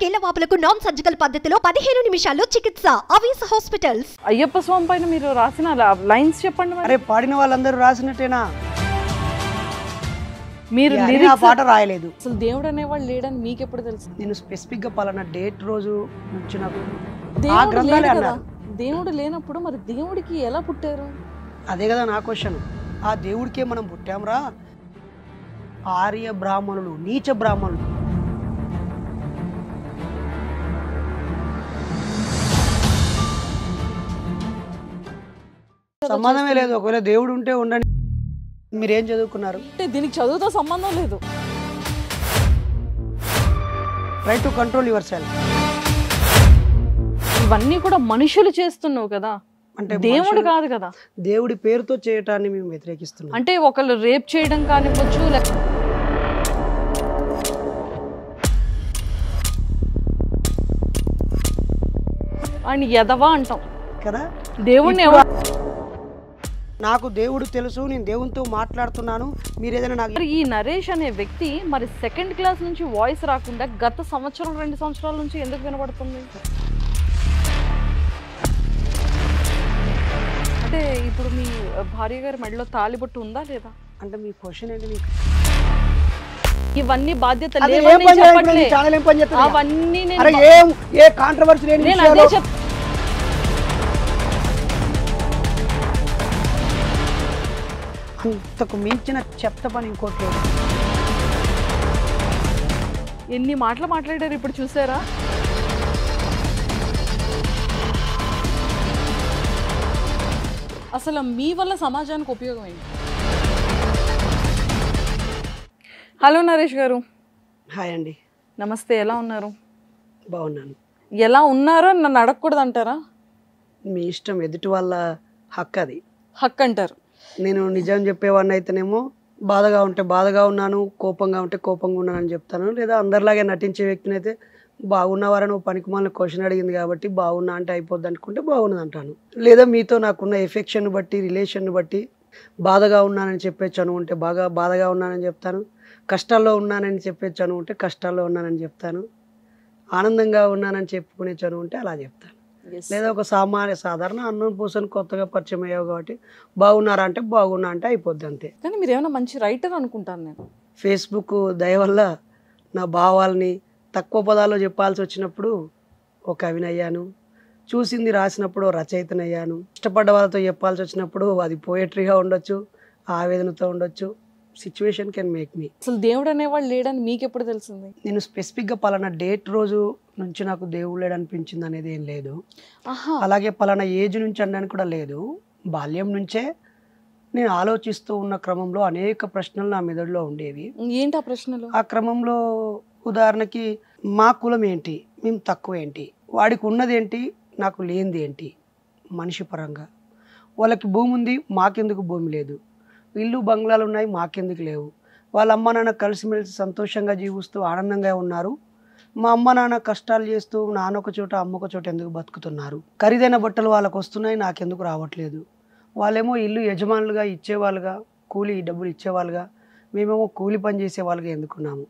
కీళ్ళవాపులకు non surgical పద్ధతిలో పదిహేను నిమిషాల్లో చికిత్స అవీస్ హాస్పిటల్స్ అయ్యప్ప స్వామి పైన మీరు రాసిన లైన్స్ చెప్పండి అరే పాడిన వాళ్ళందరూ రాసినట్టేనా మీరు ఆ పాట రాయలేదు అసలు దేవుడు అనేవాడు లేడని మీకు ఎప్పుడు తెలుసు నేను స్పెసిఫిక్ గా పలానా డేట్ రోజు దేవుడు దేవుడు లేనప్పుడు మరి దేవుడికి ఎలా పుట్టారు అదే కదా నా క్వశ్చన్ ఆ దేవుడికే మనం పుట్టాంరా ఆర్య బ్రాహ్మణులు నీచ బ్రాహ్మణులు సంబంధమే లేదు ఒకవేళ దేవుడు ఉంటే ఉండండి మీరేం చదువుకున్నారు అంటే దీనికి చదువుతో సంబంధం లేదు try to control yourself ఇవన్నీ కూడా మనుషులు చేస్తున్నావు కదా అంటే దేవుడు కాదు కదా దేవుడి పేరుతో చేయటాన్ని మేము వ్యతిరేకిస్తున్నాం అంటే ఒకళ్ళు రేప్ చేయడం కానివ్వచ్చు ఆయన ఎదవా అంటాం కదా దేవుడిని ఎవరు నాకు దేవుడు తెలుసు నేను దేవునితో మాట్లాడుతున్నాను మీరు ఏదైనా నాకు ఈ నరేష్ అనే వ్యక్తి మరి సెకండ్ క్లాస్ నుంచి వాయిస్ రాకుండా గత సంవత్సరం రెండు సంవత్సరాల నుంచి ఎందుకు వినబడుతుంది అంటే ఇప్పుడు మీ భార్య గారి మెడలో తాలిబొట్టు ఉందా లేదా అంటే మీ క్వశ్చన్ ఏంటి మీకు ఇవన్నీ బాధ్యత అవన్నీ ఏ కాంట్రవర్సీ ఇంతకు మించిన చెత్త పని ఇంకోటి లేదు ఎన్ని మాటలు మాట్లాడారు ఇప్పుడు చూసారా అసలు మీ వల్ల సమాజానికి ఉపయోగం ఏంటి హలో నరేష్ గారు హాయ్ అండి నమస్తే ఎలా ఉన్నారు బాగున్నాను ఎలా ఉన్నారో నన్ను అడగకూడదు అంటారా మీ ఇష్టం ఎదుటి వాళ్ళ హక్ అది హక్కు అంటారు నేను నిజం చెప్పేవాడిని అయితేనేమో బాధగా ఉంటే బాధగా ఉన్నాను కోపంగా ఉంటే కోపంగా ఉన్నానని చెప్తాను లేదా అందరిలాగే నటించే వ్యక్తిని అయితే ఓ పనికి మనల్ని క్వశ్చన్ అడిగింది కాబట్టి బాగున్నా అంటే అయిపోద్ది అనుకుంటే బాగున్నది అంటాను లేదా మీతో నాకున్న ఎఫెక్షన్ బట్టి రిలేషన్ బట్టి బాధగా ఉన్నానని చెప్పే చను ఉంటే బాగా బాధగా ఉన్నానని చెప్తాను కష్టాల్లో ఉన్నానని చెప్పే చను ఉంటే కష్టాల్లో ఉన్నానని చెప్తాను ఆనందంగా ఉన్నానని చెప్పుకునే చనువు ఉంటే అలా చెప్తాను లేదా ఒక సామాన్య సాధారణ అన్నం పూసని కొత్తగా పరిచయం అయ్యావు కాబట్టి బాగున్నారా అంటే బాగున్నా అంటే అయిపోద్ది అంతే కానీ మీరు ఏమైనా మంచి రైటర్ అనుకుంటాను నేను ఫేస్బుక్ దయ వల్ల నా భావాలని తక్కువ పదాల్లో చెప్పాల్సి వచ్చినప్పుడు ఒక అయ్యాను చూసింది రాసినప్పుడు రచయితనయ్యాను ఇష్టపడ్డ వాళ్ళతో చెప్పాల్సి వచ్చినప్పుడు అది పోయట్రీగా ఉండొచ్చు ఆవేదనతో ఉండొచ్చు సిచ్యువేషన్ కెన్ మేక్ మీ అసలు దేవుడు అనేవాడు లేడని మీకు ఎప్పుడు తెలిసింది నేను స్పెసిఫిక్గా పలానా డేట్ రోజు నుంచి నాకు దేవుడు లేడు అనిపించింది అనేది ఏం లేదు అలాగే పలానా ఏజ్ నుంచి అనడానికి కూడా లేదు బాల్యం నుంచే నేను ఆలోచిస్తూ ఉన్న క్రమంలో అనేక ప్రశ్నలు నా మెదడులో ఉండేవి ఏంటి ఆ ప్రశ్నలు ఆ క్రమంలో ఉదాహరణకి మా కులం ఏంటి మేము తక్కువ ఏంటి వాడికి ఉన్నది ఏంటి నాకు లేనిది ఏంటి మనిషి పరంగా వాళ్ళకి భూమి ఉంది మాకెందుకు భూమి లేదు ఇల్లు బంగ్లాలు ఉన్నాయి మాకెందుకు లేవు వాళ్ళ అమ్మ నాన్న కలిసిమెలిసి సంతోషంగా జీవిస్తూ ఆనందంగా ఉన్నారు మా అమ్మ నాన్న కష్టాలు చేస్తూ నాన్న ఒక చోట అమ్మ ఒక చోట ఎందుకు బతుకుతున్నారు ఖరీదైన బట్టలు వాళ్ళకు వస్తున్నాయి నాకెందుకు రావట్లేదు వాళ్ళేమో ఇల్లు యజమానులుగా ఇచ్చేవాళ్ళుగా కూలి డబ్బులు ఇచ్చేవాళ్ళుగా మేమేమో కూలి పని చేసే వాళ్ళుగా ఎందుకున్నాము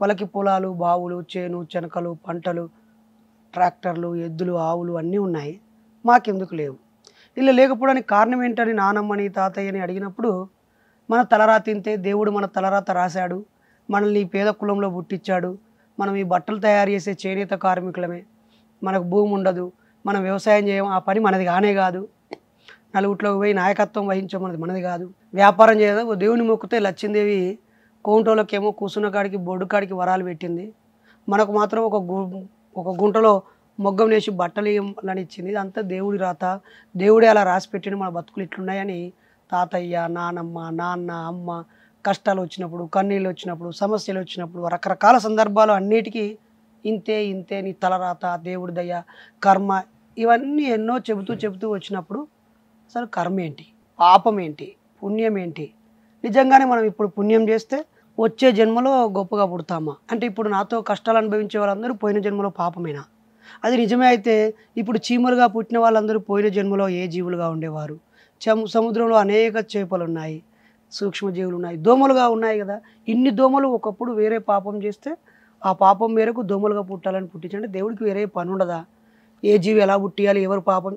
వాళ్ళకి పొలాలు బావులు చేను చెనకలు పంటలు ట్రాక్టర్లు ఎద్దులు ఆవులు అన్నీ ఉన్నాయి మాకెందుకు లేవు ఇలా లేకపోవడానికి కారణం ఏంటని నానమ్మని తాతయ్యని అడిగినప్పుడు మన తలరా తింటే దేవుడు మన తలరాత రాశాడు మనల్ని పేద కులంలో పుట్టించాడు మనం ఈ బట్టలు తయారు చేసే చేనేత కార్మికులమే మనకు భూమి ఉండదు మనం వ్యవసాయం చేయం ఆ పని మనది కానే కాదు నలుగుట్లోకి పోయి నాయకత్వం వహించడం మనది మనది కాదు వ్యాపారం చేయడం దేవుని మొక్కితే లచ్చిందేవి ఏమో కూసున్న కాడికి బొడ్డు కాడికి వరాలు పెట్టింది మనకు మాత్రం ఒక గు ఒక గుంటలో మొగ్గం వేసి బట్టలు ఇవ్వాలని ఇచ్చింది అంతా దేవుడి రాత దేవుడే అలా రాసి పెట్టిన మన బతుకులు ఇట్లున్నాయని తాతయ్య నానమ్మ నాన్న అమ్మ కష్టాలు వచ్చినప్పుడు కన్నీళ్ళు వచ్చినప్పుడు సమస్యలు వచ్చినప్పుడు రకరకాల సందర్భాలు అన్నిటికీ ఇంతే ఇంతే నీ తలరాత దేవుడి దయ కర్మ ఇవన్నీ ఎన్నో చెబుతూ చెబుతూ వచ్చినప్పుడు అసలు కర్మ ఏంటి పాపం ఏంటి పుణ్యం ఏంటి నిజంగానే మనం ఇప్పుడు పుణ్యం చేస్తే వచ్చే జన్మలో గొప్పగా పుడతామా అంటే ఇప్పుడు నాతో కష్టాలు అనుభవించే వాళ్ళందరూ పోయిన జన్మలో పాపమేనా అది నిజమే అయితే ఇప్పుడు చీమలుగా పుట్టిన వాళ్ళందరూ పోయిన జన్మలో ఏ జీవులుగా ఉండేవారు సముద్రంలో అనేక చేపలు ఉన్నాయి సూక్ష్మజీవులు ఉన్నాయి దోమలుగా ఉన్నాయి కదా ఇన్ని దోమలు ఒకప్పుడు వేరే పాపం చేస్తే ఆ పాపం మేరకు దోమలుగా పుట్టాలని పుట్టించండి దేవుడికి వేరే పని ఉండదా ఏ జీవి ఎలా పుట్టియాలి ఎవరు పాపం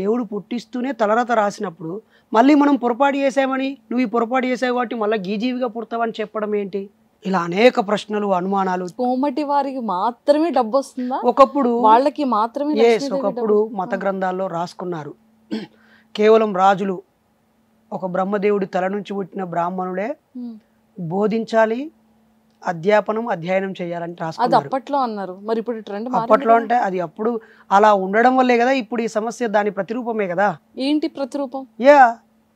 దేవుడు పుట్టిస్తూనే తలరత రాసినప్పుడు మళ్ళీ మనం పొరపాటు చేసామని నువ్వు ఈ పొరపాటు చేసావు కాబట్టి మళ్ళీ గీజీవిగా పుడతావని చెప్పడం ఏంటి ఇలా అనేక ప్రశ్నలు అనుమానాలు కోమటి వారికి మాత్రమే డబ్బు వస్తుందా ఒకప్పుడు వాళ్ళకి మాత్రమే ఒకప్పుడు మత గ్రంథాల్లో రాసుకున్నారు కేవలం రాజులు ఒక బ్రహ్మదేవుడి తల నుంచి పుట్టిన బ్రాహ్మణుడే బోధించాలి అధ్యాపనం అధ్యయనం చేయాలని అప్పట్లో అన్నారు ట్రెండ్ అప్పట్లో అంటే అది అప్పుడు అలా ఉండడం వల్లే కదా ఇప్పుడు ఈ సమస్య దాని ప్రతిరూపమే కదా ఏంటి ప్రతిరూపం యా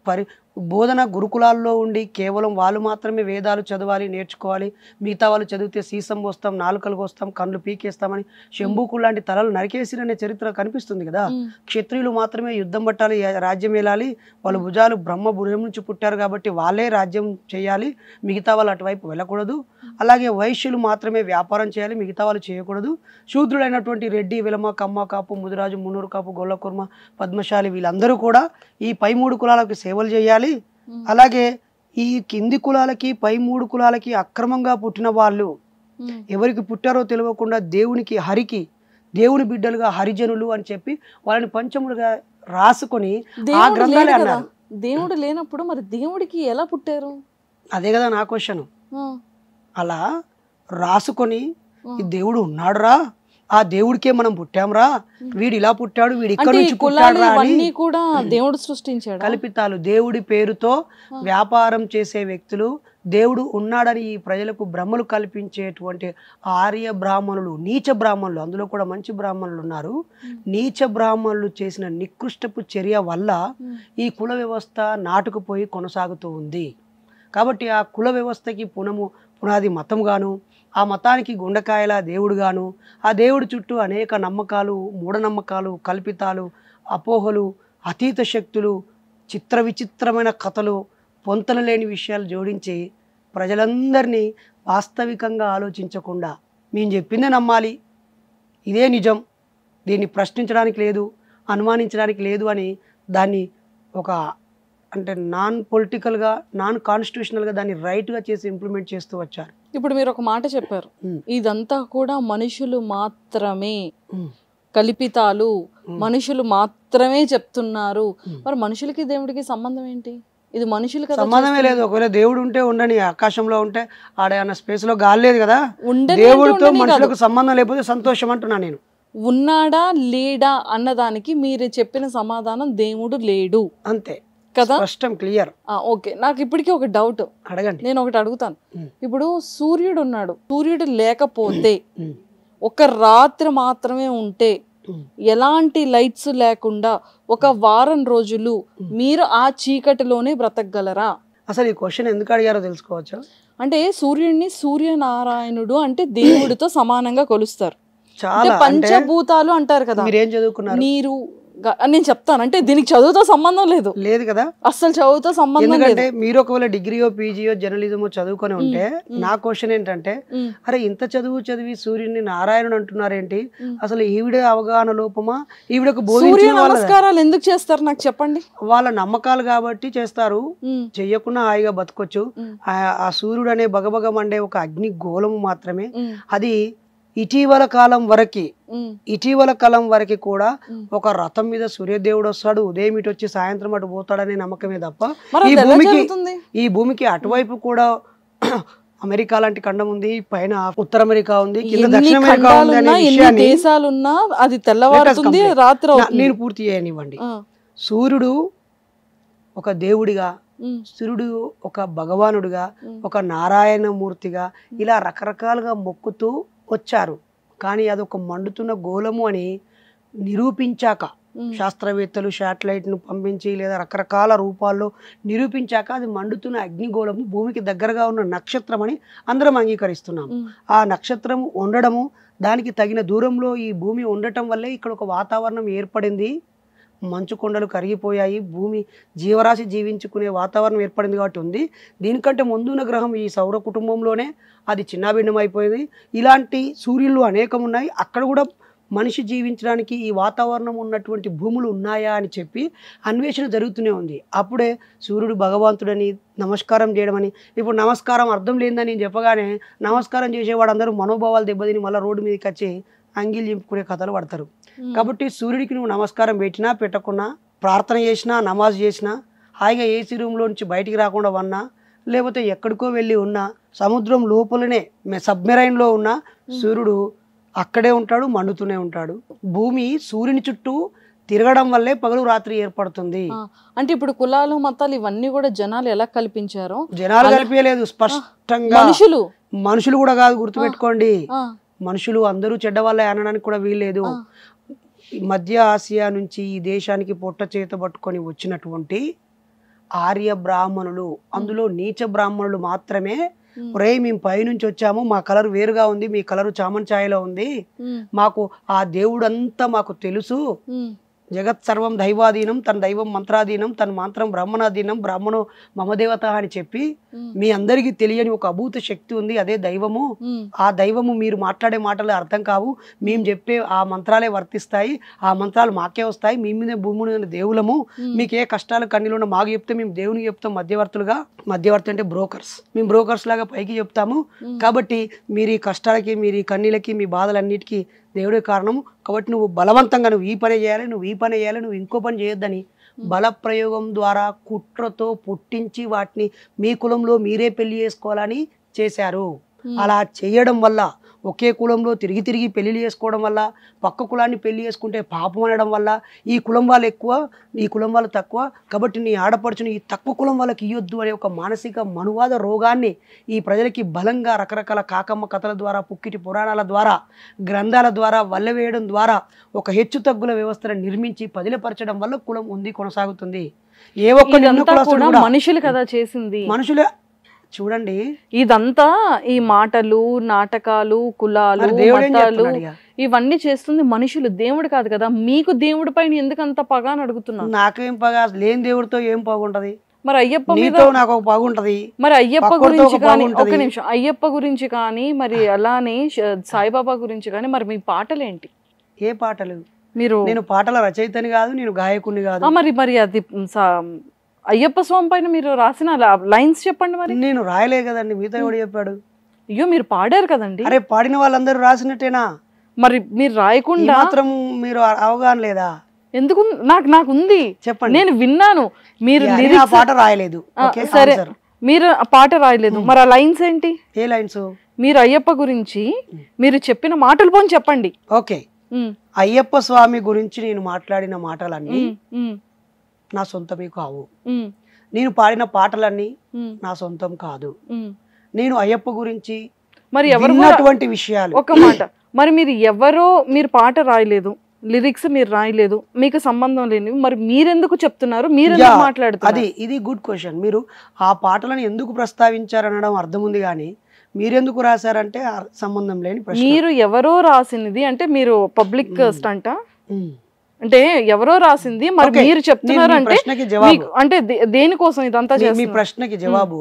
పరి బోధన గురుకులాల్లో ఉండి కేవలం వాళ్ళు మాత్రమే వేదాలు చదవాలి నేర్చుకోవాలి మిగతా వాళ్ళు చదివితే సీసం పోస్తాం నాలుకలు కోస్తాం కళ్ళు పీకేస్తామని శంభుకు లాంటి తలలు నరికేసిరనే చరిత్ర కనిపిస్తుంది కదా క్షత్రియులు మాత్రమే యుద్ధం పట్టాలి రాజ్యం వెళ్ళాలి వాళ్ళ భుజాలు బ్రహ్మ భుజం నుంచి పుట్టారు కాబట్టి వాళ్ళే రాజ్యం చేయాలి మిగతా వాళ్ళు అటువైపు వెళ్ళకూడదు అలాగే వైశ్యులు మాత్రమే వ్యాపారం చేయాలి మిగతా వాళ్ళు చేయకూడదు శూద్రుడైనటువంటి రెడ్డి విలమ కమ్మ కాపు ముదిరాజు మునూరు కాపు గొల్లకుర్మ పద్మశాలి వీళ్ళందరూ కూడా ఈ పై మూడు కులాలకు సేవలు చేయాలి చేయాలి అలాగే ఈ కింది కులాలకి పై మూడు కులాలకి అక్రమంగా పుట్టిన వాళ్ళు ఎవరికి పుట్టారో తెలియకుండా దేవునికి హరికి దేవుని బిడ్డలుగా హరిజనులు అని చెప్పి వాళ్ళని పంచములుగా రాసుకొని ఆ గ్రంథాలే అన్నారు దేవుడు లేనప్పుడు మరి దేవుడికి ఎలా పుట్టారు అదే కదా నా క్వశ్చన్ అలా రాసుకొని దేవుడు ఉన్నాడురా ఆ దేవుడికే మనం పుట్టాంరా వీడు ఇలా పుట్టాడు వీడు ఇక్కడ నుంచి పుట్టాడు దేవుడు సృష్టించాడు కల్పితాలు దేవుడి పేరుతో వ్యాపారం చేసే వ్యక్తులు దేవుడు ఉన్నాడని ఈ ప్రజలకు భ్రమలు కల్పించేటువంటి ఆర్య బ్రాహ్మణులు నీచ బ్రాహ్మణులు అందులో కూడా మంచి బ్రాహ్మణులు ఉన్నారు నీచ బ్రాహ్మణులు చేసిన నికృష్టపు చర్య వల్ల ఈ కుల వ్యవస్థ నాటుకుపోయి కొనసాగుతూ ఉంది కాబట్టి ఆ కుల వ్యవస్థకి పునము పునాది మతం గాను ఆ మతానికి గుండకాయల దేవుడుగాను ఆ దేవుడి చుట్టూ అనేక నమ్మకాలు మూఢనమ్మకాలు కల్పితాలు అపోహలు అతీత శక్తులు చిత్ర విచిత్రమైన కథలు పొంతలు లేని విషయాలు జోడించి ప్రజలందరినీ వాస్తవికంగా ఆలోచించకుండా మేము చెప్పిందే నమ్మాలి ఇదే నిజం దీన్ని ప్రశ్నించడానికి లేదు అనుమానించడానికి లేదు అని దాన్ని ఒక అంటే నాన్ పొలిటికల్గా నాన్ కాన్స్టిట్యూషనల్గా దాన్ని రైట్గా చేసి ఇంప్లిమెంట్ చేస్తూ వచ్చారు ఇప్పుడు మీరు ఒక మాట చెప్పారు ఇదంతా కూడా మనుషులు మాత్రమే కల్పితాలు మనుషులు మాత్రమే చెప్తున్నారు మరి మనుషులకి దేవుడికి సంబంధం ఏంటి ఇది మనుషులకి సంబంధమే లేదు ఒకవేళ దేవుడు ఉంటే ఉండని ఆకాశంలో ఉంటే ఆడ స్పేస్ లో గాలి లేదు కదా దేవుడితో మనుషులకు సంబంధం లేకపోతే సంతోషం అంటున్నా నేను ఉన్నాడా లేడా అన్నదానికి మీరు చెప్పిన సమాధానం దేవుడు లేడు అంతే కదా స్పష్టం క్లియర్ ఓకే నాకు ఇప్పటికీ ఒక డౌట్ అడగండి నేను ఒకటి అడుగుతాను ఇప్పుడు సూర్యుడు ఉన్నాడు సూర్యుడు లేకపోతే ఒక రాత్రి మాత్రమే ఉంటే ఎలాంటి లైట్స్ లేకుండా ఒక వారం రోజులు మీరు ఆ చీకటిలోనే బ్రతకగలరా అసలు ఈ క్వశ్చన్ ఎందుకు అడిగారో తెలుసుకోవచ్చు అంటే సూర్యుడిని సూర్యనారాయణుడు అంటే దేవుడితో సమానంగా కొలుస్తారు చాలా పంచభూతాలు అంటారు కదా మీరు చదువుకున్నారు నీరు నేను చెప్తాను అంటే దీనికి చదువుతో సంబంధం లేదు లేదు కదా అసలు చదువుతో సంబంధం అంటే మీరు ఒకవేళ డిగ్రీయో పీజీయో జర్నలిజమో చదువుకొని ఉంటే నా క్వశ్చన్ ఏంటంటే అరే ఇంత చదువు చదివి సూర్యుని నారాయణుడు అంటున్నారేంటి అసలు ఈవిడ అవగాహన లోపమా ఈవిడకు నమస్కారాలు ఎందుకు చేస్తారు నాకు చెప్పండి వాళ్ళ నమ్మకాలు కాబట్టి చేస్తారు చెయ్యకుండా హాయిగా బతకొచ్చు ఆ సూర్యుడు అనే భగభగం అంటే ఒక అగ్ని గోళము మాత్రమే అది ఇటీవల కాలం వరకి ఇటీవల కాలం వరకు కూడా ఒక రథం మీద సూర్యదేవుడు వస్తాడు ఉదయం ఇటు వచ్చి సాయంత్రం అటు పోతాడనే నమ్మకమే తప్ప ఈ భూమికి ఈ భూమికి అటువైపు కూడా అమెరికా లాంటి ఖండం ఉంది పైన ఉత్తర అమెరికా ఉంది దక్షిణ అమెరికా దేశాలున్నా అది తెల్లవారుతుంది రాత్రి నేను పూర్తి చేయనివ్వండి సూర్యుడు ఒక దేవుడిగా సూర్యుడు ఒక భగవానుడిగా ఒక నారాయణ మూర్తిగా ఇలా రకరకాలుగా మొక్కుతూ వచ్చారు కానీ అదొక మండుతున్న గోళము అని నిరూపించాక శాస్త్రవేత్తలు శాటిలైట్ను పంపించి లేదా రకరకాల రూపాల్లో నిరూపించాక అది మండుతున్న అగ్నిగోళము భూమికి దగ్గరగా ఉన్న నక్షత్రం అని అందరం అంగీకరిస్తున్నాం ఆ నక్షత్రం ఉండడము దానికి తగిన దూరంలో ఈ భూమి ఉండటం వల్లే ఇక్కడ ఒక వాతావరణం ఏర్పడింది మంచు కొండలు కరిగిపోయాయి భూమి జీవరాశి జీవించుకునే వాతావరణం ఏర్పడింది కాబట్టి ఉంది దీనికంటే ముందున్న గ్రహం ఈ సౌర కుటుంబంలోనే అది చిన్నాభిన్నం అయిపోయింది ఇలాంటి సూర్యులు అనేకం ఉన్నాయి అక్కడ కూడా మనిషి జీవించడానికి ఈ వాతావరణం ఉన్నటువంటి భూములు ఉన్నాయా అని చెప్పి అన్వేషణ జరుగుతూనే ఉంది అప్పుడే సూర్యుడు భగవంతుడని నమస్కారం చేయడమని ఇప్పుడు నమస్కారం అర్థం లేదని నేను చెప్పగానే నమస్కారం చేసేవాడు అందరూ మనోభావాలు దెబ్బతిని మళ్ళీ రోడ్డు మీదకి వచ్చి అంగిల్ చింపుకునే కథలు పడతారు కాబట్టి సూర్యుడికి నువ్వు నమస్కారం పెట్టినా పెట్టకున్నా ప్రార్థన చేసినా నమాజ్ చేసినా హాయిగా ఏసీ రూమ్లో నుంచి బయటికి రాకుండా ఉన్నా లేకపోతే ఎక్కడికో వెళ్ళి ఉన్నా సముద్రం లోపలనే సబ్మెరైన్లో ఉన్న సూర్యుడు అక్కడే ఉంటాడు మండుతూనే ఉంటాడు భూమి సూర్యుని చుట్టూ తిరగడం వల్లే పగలు రాత్రి ఏర్పడుతుంది అంటే ఇప్పుడు కులాలు మతాలు ఇవన్నీ కూడా జనాలు ఎలా కల్పించారు జనాలు కలిపేయలేదు స్పష్టంగా మనుషులు మనుషులు కూడా కాదు గుర్తుపెట్టుకోండి మనుషులు అందరూ చెడ్డవాళ్ళే అనడానికి కూడా వీల్లేదు మధ్య ఆసియా నుంచి ఈ దేశానికి పొట్ట చేత పట్టుకొని వచ్చినటువంటి ఆర్య బ్రాహ్మణులు అందులో నీచ బ్రాహ్మణులు మాత్రమే రే మేము పైనుంచి వచ్చాము మా కలర్ వేరుగా ఉంది మీ కలర్ చామన్ ఛాయలో ఉంది మాకు ఆ దేవుడంతా మాకు తెలుసు జగత్ సర్వం దైవాధీనం తన దైవం మంత్రాధీనం తన మంత్రం బ్రాహ్మణాధీనం బ్రాహ్మణు మమదేవత అని చెప్పి మీ అందరికీ తెలియని ఒక అభూత శక్తి ఉంది అదే దైవము ఆ దైవము మీరు మాట్లాడే మాటలు అర్థం కావు మేము చెప్పే ఆ మంత్రాలే వర్తిస్తాయి ఆ మంత్రాలు మాకే వస్తాయి మీ మీద భూముని దేవులము మీకు ఏ కష్టాలు కన్నీలు ఉన్నా మాకు చెప్తే మేము దేవునికి చెప్తాం మధ్యవర్తులుగా మధ్యవర్తి అంటే బ్రోకర్స్ మేము బ్రోకర్స్ లాగా పైకి చెప్తాము కాబట్టి మీరు ఈ కష్టాలకి మీరు ఈ కన్నీలకి మీ బాధలన్నిటికీ దేవుడే కారణం కాబట్టి నువ్వు బలవంతంగా నువ్వు ఈ పని చేయాలి నువ్వు ఈ పని చేయాలి నువ్వు ఇంకో పని చేయొద్దని బలప్రయోగం ద్వారా కుట్రతో పుట్టించి వాటిని మీ కులంలో మీరే పెళ్లి చేసుకోవాలని చేశారు అలా చేయడం వల్ల ఒకే కులంలో తిరిగి తిరిగి పెళ్లిళ్ళు చేసుకోవడం వల్ల పక్క కులాన్ని పెళ్లి చేసుకుంటే పాపం అనడం వల్ల ఈ కులం వాళ్ళు ఎక్కువ ఈ కులం వాళ్ళు తక్కువ కాబట్టి నీ ఆడపడుచుని ఈ తక్కువ కులం వాళ్ళకి ఇయ్యొద్దు అనే ఒక మానసిక మనువాద రోగాన్ని ఈ ప్రజలకి బలంగా రకరకాల కాకమ్మ కథల ద్వారా పుక్కిటి పురాణాల ద్వారా గ్రంథాల ద్వారా వల్లవేయడం ద్వారా ఒక హెచ్చు తగ్గుల వ్యవస్థను నిర్మించి పదిలపరచడం వల్ల కులం ఉంది కొనసాగుతుంది ఏ ఒక్క మనుషులు కదా చేసింది మనుషులే చూడండి ఇదంతా ఈ మాటలు నాటకాలు కులాలు మతాలు ఇవన్నీ చేస్తుంది మనుషులు దేవుడు కాదు కదా మీకు దేవుడి పైన ఎందుకంత పగ అని అడుగుతున్నాను నాకేం పగ లేని దేవుడితో ఏం పగుంటది మరి అయ్యప్ప మీద నాకు బాగుంటది మరి అయ్యప్ప గురించి కానీ ఒక నిమిషం అయ్యప్ప గురించి కానీ మరి అలానే సాయిబాబా గురించి కానీ మరి మీ పాటలు ఏంటి ఏ పాటలు మీరు నేను పాటల రచయితని కాదు నేను గాయకుని కాదు మరి మరి అది అయ్యప్ప స్వామి పైన మీరు రాసిన లైన్స్ చెప్పండి మరి నేను రాయలే కదండి మీతో ఎవడు చెప్పాడు అయ్యో మీరు పాడారు కదండి అరే పాడిన వాళ్ళందరూ రాసినట్టేనా మరి మీరు రాయకుండా మాత్రం మీరు అవగాహన లేదా ఎందుకు నాకు నాకు ఉంది చెప్పండి నేను విన్నాను మీరు పాట రాయలేదు సరే మీరు ఆ పాట రాయలేదు మరి ఆ లైన్స్ ఏంటి ఏ లైన్స్ మీరు అయ్యప్ప గురించి మీరు చెప్పిన మాటలు పోని చెప్పండి ఓకే అయ్యప్ప స్వామి గురించి నేను మాట్లాడిన మాటలన్నీ నా సొంతమే కావు నేను పాడిన పాటలన్నీ నా సొంతం కాదు నేను అయ్యప్ప గురించి మరి ఎవరు విషయాలు ఒక మాట మరి మీరు ఎవరో మీరు పాట రాయలేదు లిరిక్స్ మీరు రాయలేదు మీకు సంబంధం లేని మరి మీరెందుకు చెప్తున్నారు మీరు మాట్లాడుతున్నారు అది ఇది గుడ్ క్వశ్చన్ మీరు ఆ పాటలను ఎందుకు ప్రస్తావించారు అనడం అర్థం ఉంది కానీ మీరెందుకు రాశారంటే సంబంధం లేని మీరు ఎవరో రాసినది అంటే మీరు పబ్లిక్ స్టంటా అంటే ఎవరో రాసింది మరి మీరు చెప్తున్నారు అంటే అంటే దేనికోసం ఇదంతా మీ ప్రశ్నకి జవాబు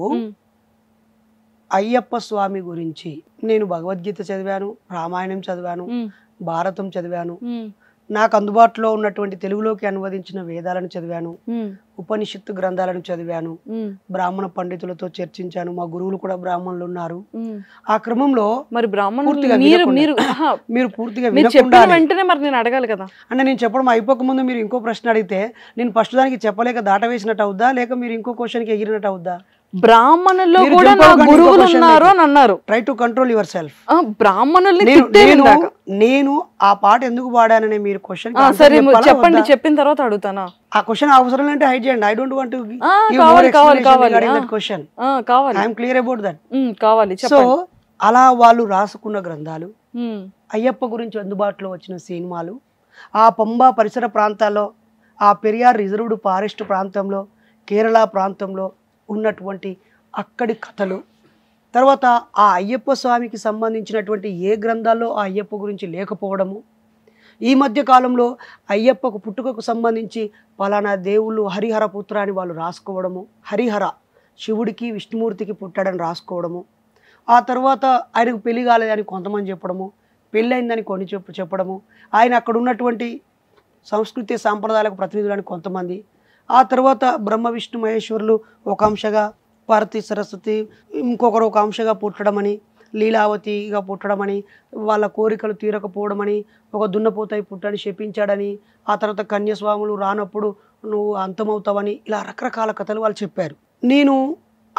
అయ్యప్ప స్వామి గురించి నేను భగవద్గీత చదివాను రామాయణం చదివాను భారతం చదివాను నాకు అందుబాటులో ఉన్నటువంటి తెలుగులోకి అనువదించిన వేదాలను చదివాను ఉపనిషత్తు గ్రంథాలను చదివాను బ్రాహ్మణ పండితులతో చర్చించాను మా గురువులు కూడా బ్రాహ్మణులు ఉన్నారు ఆ క్రమంలో మరి మీరు పూర్తిగా వెంటనే మరి నేను అడగాలి కదా అంటే నేను చెప్పడం అయిపోక ముందు మీరు ఇంకో ప్రశ్న అడిగితే నేను ఫస్ట్ దానికి చెప్పలేక వేసినట్టు అవుద్దా లేక మీరు ఇంకో క్వశ్చన్కి ఎగిరినట్టు అవుద్దా బ్రాహ్మణుల్లో కూడా నా గురువులు ఉన్నారు అని అన్నారు try to control yourself బ్రాహ్మణుల్ని నేను ఆ పాట ఎందుకు పాడానని మీరు క్వశ్చన్ సరే చెప్పండి చెప్పిన తర్వాత అడుగుతానా ఆ క్వశ్చన్ అవసరం అంటే హైడ్ చేయండి ఐ డోంట్ వాంట్ కావాలి కావాలి కావాలి క్వశ్చన్ కావాలి ఐఎమ్ క్లియర్ అబౌట్ దట్ కావాలి సో అలా వాళ్ళు రాసుకున్న గ్రంథాలు అయ్యప్ప గురించి అందుబాటులో వచ్చిన సినిమాలు ఆ పంబా పరిసర ప్రాంతాల్లో ఆ పెరియార్ రిజర్వ్డ్ ఫారెస్ట్ ప్రాంతంలో కేరళ ప్రాంతంలో ఉన్నటువంటి అక్కడి కథలు తర్వాత ఆ అయ్యప్ప స్వామికి సంబంధించినటువంటి ఏ గ్రంథాల్లో ఆ అయ్యప్ప గురించి లేకపోవడము ఈ మధ్య కాలంలో అయ్యప్పకు పుట్టుకకు సంబంధించి పలానా దేవుళ్ళు హరిహర పుత్ర అని వాళ్ళు రాసుకోవడము హరిహర శివుడికి విష్ణుమూర్తికి పుట్టాడని రాసుకోవడము ఆ తర్వాత ఆయనకు పెళ్లి కాలేదని కొంతమంది చెప్పడము పెళ్ళైందని కొన్ని చెప్పు చెప్పడము ఆయన అక్కడ ఉన్నటువంటి సంస్కృతి సాంప్రదాయాలకు ప్రతినిధులని కొంతమంది ఆ తర్వాత బ్రహ్మ విష్ణు మహేశ్వరులు ఒక అంశగా పార్వతీ సరస్వతి ఇంకొకరు ఒక అంశగా పుట్టడమని లీలావతిగా పుట్టడమని వాళ్ళ కోరికలు తీరకపోవడమని ఒక దున్నపోతాయి పుట్టని శపించాడని ఆ తర్వాత కన్యాస్వాములు రానప్పుడు నువ్వు అంతమవుతావని ఇలా రకరకాల కథలు వాళ్ళు చెప్పారు నేను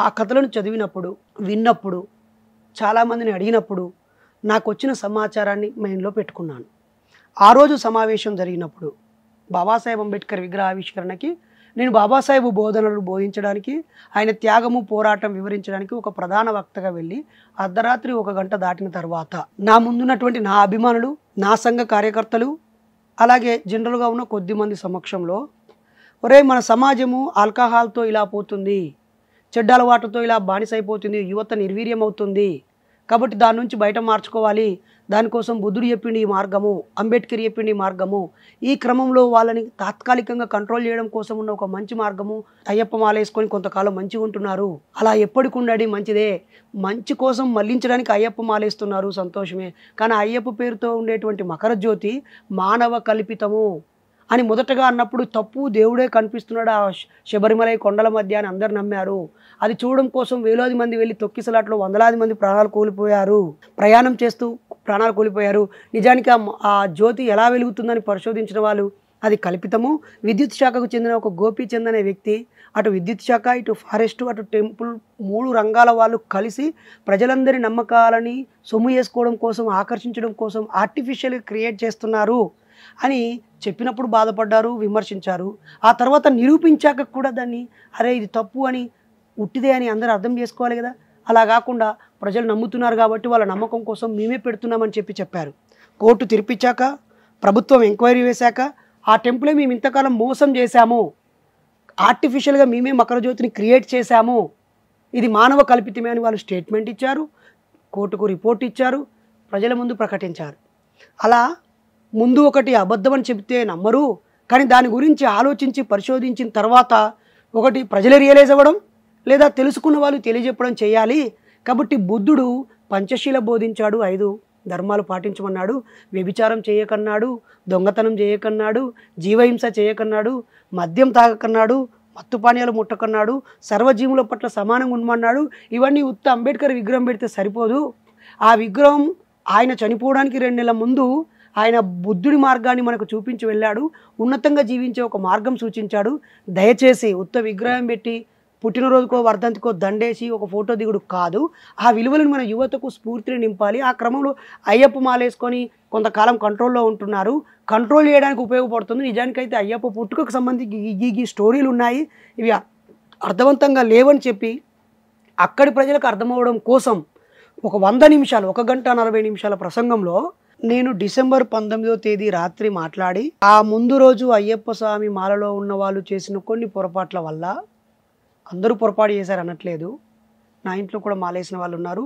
ఆ కథలను చదివినప్పుడు విన్నప్పుడు చాలామందిని అడిగినప్పుడు నాకు వచ్చిన సమాచారాన్ని మైండ్లో పెట్టుకున్నాను ఆ రోజు సమావేశం జరిగినప్పుడు బాబాసాహెబ్ అంబేద్కర్ విగ్రహావిష్కరణకి నేను బాబాసాహెబ్ బోధనలు బోధించడానికి ఆయన త్యాగము పోరాటం వివరించడానికి ఒక ప్రధాన వక్తగా వెళ్ళి అర్ధరాత్రి ఒక గంట దాటిన తర్వాత నా ముందున్నటువంటి నా అభిమానులు నా సంఘ కార్యకర్తలు అలాగే జనరల్గా ఉన్న కొద్ది మంది సమక్షంలో ఒరే మన సమాజము ఆల్కహాల్తో ఇలా పోతుంది చెడ్డ అలవాటుతో ఇలా బానిసైపోతుంది యువత నిర్వీర్యం అవుతుంది కాబట్టి దాని నుంచి బయట మార్చుకోవాలి దానికోసం బుద్ధుడు చెప్పిండి ఈ మార్గము అంబేద్కర్ చెప్పిండి ఈ మార్గము ఈ క్రమంలో వాళ్ళని తాత్కాలికంగా కంట్రోల్ చేయడం కోసం ఉన్న ఒక మంచి మార్గము అయ్యప్ప మాల వేసుకొని కొంతకాలం మంచిగా ఉంటున్నారు అలా ఎప్పటికి ఉండడి మంచిదే మంచి కోసం మళ్లించడానికి అయ్యప్ప మాలేస్తున్నారు సంతోషమే కానీ అయ్యప్ప పేరుతో ఉండేటువంటి మకర జ్యోతి మానవ కల్పితము అని మొదటగా అన్నప్పుడు తప్పు దేవుడే కనిపిస్తున్నాడు ఆ శబరిమలై కొండల మధ్య అని అందరు నమ్మారు అది చూడడం కోసం వేలాది మంది వెళ్ళి తొక్కిసలాట్లో వందలాది మంది ప్రాణాలు కోల్పోయారు ప్రయాణం చేస్తూ ప్రాణాలు కోల్పోయారు నిజానికి ఆ జ్యోతి ఎలా వెలుగుతుందని పరిశోధించిన వాళ్ళు అది కల్పితము విద్యుత్ శాఖకు చెందిన ఒక గోపీచంద్ అనే వ్యక్తి అటు విద్యుత్ శాఖ ఇటు ఫారెస్ట్ అటు టెంపుల్ మూడు రంగాల వాళ్ళు కలిసి ప్రజలందరి నమ్మకాలని సొమ్ము చేసుకోవడం కోసం ఆకర్షించడం కోసం ఆర్టిఫిషియల్గా క్రియేట్ చేస్తున్నారు అని చెప్పినప్పుడు బాధపడ్డారు విమర్శించారు ఆ తర్వాత నిరూపించాక కూడా దాన్ని అరే ఇది తప్పు అని ఉట్టిదే అని అందరూ అర్థం చేసుకోవాలి కదా అలా కాకుండా ప్రజలు నమ్ముతున్నారు కాబట్టి వాళ్ళ నమ్మకం కోసం మేమే పెడుతున్నామని చెప్పి చెప్పారు కోర్టు తెరిపించాక ప్రభుత్వం ఎంక్వైరీ వేశాక ఆ టెంపులే మేము ఇంతకాలం మోసం చేశాము ఆర్టిఫిషియల్గా మేమే మకరజ్యోతిని క్రియేట్ చేశాము ఇది మానవ కల్పితమే అని వాళ్ళు స్టేట్మెంట్ ఇచ్చారు కోర్టుకు రిపోర్ట్ ఇచ్చారు ప్రజల ముందు ప్రకటించారు అలా ముందు ఒకటి అబద్ధం అని చెబితే నమ్మరు కానీ దాని గురించి ఆలోచించి పరిశోధించిన తర్వాత ఒకటి ప్రజలు రియలైజ్ అవ్వడం లేదా తెలుసుకున్న వాళ్ళు తెలియజెప్పడం చేయాలి కాబట్టి బుద్ధుడు పంచశీల బోధించాడు ఐదు ధర్మాలు పాటించమన్నాడు వ్యభిచారం చేయకన్నాడు దొంగతనం చేయకన్నాడు జీవహింస చేయకన్నాడు మద్యం తాగకన్నాడు మత్తు పానీయాలు ముట్టకన్నాడు సర్వజీవుల పట్ల సమానంగా ఉండమన్నాడు ఇవన్నీ ఉత్త అంబేద్కర్ విగ్రహం పెడితే సరిపోదు ఆ విగ్రహం ఆయన చనిపోవడానికి రెండు నెలల ముందు ఆయన బుద్ధుడి మార్గాన్ని మనకు చూపించి వెళ్ళాడు ఉన్నతంగా జీవించే ఒక మార్గం సూచించాడు దయచేసి ఉత్త విగ్రహం పెట్టి పుట్టినరోజుకో వర్ధంతికో దండేసి ఒక ఫోటో దిగుడు కాదు ఆ విలువలను మన యువతకు స్ఫూర్తిని నింపాలి ఆ క్రమంలో అయ్యప్ప మాలేసుకొని కొంతకాలం కంట్రోల్లో ఉంటున్నారు కంట్రోల్ చేయడానికి ఉపయోగపడుతుంది నిజానికైతే అయ్యప్ప పుట్టుకకు సంబంధించి ఈ స్టోరీలు ఉన్నాయి ఇవి అర్థవంతంగా లేవని చెప్పి అక్కడి ప్రజలకు అర్థమవడం కోసం ఒక వంద నిమిషాలు ఒక గంట నలభై నిమిషాల ప్రసంగంలో నేను డిసెంబర్ పంతొమ్మిదో తేదీ రాత్రి మాట్లాడి ఆ ముందు రోజు అయ్యప్ప స్వామి మాలలో ఉన్న వాళ్ళు చేసిన కొన్ని పొరపాట్ల వల్ల అందరూ పొరపాటు చేశారు అనట్లేదు నా ఇంట్లో కూడా మాలేసిన వాళ్ళు ఉన్నారు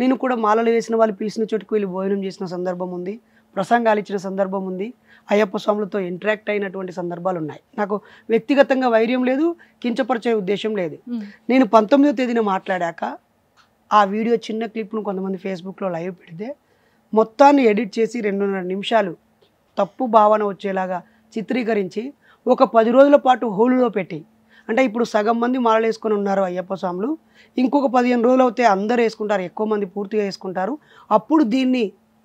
నేను కూడా మాలలు వేసిన వాళ్ళు పిలిచిన చోటుకు వెళ్ళి భోజనం చేసిన సందర్భం ఉంది ప్రసంగాలు ఇచ్చిన సందర్భం ఉంది అయ్యప్ప స్వాములతో ఇంటరాక్ట్ అయినటువంటి సందర్భాలు ఉన్నాయి నాకు వ్యక్తిగతంగా వైర్యం లేదు కించపరిచే ఉద్దేశం లేదు నేను పంతొమ్మిదో తేదీన మాట్లాడాక ఆ వీడియో చిన్న క్లిప్ను కొంతమంది ఫేస్బుక్లో లైవ్ పెడితే మొత్తాన్ని ఎడిట్ చేసి రెండున్నర నిమిషాలు తప్పు భావన వచ్చేలాగా చిత్రీకరించి ఒక పది రోజుల పాటు హోలులో పెట్టి అంటే ఇప్పుడు సగం మంది మాలలు వేసుకొని ఉన్నారు అయ్యప్ప స్వాములు ఇంకొక పదిహేను రోజులు అవుతే అందరు వేసుకుంటారు ఎక్కువ మంది పూర్తిగా వేసుకుంటారు అప్పుడు దీన్ని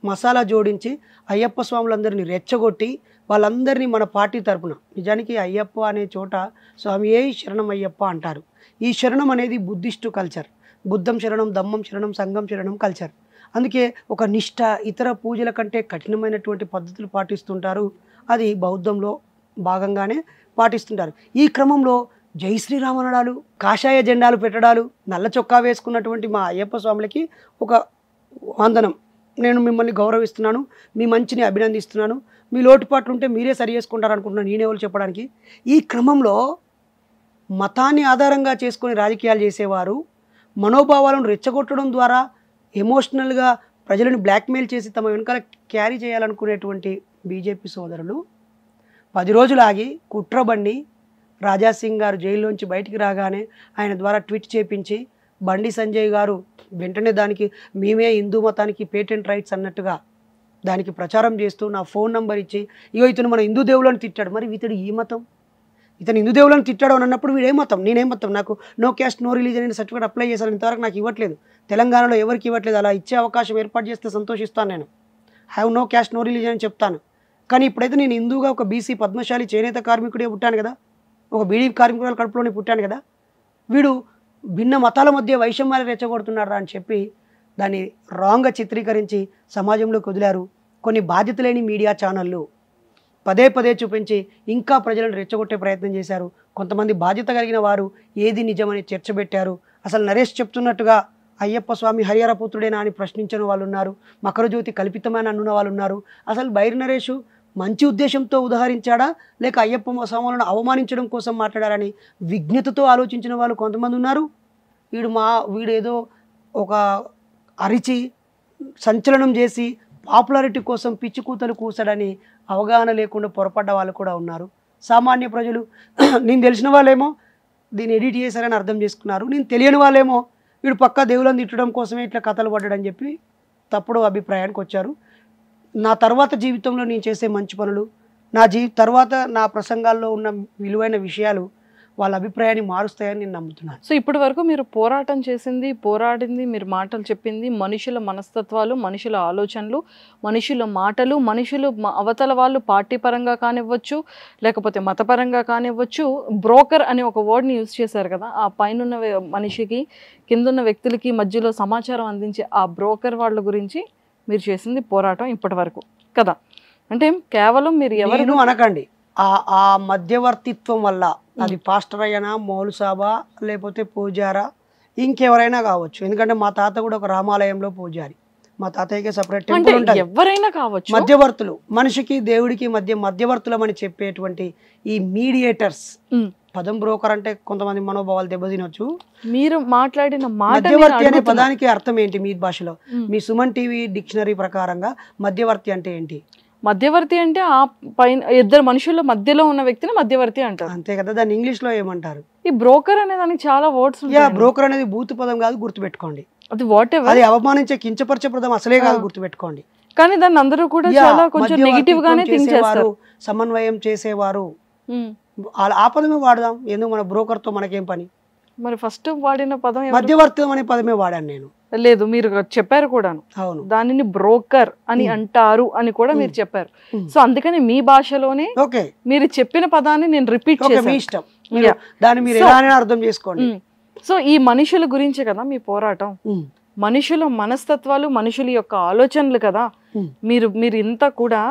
మసాలా జోడించి అయ్యప్ప స్వాములందరినీ రెచ్చగొట్టి వాళ్ళందరినీ మన పార్టీ తరపున నిజానికి అయ్యప్ప అనే చోట స్వామి ఏ శరణం అయ్యప్ప అంటారు ఈ శరణం అనేది బుద్ధిస్టు కల్చర్ బుద్ధం శరణం దమ్మం శరణం సంఘం శరణం కల్చర్ అందుకే ఒక నిష్ట ఇతర పూజల కంటే కఠినమైనటువంటి పద్ధతులు పాటిస్తుంటారు అది బౌద్ధంలో భాగంగానే పాటిస్తుంటారు ఈ క్రమంలో జై శ్రీరామ్ అనడాలు కాషాయ జెండాలు పెట్టడాలు నల్ల చొక్కా వేసుకున్నటువంటి మా అయ్యప్ప స్వాములకి ఒక వందనం నేను మిమ్మల్ని గౌరవిస్తున్నాను మీ మంచిని అభినందిస్తున్నాను మీ లోటుపాట్లు ఉంటే మీరే సరి చేసుకుంటారు అనుకుంటున్నాను నేనేవాళ్ళు చెప్పడానికి ఈ క్రమంలో మతాన్ని ఆధారంగా చేసుకొని రాజకీయాలు చేసేవారు మనోభావాలను రెచ్చగొట్టడం ద్వారా ఎమోషనల్గా ప్రజలను బ్లాక్మెయిల్ చేసి తమ వెనుకల క్యారీ చేయాలనుకునేటువంటి బీజేపీ సోదరులు పది రోజులు ఆగి కుట్రబండి రాజాసింగ్ గారు జైల్లోంచి బయటికి రాగానే ఆయన ద్వారా ట్వీట్ చేపించి బండి సంజయ్ గారు వెంటనే దానికి మేమే హిందూ మతానికి పేటెంట్ రైట్స్ అన్నట్టుగా దానికి ప్రచారం చేస్తూ నా ఫోన్ నంబర్ ఇచ్చి ఇగో ఇతను మన హిందూ దేవుళ్ళని తిట్టాడు మరి ఇతడు ఈ మతం ఇతను హిందూ దేవుళ్ళని తిట్టాడు అని అన్నప్పుడు వీడే మతం నేనేం మతం నాకు నో క్యాస్ట్ నో రిలీజన్ అనే సర్టిఫికేట్ అప్లై చేశాను ఇంతవరకు నాకు ఇవ్వట్లేదు తెలంగాణలో ఎవరికి ఇవ్వట్లేదు అలా ఇచ్చే అవకాశం ఏర్పాటు చేస్తే సంతోషిస్తాను నేను have no caste no religion అని చెప్తాను కానీ ఇప్పుడైతే నేను హిందూగా ఒక బీసీ పద్మశాలి చేనేత కార్మికుడే ఉంటాను కదా ఒక బీడీ కార్మికుల కడుపులోనే పుట్టాను కదా వీడు భిన్న మతాల మధ్య వైషమ్యాలు రెచ్చగొడుతున్నాడు అని చెప్పి దాన్ని రాంగ్గా చిత్రీకరించి సమాజంలోకి వదిలారు కొన్ని బాధ్యత లేని మీడియా ఛానళ్ళు పదే పదే చూపించి ఇంకా ప్రజలను రెచ్చగొట్టే ప్రయత్నం చేశారు కొంతమంది బాధ్యత కలిగిన వారు ఏది నిజమని చర్చబెట్టారు అసలు నరేష్ చెప్తున్నట్టుగా అయ్యప్ప స్వామి హరిహర పుత్రుడేనా అని ప్రశ్నించిన వాళ్ళు ఉన్నారు మకరజ్యోతి కల్పితమైన అన్న వాళ్ళు ఉన్నారు అసలు బైర్ నరేషు మంచి ఉద్దేశంతో ఉదహరించాడా లేక అయ్యప్ప స్వాములను అవమానించడం కోసం మాట్లాడారని విజ్ఞతతో ఆలోచించిన వాళ్ళు కొంతమంది ఉన్నారు వీడు మా వీడేదో ఒక అరిచి సంచలనం చేసి పాపులారిటీ కోసం పిచ్చి కూతలు కూసాడని అవగాహన లేకుండా పొరపడ్డ వాళ్ళు కూడా ఉన్నారు సామాన్య ప్రజలు నేను తెలిసిన వాళ్ళేమో దీన్ని ఎడిట్ చేశారని అర్థం చేసుకున్నారు నేను తెలియని వాళ్ళేమో వీడు పక్క దేవులను తిట్టడం కోసమే ఇట్లా కథలు పడ్డాడని చెప్పి తప్పుడు అభిప్రాయానికి వచ్చారు నా తర్వాత జీవితంలో నేను చేసే మంచి పనులు నా జీ తర్వాత నా ప్రసంగాల్లో ఉన్న విలువైన విషయాలు వాళ్ళ అభిప్రాయాన్ని మారుస్తాయని నేను నమ్ముతున్నాను సో ఇప్పటి వరకు మీరు పోరాటం చేసింది పోరాడింది మీరు మాటలు చెప్పింది మనుషుల మనస్తత్వాలు మనుషుల ఆలోచనలు మనుషుల మాటలు మనుషులు అవతల వాళ్ళు పార్టీ పరంగా కానివ్వచ్చు లేకపోతే మతపరంగా కానివ్వచ్చు బ్రోకర్ అనే ఒక వర్డ్ని యూజ్ చేశారు కదా ఆ పైన మనిషికి కిందున్న వ్యక్తులకి మధ్యలో సమాచారం అందించే ఆ బ్రోకర్ వాళ్ళ గురించి మీరు చేసింది పోరాటం ఇప్పటి వరకు కదా అంటే కేవలం మీరు ఎవరు అనకండి ఆ మధ్యవర్తిత్వం వల్ల అది పాస్టర్ అయ్యనా మౌలు సాబా లేకపోతే పూజారా ఇంకెవరైనా కావచ్చు ఎందుకంటే మా తాత కూడా ఒక రామాలయంలో పూజారి మా తాతయ్యకి సపరేట్ ఎవరైనా కావచ్చు మధ్యవర్తులు మనిషికి దేవుడికి మధ్య మధ్యవర్తులమని చెప్పేటువంటి ఈ మీడియేటర్స్ పదం బ్రోకర్ అంటే కొంతమంది మనోభావాలు దెబ్బతినొచ్చు మీరు మాట్లాడిన మధ్యవర్తి అనే పదానికి అర్థం ఏంటి మీ భాషలో మీ సుమన్ టీవీ డిక్షనరీ ప్రకారంగా మధ్యవర్తి అంటే ఏంటి మధ్యవర్తి అంటే ఆ పైన ఇద్దరు మనుషుల మధ్యలో ఉన్న వ్యక్తిని మధ్యవర్తి అంటారు అంతే కదా దాన్ని ఇంగ్లీష్ లో ఏమంటారు ఈ బ్రోకర్ అనే దానికి చాలా వర్డ్స్ బ్రోకర్ అనేది బూత్ పదం కాదు గుర్తుపెట్టుకోండి అది వాట్ అది అవమానించే కించపరిచే పదం అసలే కాదు గుర్తుపెట్టుకోండి కానీ దాన్ని అందరూ కూడా చాలా కొంచెం నెగిటివ్ గానే సమన్వయం చేసేవారు వాళ్ళ ఆ పదమే వాడదాం ఎందుకు మన బ్రోకర్తో మనకేం పని మరి ఫస్ట్ వాడిన పదం మధ్యవర్తం అనే పదమే వాడాను నేను లేదు మీరు చెప్పారు కూడాను అవును దానిని బ్రోకర్ అని అంటారు అని కూడా మీరు చెప్పారు సో అందుకని మీ భాషలోనే ఓకే మీరు చెప్పిన పదాన్ని నేను రిపీట్ చేసాను ఇష్టం దాన్ని మీరు అర్థం చేసుకోండి సో ఈ మనుషుల గురించే కదా మీ పోరాటం మనుషుల మనస్తత్వాలు మనుషుల యొక్క ఆలోచనలు కదా మీరు మీరు ఇంత కూడా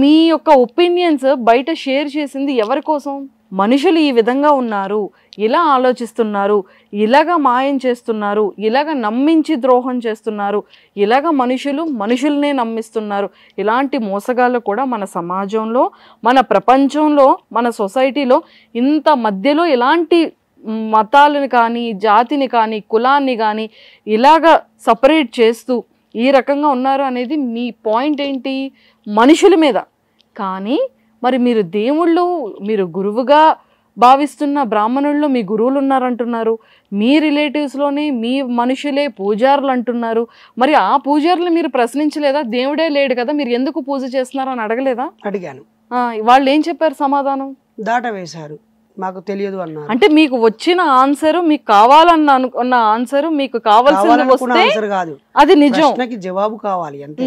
మీ యొక్క ఒపీనియన్స్ బయట షేర్ చేసింది ఎవరి కోసం మనుషులు ఈ విధంగా ఉన్నారు ఇలా ఆలోచిస్తున్నారు ఇలాగ మాయం చేస్తున్నారు ఇలాగ నమ్మించి ద్రోహం చేస్తున్నారు ఇలాగ మనుషులు మనుషులనే నమ్మిస్తున్నారు ఇలాంటి మోసగాళ్ళు కూడా మన సమాజంలో మన ప్రపంచంలో మన సొసైటీలో ఇంత మధ్యలో ఇలాంటి మతాలను కానీ జాతిని కానీ కులాన్ని కానీ ఇలాగ సపరేట్ చేస్తూ ఈ రకంగా ఉన్నారు అనేది మీ పాయింట్ ఏంటి మనుషుల మీద కానీ మరి మీరు దేవుళ్ళు మీరు గురువుగా భావిస్తున్న బ్రాహ్మణుల్లో మీ గురువులు ఉన్నారంటున్నారు మీ రిలేటివ్స్లోనే మీ మనుషులే పూజారులు అంటున్నారు మరి ఆ పూజారులు మీరు ప్రశ్నించలేదా దేవుడే లేడు కదా మీరు ఎందుకు పూజ చేస్తున్నారు అని అడగలేదా అడిగాను వాళ్ళు ఏం చెప్పారు సమాధానం దాట వేశారు మాకు తెలియదు అన్నారు అంటే మీకు వచ్చిన ఆన్సర్ మీకు కావాలన్న అనుకున్న ఆన్సర్ మీకు కావాల్సిన ఆన్సర్ కాదు అది నిజం జవాబు కావాలి అంటే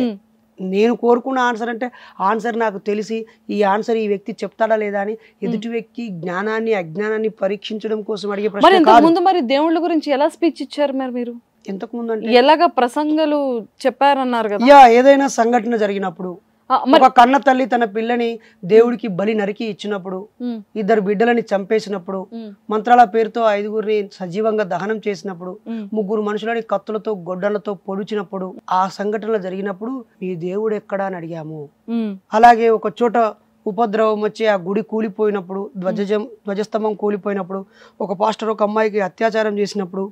నేను కోరుకున్న ఆన్సర్ అంటే ఆన్సర్ నాకు తెలిసి ఈ ఆన్సర్ ఈ వ్యక్తి చెప్తాడా లేదా అని ఎదుటి వ్యక్తి జ్ఞానాన్ని అజ్ఞానాన్ని పరీక్షించడం కోసం అడిగే ప్రశ్న మరి దేవుళ్ళ గురించి ఎలా స్పీచ్ ఇచ్చారు మరి మీరు ఇంతకు ముందు ఎలాగ ప్రసంగాలు చెప్పారన్నారు కదా ఏదైనా సంఘటన జరిగినప్పుడు ఒక కన్న తల్లి తన పిల్లని దేవుడికి బలి నరికి ఇచ్చినప్పుడు ఇద్దరు బిడ్డలని చంపేసినప్పుడు మంత్రాల పేరుతో ఐదుగురిని సజీవంగా దహనం చేసినప్పుడు ముగ్గురు మనుషులని కత్తులతో గొడ్డలతో పొడిచినప్పుడు ఆ సంఘటనలు జరిగినప్పుడు మీ దేవుడు ఎక్కడా అని అడిగాము అలాగే ఒక చోట ఉపద్రవం వచ్చి ఆ గుడి కూలిపోయినప్పుడు ధ్వజం ధ్వజస్తంభం కూలిపోయినప్పుడు ఒక పాస్టర్ ఒక అమ్మాయికి అత్యాచారం చేసినప్పుడు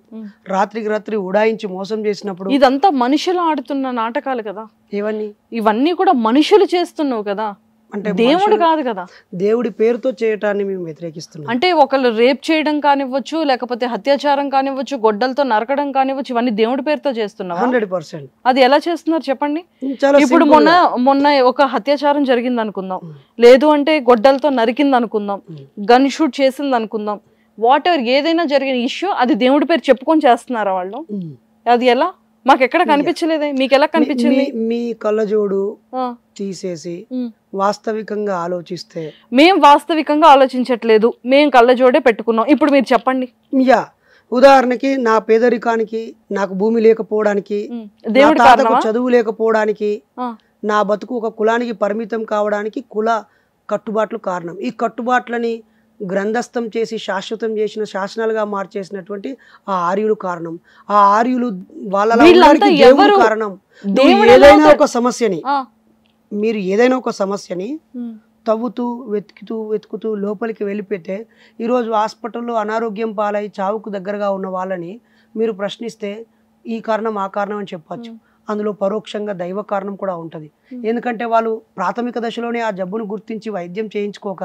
రాత్రికి రాత్రి ఉడాయించి మోసం చేసినప్పుడు ఇదంతా మనుషులు ఆడుతున్న నాటకాలు కదా ఇవన్నీ ఇవన్నీ కూడా మనుషులు చేస్తున్నావు కదా అంటే దేవుడు కాదు కదా దేవుడి పేరుతో చేయటాన్ని మేము వ్యతిరేకిస్తున్నాం అంటే ఒకళ్ళు రేప్ చేయడం కానివ్వచ్చు లేకపోతే అత్యాచారం కానివ్వచ్చు గొడ్డలతో నరకడం కానివ్వచ్చు ఇవన్నీ దేవుడి పేరుతో చేస్తున్నాం హండ్రెడ్ పర్సెంట్ అది ఎలా చేస్తున్నారు చెప్పండి ఇప్పుడు మొన్న మొన్న ఒక అత్యాచారం జరిగింది అనుకుందాం లేదు అంటే గొడ్డలతో నరికింది అనుకుందాం గన్ షూట్ చేసింది అనుకుందాం వాట్ ఎవర్ ఏదైనా జరిగిన ఇష్యూ అది దేవుడి పేరు చెప్పుకొని చేస్తున్నారా వాళ్ళు అది ఎలా మాకు ఎక్కడ కనిపించలేదే మీకు ఎలా కనిపించింది మీ కళ్ళజోడు తీసేసి వాస్తవికంగా ఆలోచిస్తే మేము వాస్తవికంగా ఆలోచించట్లేదు మేము కళ్ళజోడే పెట్టుకున్నాం ఇప్పుడు మీరు చెప్పండి యా ఉదాహరణకి నా పేదరికానికి నాకు భూమి లేకపోవడానికి చదువు లేకపోవడానికి నా బతుకు ఒక కులానికి పరిమితం కావడానికి కుల కట్టుబాట్లు కారణం ఈ కట్టుబాట్లని గ్రంథస్థం చేసి శాశ్వతం చేసిన శాసనాలుగా మార్చేసినటువంటి ఆ ఆర్యులు కారణం ఆ ఆర్యులు వాళ్ళ కారణం ఏదైనా ఒక సమస్యని మీరు ఏదైనా ఒక సమస్యని తవ్వుతూ వెతుకుతూ వెతుకుతూ లోపలికి వెళ్ళిపెడితే ఈరోజు హాస్పిటల్లో అనారోగ్యం పాలై చావుకు దగ్గరగా ఉన్న వాళ్ళని మీరు ప్రశ్నిస్తే ఈ కారణం ఆ కారణం అని చెప్పచ్చు అందులో పరోక్షంగా దైవ కారణం కూడా ఉంటుంది ఎందుకంటే వాళ్ళు ప్రాథమిక దశలోనే ఆ జబ్బును గుర్తించి వైద్యం చేయించుకోక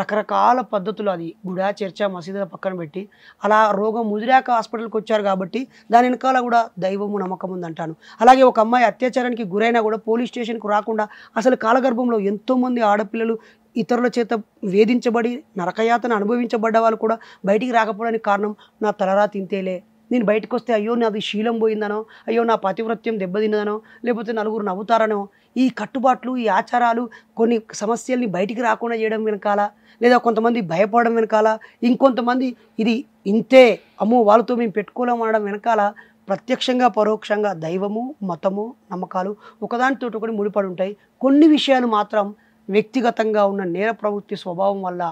రకరకాల పద్ధతులు అది గుడా చర్చ మసీదుల పక్కన పెట్టి అలా రోగం ముదిరాక హాస్పిటల్కి వచ్చారు కాబట్టి దాని వెనకాల కూడా దైవము నమ్మకం ఉందంటాను అలాగే ఒక అమ్మాయి అత్యాచారానికి గురైనా కూడా పోలీస్ స్టేషన్కు రాకుండా అసలు కాలగర్భంలో ఎంతోమంది ఆడపిల్లలు ఇతరుల చేత వేధించబడి నరకయాతన అనుభవించబడ్డ వాళ్ళు కూడా బయటికి రాకపోవడానికి కారణం నా తలరా తింతేలే నేను బయటకు వస్తే అయ్యో నాది శీలం పోయిందనో అయ్యో నా పాతివ్రత్యం దెబ్బతిన్నదనో లేకపోతే నలుగురు నవ్వుతారనో ఈ కట్టుబాట్లు ఈ ఆచారాలు కొన్ని సమస్యల్ని బయటికి రాకుండా చేయడం వెనకాల లేదా కొంతమంది భయపడడం వెనకాల ఇంకొంతమంది ఇది ఇంతే అమ్మో వాళ్ళతో మేము పెట్టుకోలేము అనడం వెనకాల ప్రత్యక్షంగా పరోక్షంగా దైవము మతము నమ్మకాలు ఒకదానితో ఒకటి ముడిపడి ఉంటాయి కొన్ని విషయాలు మాత్రం వ్యక్తిగతంగా ఉన్న నేర ప్రవృత్తి స్వభావం వల్ల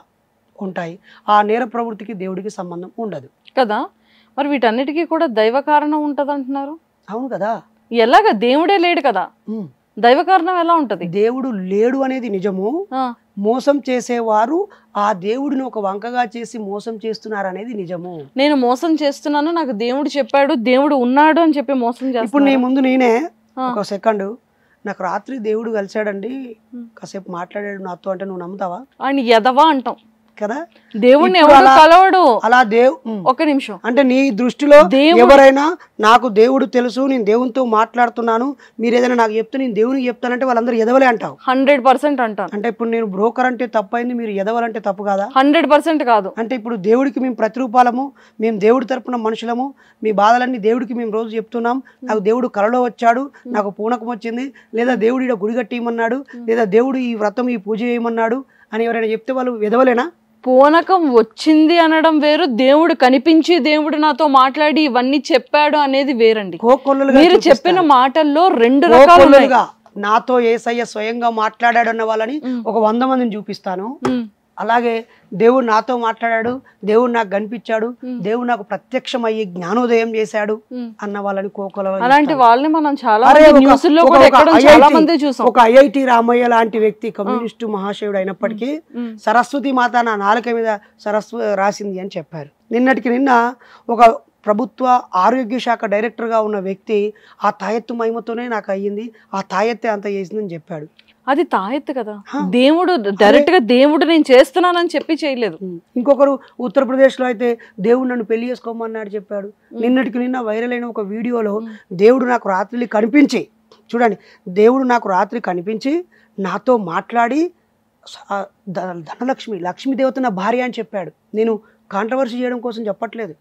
ఉంటాయి ఆ నేర ప్రవృత్తికి దేవుడికి సంబంధం ఉండదు కదా మరి వీటన్నిటికీ కూడా దైవ కారణం ఉంటుంది అంటున్నారు అవును కదా ఎలాగ దేవుడే లేడు కదా దైవ కారణం ఎలా ఉంటది దేవుడు లేడు అనేది నిజము మోసం చేసేవారు ఆ దేవుడిని ఒక వంకగా చేసి మోసం చేస్తున్నారు అనేది నిజము నేను మోసం చేస్తున్నాను నాకు దేవుడు చెప్పాడు దేవుడు ఉన్నాడు అని చెప్పి మోసం చేస్తాను ఇప్పుడు నీ ముందు నేనే ఒక సెకండ్ నాకు రాత్రి దేవుడు కలిశాడండి కాసేపు మాట్లాడాడు నాతో అంటే నువ్వు నమ్ముతావా ఆయన ఎదవా అంటాం కదా కలవడు అలా దేవు ఒక నిమిషం అంటే నీ దృష్టిలో ఎవరైనా నాకు దేవుడు తెలుసు నేను దేవునితో మాట్లాడుతున్నాను మీరు ఏదైనా నాకు చెప్తే నేను దేవునికి చెప్తానంటే వాళ్ళందరూ ఎదవలే అంటావు హండ్రెడ్ పర్సెంట్ అంటాను అంటే ఇప్పుడు నేను బ్రోకర్ అంటే తప్పైంది మీరు ఎదవాలంటే తప్పు కదా హండ్రెడ్ పర్సెంట్ కాదు అంటే ఇప్పుడు దేవుడికి మేము ప్రతిరూపాలము మేము దేవుడి తరపున మనుషులము మీ బాధలన్నీ దేవుడికి మేము రోజు చెప్తున్నాం నాకు దేవుడు కలలో వచ్చాడు నాకు పూనకం వచ్చింది లేదా దేవుడు ఇక్కడ గుడి కట్టేయమన్నాడు లేదా దేవుడు ఈ వ్రతం ఈ పూజ చేయమన్నాడు అని ఎవరైనా చెప్తే వాళ్ళు ఎదవలేనా పూనకం వచ్చింది అనడం వేరు దేవుడు కనిపించి దేవుడు నాతో మాట్లాడి ఇవన్నీ చెప్పాడు అనేది వేరండి మీరు చెప్పిన మాటల్లో రెండు రకాలుగా నాతో ఏసయ్య స్వయంగా మాట్లాడాడు అన్న వాళ్ళని ఒక వంద మందిని చూపిస్తాను అలాగే దేవుడు నాతో మాట్లాడాడు దేవుడు నాకు కనిపించాడు దేవుడు నాకు ప్రత్యక్షం అయ్యి జ్ఞానోదయం చేశాడు అన్న వాళ్ళని కోకొల అలాంటి వాళ్ళని మనం చాలా ఒక ఐఐటి రామయ్య లాంటి వ్యక్తి కమ్యూనిస్టు మహాశయుడు అయినప్పటికీ సరస్వతి మాత నా నాలుక మీద సరస్వ రాసింది అని చెప్పారు నిన్నటికి నిన్న ఒక ప్రభుత్వ ఆరోగ్య శాఖ డైరెక్టర్గా ఉన్న వ్యక్తి ఆ తాయెత్తు మహిమతోనే నాకు అయ్యింది ఆ తాయెత్తే అంత చేసిందని చెప్పాడు అది తాయెత్తు కదా దేవుడు డైరెక్ట్ గా దేవుడు నేను చేస్తున్నానని చెప్పి చేయలేదు ఇంకొకరు ఉత్తరప్రదేశ్ లో అయితే దేవుడు నన్ను పెళ్లి చేసుకోమన్నాడు చెప్పాడు నిన్నటికి నిన్న వైరల్ అయిన ఒక వీడియోలో దేవుడు నాకు రాత్రి కనిపించి చూడండి దేవుడు నాకు రాత్రి కనిపించి నాతో మాట్లాడి ధనలక్ష్మి లక్ష్మీదేవత నా భార్య అని చెప్పాడు నేను కాంట్రవర్సీ చేయడం కోసం చెప్పట్లేదు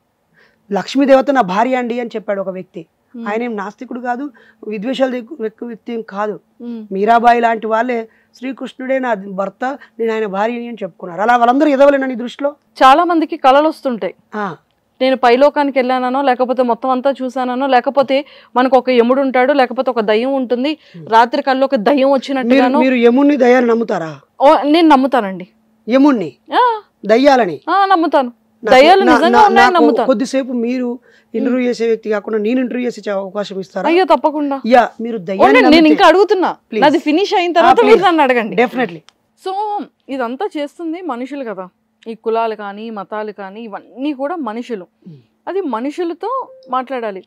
లక్ష్మీదేవత నా భార్య అండి అని చెప్పాడు ఒక వ్యక్తి ఆయన ఏం నాస్తికుడు కాదు విద్వేషాలు ఎక్కువ వ్యక్తి ఏం కాదు మీరాబాయి లాంటి వాళ్ళే శ్రీకృష్ణుడే నా భర్త నేను ఆయన భార్యని అని చెప్పుకున్నారు అలా వాళ్ళందరూ ఎదవలేనా నీ దృష్టిలో చాలా మందికి కళలు వస్తుంటాయి నేను పైలోకానికి వెళ్ళానో లేకపోతే మొత్తం అంతా చూసానో లేకపోతే మనకు ఒక యముడు ఉంటాడు లేకపోతే ఒక దయ్యం ఉంటుంది రాత్రి కళ్ళు ఒక దయ్యం వచ్చినట్టు మీరు యముని దయ్యాన్ని నమ్ముతారా నేను నమ్ముతానండి యముడిని దయ్యాలని నమ్ముతాను దయ్యాలు నమ్ముతాను కొద్దిసేపు మీరు ఇంటర్వ్యూ చేసే వ్యక్తి కాకుండా నేను ఇంటర్వ్యూ చేసే అవకాశం ఇస్తారు అయ్యో తప్పకుండా యా మీరు నేను ఇంకా అడుగుతున్నా అది ఫినిష్ అయిన తర్వాత మీరు నన్ను అడగండి డెఫినెట్లీ సో ఇదంతా చేస్తుంది మనుషులు కదా ఈ కులాలు కానీ మతాలు కానీ ఇవన్నీ కూడా మనుషులు hmm. అది మనుషులతో మాట్లాడాలి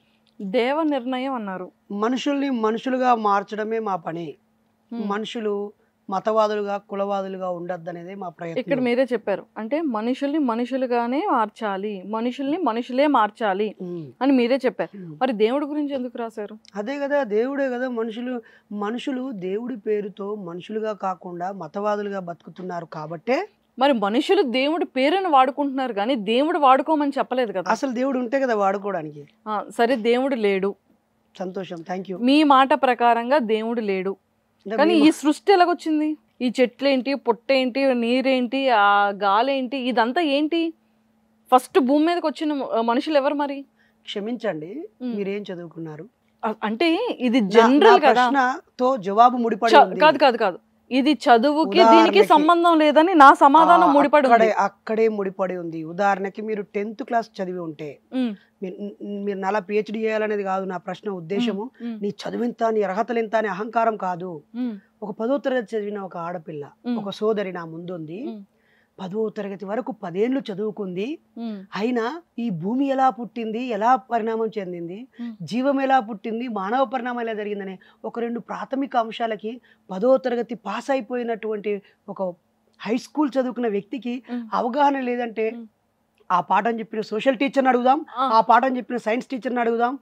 దేవ నిర్ణయం అన్నారు మనుషుల్ని మనుషులుగా మార్చడమే మా పని hmm. మనుషులు మతవాదులుగా కులవాదులుగా ఉండద్దు అనేది మా ప్రయత్నం ఇక్కడ మీరే చెప్పారు అంటే మనుషుల్ని మనుషులుగానే మార్చాలి మనుషుల్ని మనుషులే మార్చాలి అని మీరే చెప్పారు మరి దేవుడి గురించి ఎందుకు రాశారు అదే కదా దేవుడే కదా మనుషులు మనుషులు దేవుడి పేరుతో మనుషులుగా కాకుండా మతవాదులుగా బతుకుతున్నారు కాబట్టే మరి మనుషులు దేవుడి పేరును వాడుకుంటున్నారు కానీ దేవుడు వాడుకోమని చెప్పలేదు కదా అసలు దేవుడు ఉంటే కదా వాడుకోవడానికి సరే దేవుడు లేడు సంతోషం థ్యాంక్ యూ మీ మాట ప్రకారంగా దేవుడు లేడు కానీ ఈ సృష్టి ఎలాగొచ్చింది ఈ చెట్లు ఏంటి పొట్టేంటి నీరేంటి ఆ గాలేంటి ఇదంతా ఏంటి ఫస్ట్ భూమి మీదకి వచ్చిన మనుషులు ఎవరు మరి క్షమించండి మీరేం చదువుకున్నారు అంటే ఇది జనరల్ కదా తో జవాబు ముడిపడి కాదు కాదు కాదు ఇది చదువుకి దీనికి సంబంధం లేదని నా సమాధానం ముడిపడి అక్కడే ముడిపడి ఉంది ఉదాహరణకి మీరు టెన్త్ క్లాస్ చదివి ఉంటే మీరు నలా పిహెచ్డి చేయాలనేది కాదు నా ప్రశ్న ఉద్దేశము నీ చదువింత నీ అర్హతలు ఎంత అనే అహంకారం కాదు ఒక పదో తరగతి చదివిన ఒక ఆడపిల్ల ఒక సోదరి నా ముందుంది పదో తరగతి వరకు పదేండ్లు చదువుకుంది అయినా ఈ భూమి ఎలా పుట్టింది ఎలా పరిణామం చెందింది జీవం ఎలా పుట్టింది మానవ పరిణామం ఎలా జరిగిందనే ఒక రెండు ప్రాథమిక అంశాలకి పదో తరగతి పాస్ అయిపోయినటువంటి ఒక హై స్కూల్ చదువుకున్న వ్యక్తికి అవగాహన లేదంటే ఆ పాఠం చెప్పిన సోషల్ టీచర్ని అడుగుదాం ఆ పాఠం చెప్పిన సైన్స్ టీచర్ని అడుగుదాం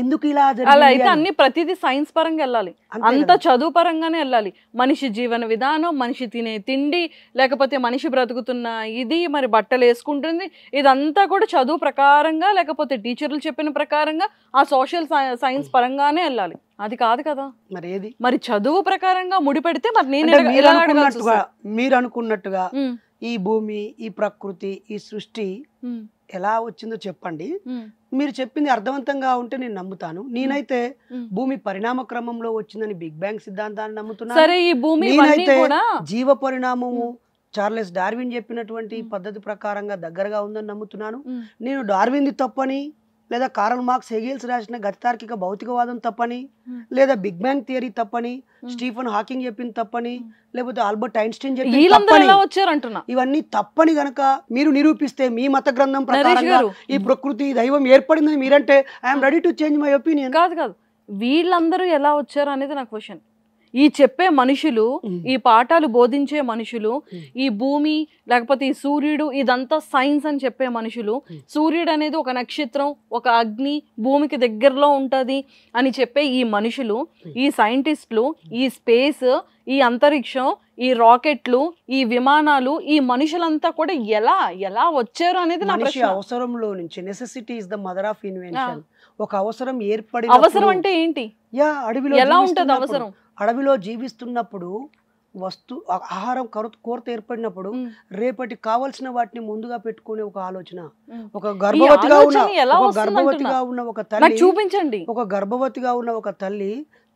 ఎందుకు ఇలా అలా అయితే అన్ని ప్రతిదీ సైన్స్ పరంగా వెళ్ళాలి అంత చదువు పరంగానే వెళ్ళాలి మనిషి జీవన విధానం మనిషి తినే తిండి లేకపోతే మనిషి బ్రతుకుతున్న ఇది మరి బట్టలు వేసుకుంటుంది ఇదంతా కూడా చదువు ప్రకారంగా లేకపోతే టీచర్లు చెప్పిన ప్రకారంగా ఆ సోషల్ సైన్స్ పరంగానే వెళ్ళాలి అది కాదు కదా మరి ఏది మరి చదువు ప్రకారంగా ముడిపెడితే మరి నేను మీరు అనుకున్నట్టుగా ఈ భూమి ఈ ప్రకృతి ఈ సృష్టి ఎలా వచ్చిందో చెప్పండి మీరు చెప్పింది అర్థవంతంగా ఉంటే నేను నమ్ముతాను నేనైతే భూమి పరిణామ క్రమంలో వచ్చిందని బిగ్ బ్యాంగ్ సిద్ధాంతాన్ని నమ్ముతున్నాను భూమి నేనైతే జీవ పరిణామము చార్లెస్ డార్విన్ చెప్పినటువంటి పద్ధతి ప్రకారంగా దగ్గరగా ఉందని నమ్ముతున్నాను నేను డార్విన్ది తప్పని లేదా కారల్ మార్క్స్ హెగిల్స్ రాసిన గతితార్కిక భౌతికవాదం తప్పని hmm. లేదా బిగ్ బ్యాంగ్ థియరీ తప్పని hmm. స్టీఫన్ హాకింగ్ చెప్పింది తప్పని hmm. లేకపోతే ఆల్బర్ట్ ఐన్స్టైన్ చెప్పింది తప్పని ఇవన్నీ తప్పని గనక మీరు నిరూపిస్తే మీ మత గ్రంథం ప్రకారంగా ఈ ప్రకృతి దైవం ఏర్పడిందని మీరంటే I'm ready to change my opinion కాదు కాదు వీళ్ళందరూ ఎలా వచ్చారు అనేది నా క్వశ్చన్ ఈ చెప్పే మనుషులు ఈ పాఠాలు బోధించే మనుషులు ఈ భూమి లేకపోతే ఈ సూర్యుడు ఇదంతా సైన్స్ అని చెప్పే మనుషులు సూర్యుడు అనేది ఒక నక్షత్రం ఒక అగ్ని భూమికి దగ్గరలో ఉంటుంది అని చెప్పే ఈ మనుషులు ఈ సైంటిస్టులు ఈ స్పేస్ ఈ అంతరిక్షం ఈ రాకెట్లు ఈ విమానాలు ఈ మనుషులంతా కూడా ఎలా ఎలా వచ్చారు అనేది నా అవసరంలో నుంచి necessity is the mother of invention ఒక అవసరం ఏర్పడి అవసరం అంటే ఏంటి యా అడవిలో ఎలా ఉంటుంది అవసరం అడవిలో జీవిస్తున్నప్పుడు వస్తు ఆహారం కొరత ఏర్పడినప్పుడు రేపటి కావలసిన వాటిని ముందుగా పెట్టుకునే ఒక ఆలోచన ఒక గర్భవతిగా ఉన్న ఒక గర్భవతిగా ఉన్న ఒక తల్లి చూపించండి ఒక గర్భవతిగా ఉన్న ఒక తల్లి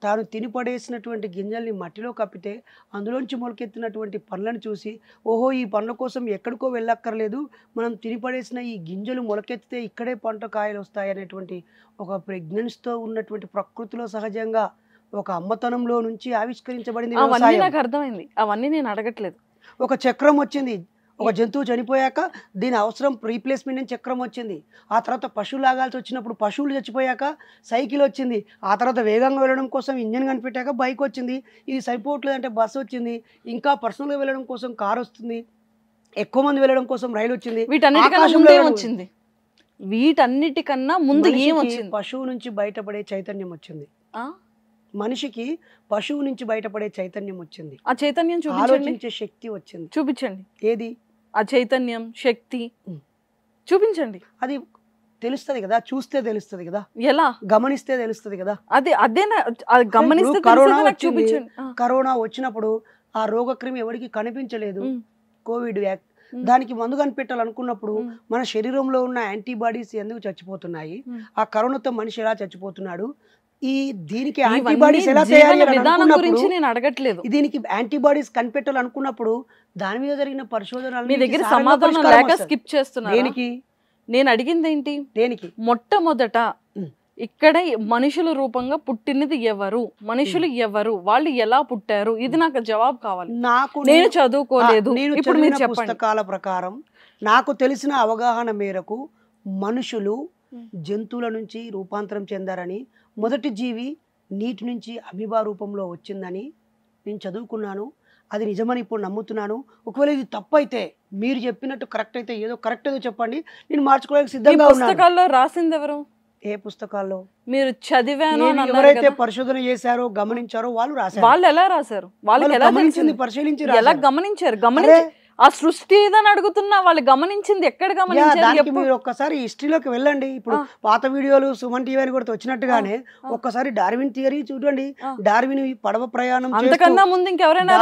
తాను తినిపడేసినటువంటి గింజల్ని మట్టిలో కప్పితే అందులోంచి మొలకెత్తినటువంటి పండ్లను చూసి ఓహో ఈ పండ్ల కోసం ఎక్కడికో వెళ్ళక్కర్లేదు మనం తినిపడేసిన ఈ గింజలు మొలకెత్తితే ఇక్కడే పంట కాయలు వస్తాయి అనేటువంటి ఒక ప్రెగ్నెన్స్తో ఉన్నటువంటి ప్రకృతిలో సహజంగా ఒక అమ్మతనంలో నుంచి ఆవిష్కరించబడింది అవన్నీ నాకు అర్థమైంది అవన్నీ నేను అడగట్లేదు ఒక చక్రం వచ్చింది ఒక జంతువు చనిపోయాక దీని అవసరం రీప్లేస్మెంట్ అని చక్రం వచ్చింది ఆ తర్వాత పశువులు ఆగాల్సి వచ్చినప్పుడు పశువులు చచ్చిపోయాక సైకిల్ వచ్చింది ఆ తర్వాత వేగంగా వెళ్ళడం కోసం ఇంజన్ కనిపెట్టాక బైక్ వచ్చింది ఇది సరిపోవట్లేదు అంటే బస్సు వచ్చింది ఇంకా పర్సనల్గా వెళ్ళడం కోసం కారు వస్తుంది ఎక్కువ మంది వెళ్ళడం కోసం రైలు వచ్చింది వచ్చింది వీటన్నిటికన్నా ముందు ఏం వచ్చింది పశువు నుంచి బయటపడే చైతన్యం వచ్చింది మనిషికి పశువు నుంచి బయటపడే చైతన్యం వచ్చింది ఆ చైతన్యం ఆలోచించే శక్తి వచ్చింది చూపించండి ఏది ఆ చైతన్యం శక్తి చూపించండి అది తెలుస్తుంది కదా చూస్తే తెలుస్తుంది కదా ఎలా గమనిస్తే తెలుస్తుంది కదా అదే అదే గమనిస్తే కరోనా చూపించండి కరోనా వచ్చినప్పుడు ఆ రోగక్రిమి ఎవరికి కనిపించలేదు కోవిడ్ దానికి మందు కనిపెట్టాలనుకున్నప్పుడు మన శరీరంలో ఉన్న యాంటీబాడీస్ ఎందుకు చచ్చిపోతున్నాయి ఆ కరోనాతో మనిషి ఎలా చచ్చిపోతున్నాడు ఈ దీనికి యాంటీబాడీస్ ఎలా చేయాలి నేను అడగట్లేదు దీనికి యాంటీబాడీస్ కనిపెట్టాలనుకున్నప్పుడు దాని మీద జరిగిన పరిశోధనలు మీ దగ్గర సమాధానం లేక స్కిప్ చేస్తున్నా దేనికి నేను అడిగింది ఏంటి దేనికి మొట్టమొదట ఇక్కడ మనుషుల రూపంగా పుట్టినది ఎవరు మనుషులు ఎవరు వాళ్ళు ఎలా పుట్టారు ఇది నాకు జవాబు కావాలి నాకు నేను చదువుకోలేదు నేను ఇప్పుడు మీరు పుస్తకాల ప్రకారం నాకు తెలిసిన అవగాహన మేరకు మనుషులు జంతువుల నుంచి రూపాంతరం చెందారని మొదటి జీవి నీటి నుంచి అమీబా రూపంలో వచ్చిందని నేను చదువుకున్నాను అది నిజమని ఇప్పుడు నమ్ముతున్నాను ఒకవేళ ఇది తప్పు అయితే మీరు చెప్పినట్టు కరెక్ట్ అయితే ఏదో కరెక్ట్ ఏదో చెప్పండి నేను మార్చుకోవడానికి సిద్ధంగా పుస్తకాల్లో రాసింది ఎవరు ఏ పుస్తకాల్లో మీరు చదివాను ఎవరైతే పరిశోధన చేశారో గమనించారో వాళ్ళు రాశారు వాళ్ళు ఎలా రాశారు వాళ్ళు గమనించింది పరిశీలించారు ఎలా గమనించారు గమనించారు ఆ సృష్టి ఏదని అడుగుతున్నా వాళ్ళు గమనించింది ఎక్కడ గమనించారు మీరు ఒక్కసారి హిస్టరీలోకి వెళ్ళండి ఇప్పుడు పాత వీడియోలు సుమన్ టీవీ అని కూడా వచ్చినట్టుగానే ఒక్కసారి డార్విన్ థియరీ చూడండి డార్విన్ పడవ ప్రయాణం అంతకన్నా ముందు ఇంకెవరైనా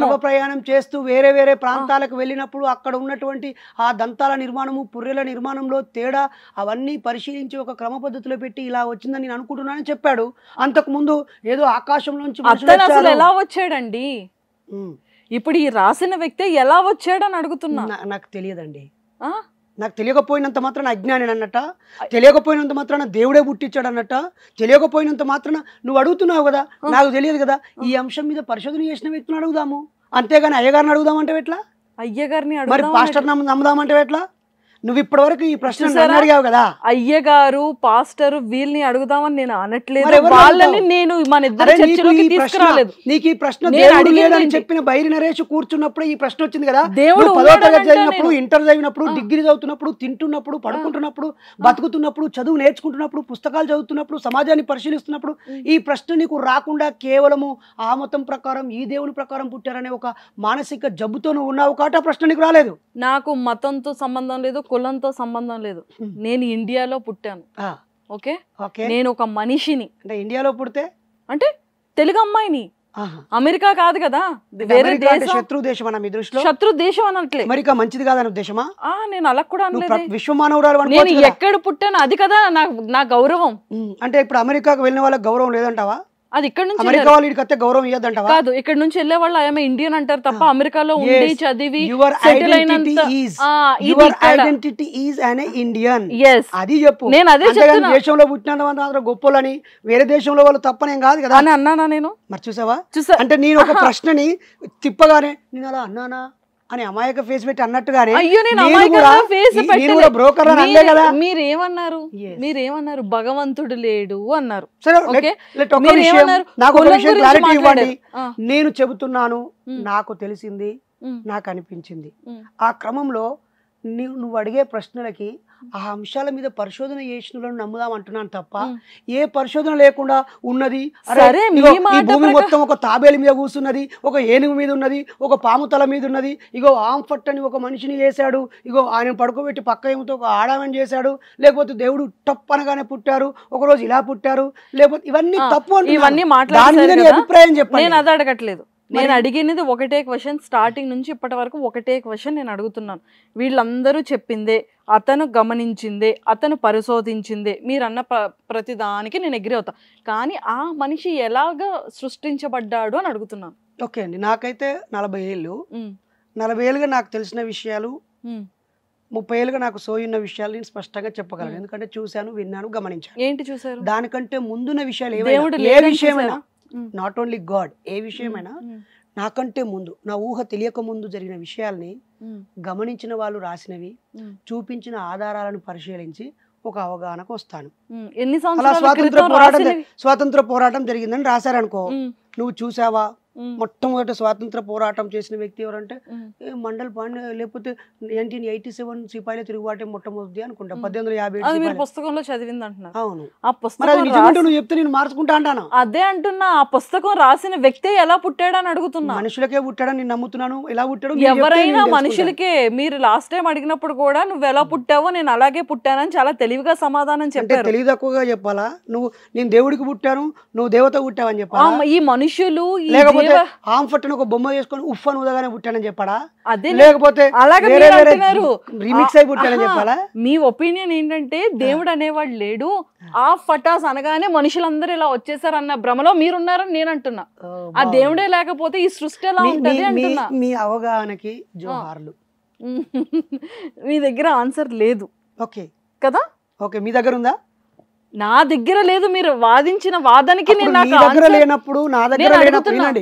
పడవ ప్రయాణం చేస్తూ వేరే వేరే ప్రాంతాలకు వెళ్ళినప్పుడు అక్కడ ఉన్నటువంటి ఆ దంతాల నిర్మాణము పుర్రెల నిర్మాణంలో తేడా అవన్నీ పరిశీలించి ఒక క్రమ పద్ధతిలో పెట్టి ఇలా వచ్చిందని నేను అనుకుంటున్నానని చెప్పాడు అంతకు ముందు ఏదో ఆకాశంలోంచి ఎలా వచ్చాడండి ఇప్పుడు ఈ రాసిన వ్యక్తి ఎలా వచ్చాడని అడుగుతున్నా నాకు తెలియదండి నాకు తెలియకపోయినంత మాత్రం అజ్ఞాని అన్నట్ట తెలియకపోయినంత మాత్రాన దేవుడే పుట్టించాడు అన్నట్ట తెలియకపోయినంత మాత్రాన నువ్వు అడుగుతున్నావు కదా నాకు తెలియదు కదా ఈ అంశం మీద పరిశోధన చేసిన వ్యక్తిని అడుగుదాము అంతేగాని అయ్యగారిని అడుగుదామంటే ఎట్లా అయ్యగారిని మరి పాస్టర్ నమ్ముదామంటే ఎట్లా నువ్వు ఇప్పటివరకు ఈ ప్రశ్న అడిగావు కదా అయ్య గారు పాస్టర్ వీళ్ళని అడుగుదామని నేను అనట్లేదు వాళ్ళని నేను మన ఇద్దరు తీసుకురాలేదు నీకు ఈ ప్రశ్న దేవుడు చెప్పిన బైరి నరేష్ కూర్చున్నప్పుడు ఈ ప్రశ్న వచ్చింది కదా దేవుడు చదివినప్పుడు ఇంటర్ చదివినప్పుడు డిగ్రీ చదువుతున్నప్పుడు తింటున్నప్పుడు పడుకుంటున్నప్పుడు బతుకుతున్నప్పుడు చదువు నేర్చుకుంటున్నప్పుడు పుస్తకాలు చదువుతున్నప్పుడు సమాజాన్ని పరిశీలిస్తున్నప్పుడు ఈ ప్రశ్న నీకు రాకుండా కేవలము ఆ మతం ప్రకారం ఈ దేవుని ప్రకారం పుట్టారనే ఒక మానసిక జబ్బుతో ఉన్నావు కాబట్టి ఆ ప్రశ్న నీకు రాలేదు నాకు మతంతో సంబంధం లేదు కులంతో సంబంధం లేదు నేను ఇండియాలో పుట్టాను ఓకే నేను ఒక మనిషిని అంటే ఇండియాలో పుడితే అంటే తెలుగు అమ్మాయిని అమెరికా కాదు కదా వేరే శత్రు దేశం మీ శత్రు దేశం అనట్లే అమెరికా మంచిది కాదని ఉద్దేశమా నేను అలా కూడా విశ్వ నేను ఎక్కడ పుట్టాను అది కదా నా నా గౌరవం అంటే ఇప్పుడు అమెరికాకు వెళ్ళిన వాళ్ళకి గౌరవం లేదంటావా అది ఇక్కడ నుంచి అమెరికా వాళ్ళు ఇక్కడికి గౌరవం ఇవ్వదంట కాదు ఇక్కడ నుంచి వెళ్ళే వాళ్ళు ఆమె ఇండియన్ అంటారు తప్ప అమెరికాలో ఉండి చదివి identity is your identity is అనే ఇండియన్ అది చెప్పు నేను అదే చెప్తున్నా దేశంలో పుట్టిన గొప్పలని వేరే దేశంలో వాళ్ళు తప్పనేం కాదు కదా అని అన్నానా నేను మరి చూసావా చూసా అంటే నేను ఒక ప్రశ్నని తిప్పగానే నేను అలా అన్నానా అని అమాయక ఫేస్ పెట్టి అన్నట్టుగానే అయ్యో నేను భగవంతుడు లేడు అన్నారు నేను చెబుతున్నాను నాకు తెలిసింది నాకు అనిపించింది ఆ క్రమంలో నువ్వు అడిగే ప్రశ్నలకి ఆ అంశాల మీద పరిశోధన చేసిన నమ్ముదాం అంటున్నాను తప్ప ఏ పరిశోధన లేకుండా ఉన్నది అరే ఈ భూమి మొత్తం ఒక తాబేలు మీద కూర్చున్నది ఒక ఏనుగు మీద ఉన్నది ఒక పాము తల మీద ఉన్నది ఇగో ఆంఫట్ అని ఒక మనిషిని చేశాడు ఇగో ఆయన పడుకోబెట్టి పక్క ఏమితో ఒక ఆడామని చేశాడు లేకపోతే దేవుడు టప్ అనగానే పుట్టారు ఒక రోజు ఇలా పుట్టారు లేకపోతే ఇవన్నీ తప్పు ఇవన్నీ అభిప్రాయం చెప్పండి నేను అది అడగట్లేదు నేను అడిగినది ఒకటే క్వశ్చన్ స్టార్టింగ్ నుంచి ఇప్పటి వరకు ఒకటే క్వశ్చన్ నేను అడుగుతున్నాను వీళ్ళందరూ చెప్పిందే అతను గమనించిందే అతను పరిశోధించిందే మీరన్న ప్ర ప్రతి దానికి నేను ఎగ్రి అవుతా కానీ ఆ మనిషి ఎలాగ సృష్టించబడ్డాడు అని అడుగుతున్నాను ఓకే అండి నాకైతే నలభై ఏళ్ళు నలభై ఏళ్ళుగా నాకు తెలిసిన విషయాలు ముప్పై ఏళ్ళుగా నాకు సోయున్న విషయాలు నేను స్పష్టంగా చెప్పగలను ఎందుకంటే చూశాను విన్నాను గమనించాను ఏంటి చూశారు దానికంటే ముందున్న విషయాలు ఏమైనా ఏ విషయమైనా నాట్ ఓన్లీ గాడ్ ఏ విషయమైనా నాకంటే ముందు నా ఊహ తెలియక ముందు జరిగిన విషయాల్ని గమనించిన వాళ్ళు రాసినవి చూపించిన ఆధారాలను పరిశీలించి ఒక అవగాహనకు వస్తాను స్వాతంత్ర పోరాటం స్వాతంత్ర పోరాటం జరిగిందని రాశారనుకో నువ్వు చూసావా మొట్టమొదటి స్వాతంత్ర పోరాటం చేసిన వ్యక్తి ఎవరంటే మండల్ పాండే లేకపోతే నైన్టీన్ ఎయిటీ సెవెన్ సిపాయిల తిరుగుబాటు మొట్టమొదటి అనుకుంటా పద్దెనిమిది వందల యాభై పుస్తకంలో చదివింది అంటున్నా అవును ఆ పుస్తకం చెప్తే నేను మార్చుకుంటా అంటాను అదే అంటున్నా ఆ పుస్తకం రాసిన వ్యక్తి ఎలా పుట్టాడని అడుగుతున్నా మనుషులకే పుట్టాడని నేను నమ్ముతున్నాను ఎలా పుట్టాడు ఎవరైనా మనుషులకే మీరు లాస్ట్ టైం అడిగినప్పుడు కూడా నువ్వు ఎలా పుట్టావో నేను అలాగే పుట్టానని చాలా తెలివిగా సమాధానం చెప్పాను తెలివి తక్కువగా చెప్పాలా నువ్వు నేను దేవుడికి పుట్టాను నువ్వు దేవత పుట్టావని చెప్పాలి ఈ మనుషులు లేకపోతే ఆంఫట్ని ఒక బొమ్మ చేసుకొని ఉఫ్ అని ఉదగానే పుట్టానని చెప్పాడా అదే లేకపోతే రిమిక్స్ అయి పుట్టానని చెప్పాలా మీ ఒపీనియన్ ఏంటంటే దేవుడు అనేవాడు లేడు ఆ ఫటాస్ అనగానే మనుషులందరూ ఇలా వచ్చేసారు అన్న భ్రమలో మీరున్నారని నేను అంటున్నా ఆ దేవుడే లేకపోతే ఈ సృష్టి ఎలా మీ అవగాహనకి జోహార్లు మీ దగ్గర ఆన్సర్ లేదు ఓకే కదా ఓకే మీ దగ్గర ఉందా నా దగ్గర లేదు మీరు వాదించిన వాదనకి నేను నా దగ్గర లేనప్పుడు నా దగ్గర లేనప్పుడు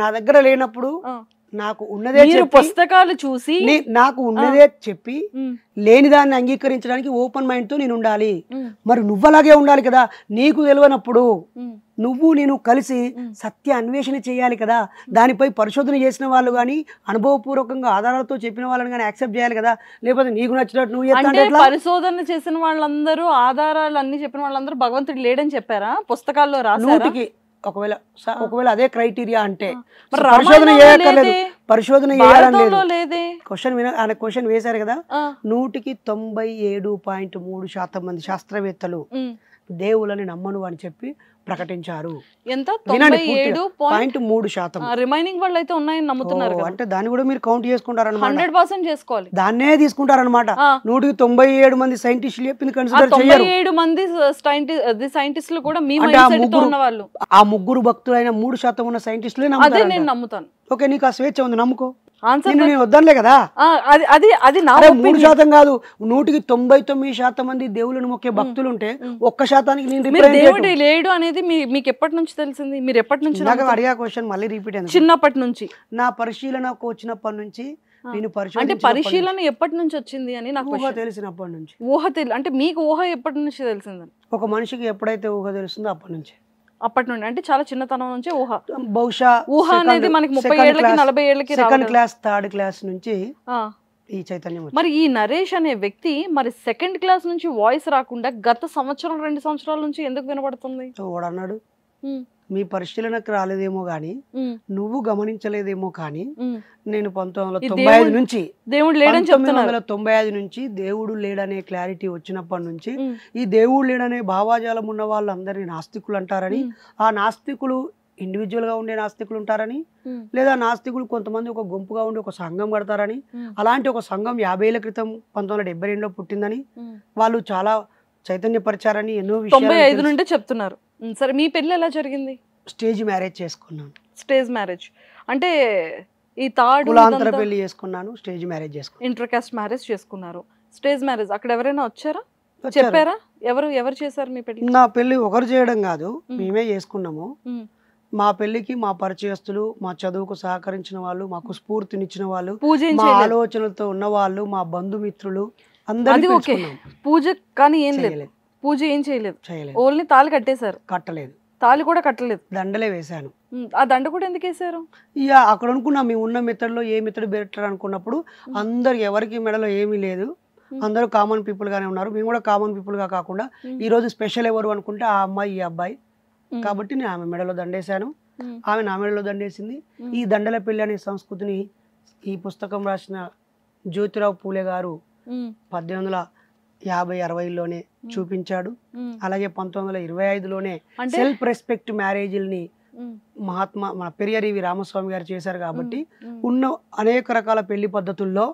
నా దగ్గర లేనప్పుడు నాకు ఉన్నదే పుస్తకాలు చూసి నాకు ఉన్నదే చెప్పి లేని దాన్ని అంగీకరించడానికి ఓపెన్ మైండ్ తో నేను ఉండాలి మరి నువ్వలాగే ఉండాలి కదా నీకు తెలియనప్పుడు నువ్వు నేను కలిసి సత్య అన్వేషణ చేయాలి కదా దానిపై పరిశోధన చేసిన వాళ్ళు కానీ అనుభవపూర్వకంగా ఆధారాలతో చెప్పిన వాళ్ళని కానీ యాక్సెప్ట్ చేయాలి కదా లేకపోతే నీకు నచ్చినట్టు నువ్వు పరిశోధన చేసిన వాళ్ళందరూ ఆధారాలు అన్ని చెప్పిన వాళ్ళందరూ భగవంతుడు లేడని చెప్పారా పుస్తకాల్లో రాసి ఒకవేళ ఒకవేళ అదే క్రైటీరియా అంటే మరి పరిశోధన పరిశోధన క్వశ్చన్ విన ఆయన క్వశ్చన్ వేశారు కదా నూటికి తొంభై ఏడు పాయింట్ మూడు శాతం మంది శాస్త్రవేత్తలు దేవులని నమ్మను అని చెప్పి ప్రకటించారు ఎంత పాయింట్ మూడు శాతం రిమైనింగ్ వాళ్ళు అయితే ఉన్నాయని నమ్ముతున్నారు అంటే దాన్ని కూడా మీరు కౌంట్ చేసుకుంటారు హండ్రెడ్ పర్సెంట్ చేసుకోవాలి దాన్నే తీసుకుంటారనమాట నూటికి తొంభై ఏడు మంది సైంటిస్టులు చెప్పింది కన్సిడర్ తొంభై ఏడు మంది సైంటిస్టులు కూడా మీ వాళ్ళు ఆ ముగ్గురు భక్తులైన మూడు శాతం ఉన్న సైంటిస్టులే నమ్ముతారు అదే నేను నమ్ముతాను ఓకే నీకు ఆ స్వేచ్ఛ ఉంది నమ్ముకో ఆన్సర్ నేను వద్దనులే కదా అది అది అది నా మూడు శాతం కాదు నూటికి తొంభై తొమ్మిది శాతం మంది దేవుళ్ళని మొక్కే భక్తులు ఉంటే ఒక్క శాతానికి నేను దేవుడు లేడు అనేది మీకు ఎప్పటి నుంచి తెలిసింది మీరు ఎప్పటి నుంచి నాకు అడిగా క్వశ్చన్ మళ్ళీ రిపీట్ అయింది చిన్నప్పటి నుంచి నా పరిశీలనకు వచ్చినప్పటి నుంచి నేను అంటే పరిశీలన ఎప్పటి నుంచి వచ్చింది అని నాకు ఊహ తెలిసినప్పటి నుంచి ఊహ తెలి అంటే మీకు ఊహ ఎప్పటి నుంచి తెలిసిందని ఒక మనిషికి ఎప్పుడైతే ఊహ తెలుస్తుందో అప్పటి నుంచి అప్పటి నుండి అంటే చాలా చిన్నతనం నుంచి ఊహ బహుశా ఊహ అనేది మనకి ముప్పై ఏళ్ళకి నలభై ఏళ్ళకి సెకండ్ క్లాస్ థర్డ్ క్లాస్ నుంచి ఈ చైతన్యం మరి ఈ నరేష్ అనే వ్యక్తి మరి సెకండ్ క్లాస్ నుంచి వాయిస్ రాకుండా గత సంవత్సరం రెండు సంవత్సరాల నుంచి ఎందుకు వినపడుతుంది వాడు అన్నాడు మీ పరిశీలనకు రాలేదేమో గాని నువ్వు గమనించలేదేమో కానీ నేను పంతొమ్మిది వందల తొంభై ఐదు నుంచి దేవుడు తొంభై ఐదు నుంచి దేవుడు లేడనే క్లారిటీ వచ్చినప్పటి నుంచి ఈ దేవుడు లేడనే భావాజాలం ఉన్న వాళ్ళందరినీ నాస్తికులు అంటారని ఆ నాస్తికులు ఇండివిజువల్ గా ఉండే నాస్తికులు ఉంటారని లేదా నాస్తికులు కొంతమంది ఒక గుంపుగా ఉండి ఒక సంఘం కడతారని అలాంటి ఒక సంఘం యాభై ఏళ్ళ క్రితం పంతొమ్మిది వందల పుట్టిందని వాళ్ళు చాలా చైతన్యపరిచారని ఎన్నో విషయాలు చెప్తున్నారు సరే మీ పెళ్ళి ఎలా జరిగింది స్టేజ్ మ్యారేజ్ చేసుకున్నాను స్టేజ్ మ్యారేజ్ అంటే ఈ తాడు కులాంతర పెళ్లి చేసుకున్నాను స్టేజ్ మ్యారేజ్ చేసుకున్నాను ఇంటర్ కాస్ట్ మ్యారేజ్ చేసుకున్నారు స్టేజ్ మ్యారేజ్ అక్కడ ఎవరైనా వచ్చారా చెప్పారా ఎవరు ఎవరు చేశారు మీ పెళ్లి నా పెళ్లి ఒకరు చేయడం కాదు మేమే చేసుకున్నాము మా పెళ్లికి మా పరిచయస్తులు మా చదువుకు సహకరించిన వాళ్ళు మాకు స్ఫూర్తినిచ్చిన వాళ్ళు మా ఆలోచనలతో ఉన్న వాళ్ళు మా బంధుమిత్రులు అందరూ పూజ కానీ ఏం లేదు పూజ ఏం చేయలేదు చేయలేదు ఓన్లీ తాళి కట్టేశారు కట్టలేదు తాళి కూడా కట్టలేదు దండలే వేశాను ఆ దండ కూడా ఎందుకు వేసారు ఇక అక్కడ అనుకున్నా మేము ఉన్న మిత్రుల్లో ఏ మిత్రుడు బెటర్ అనుకున్నప్పుడు అందరు ఎవరికి మెడలో ఏమీ లేదు అందరూ కామన్ పీపుల్ గానే ఉన్నారు మేము కూడా కామన్ పీపుల్ గా కాకుండా ఈ రోజు స్పెషల్ ఎవరు అనుకుంటే ఆ అమ్మాయి ఈ అబ్బాయి కాబట్టి నేను ఆమె మెడలో దండేశాను ఆమె నా మెడలో దండేసింది ఈ దండల పెళ్లి అనే సంస్కృతిని ఈ పుస్తకం రాసిన జ్యోతిరావు పూలే గారు పద్దెనిమిది వందల యాభై అరవైలోనే చూపించాడు అలాగే పంతొమ్మిది వందల ఇరవై ఐదులోనే సెల్ఫ్ రెస్పెక్ట్ మ్యారేజీల్ని మహాత్మా మన పెరియరివి రామస్వామి గారు చేశారు కాబట్టి ఉన్న అనేక రకాల పెళ్లి పద్ధతుల్లో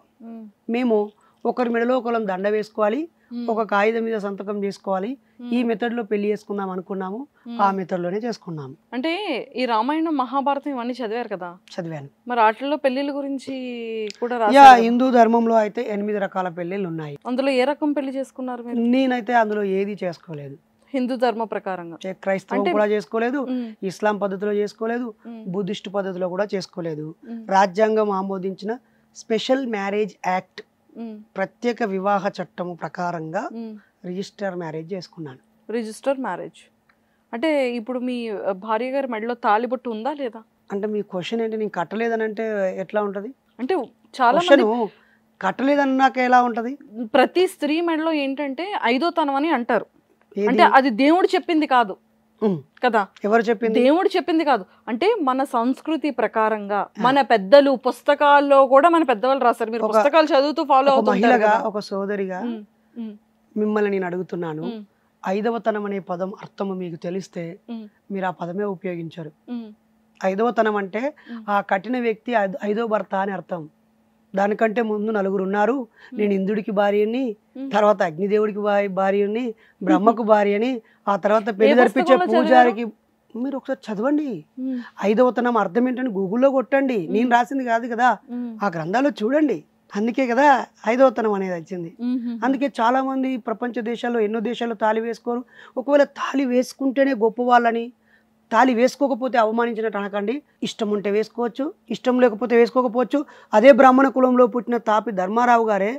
మేము ఒకరి మెడలో ఒకరం దండ వేసుకోవాలి ఒక కాగితం మీద సంతకం చేసుకోవాలి ఈ మెథడ్ లో పెళ్లి చేసుకుందాం అనుకున్నాము ఆ మెథడ్ లోనే చేసుకున్నాము అంటే ఈ రామాయణం మహాభారతం ఇవన్నీ చదివారు కదా చదివాను మరి వాటిలో పెళ్లిళ్ళ గురించి కూడా హిందూ ధర్మంలో అయితే ఎనిమిది రకాల పెళ్లిళ్ళు ఉన్నాయి అందులో ఏ రకం పెళ్లి చేసుకున్నారు నేనైతే అందులో ఏది చేసుకోలేదు హిందూ ధర్మ ప్రకారంగా క్రైస్తవం కూడా చేసుకోలేదు ఇస్లాం పద్ధతిలో చేసుకోలేదు బుద్ధిస్ట్ పద్ధతిలో కూడా చేసుకోలేదు రాజ్యాంగం ఆమోదించిన స్పెషల్ మ్యారేజ్ యాక్ట్ ప్రత్యేక వివాహ చట్టం ప్రకారంగా రిజిస్టర్ మ్యారేజ్ చేసుకున్నాను రిజిస్టర్ మ్యారేజ్ అంటే ఇప్పుడు మీ భార్య గారి మెడలో తాలిబొట్టు ఉందా లేదా అంటే మీ క్వశ్చన్ ఏంటి నేను కట్టలేదని అంటే ఎట్లా ఉంటుంది అంటే చాలా కట్టలేదని నాకు ఎలా ఉంటుంది ప్రతి స్త్రీ మెడలో ఏంటంటే ఐదో తనం అని అంటారు అంటే అది దేవుడు చెప్పింది కాదు కదా ఎవరు చెప్పింది దేవుడు చెప్పింది కాదు అంటే మన సంస్కృతి ప్రకారంగా మన పెద్దలు పుస్తకాల్లో కూడా మన పెద్దవాళ్ళు రాస్తారు మీరు పుస్తకాలు చదువుతూ ఫాలో మహిళగా ఒక సోదరిగా మిమ్మల్ని నేను అడుగుతున్నాను ఐదవతనం అనే పదం అర్థం మీకు తెలిస్తే మీరు ఆ పదమే ఉపయోగించరు ఐదవతనం అంటే ఆ కఠిన వ్యక్తి ఐదో భర్త అని అర్థం దానికంటే ముందు నలుగురు ఉన్నారు నేను ఇంద్రుడికి భార్యని తర్వాత అగ్నిదేవుడికి భార్యని బ్రహ్మకు భార్యని ఆ తర్వాత పెళ్లి జరిపించే పూజారికి మీరు ఒకసారి చదవండి ఐదవతనం అర్థం ఏంటని గూగుల్లో కొట్టండి నేను రాసింది కాదు కదా ఆ గ్రంథాల్లో చూడండి అందుకే కదా ఐదవతనం అనేది వచ్చింది అందుకే చాలా మంది ప్రపంచ దేశాల్లో ఎన్నో దేశాల్లో తాళి వేసుకోరు ఒకవేళ తాళి వేసుకుంటేనే గొప్ప వాళ్ళని తాళి వేసుకోకపోతే అవమానించినట్టు అనకండి ఇష్టం ఉంటే వేసుకోవచ్చు ఇష్టం లేకపోతే వేసుకోకపోవచ్చు అదే బ్రాహ్మణ కులంలో పుట్టిన తాపి ధర్మారావు గారే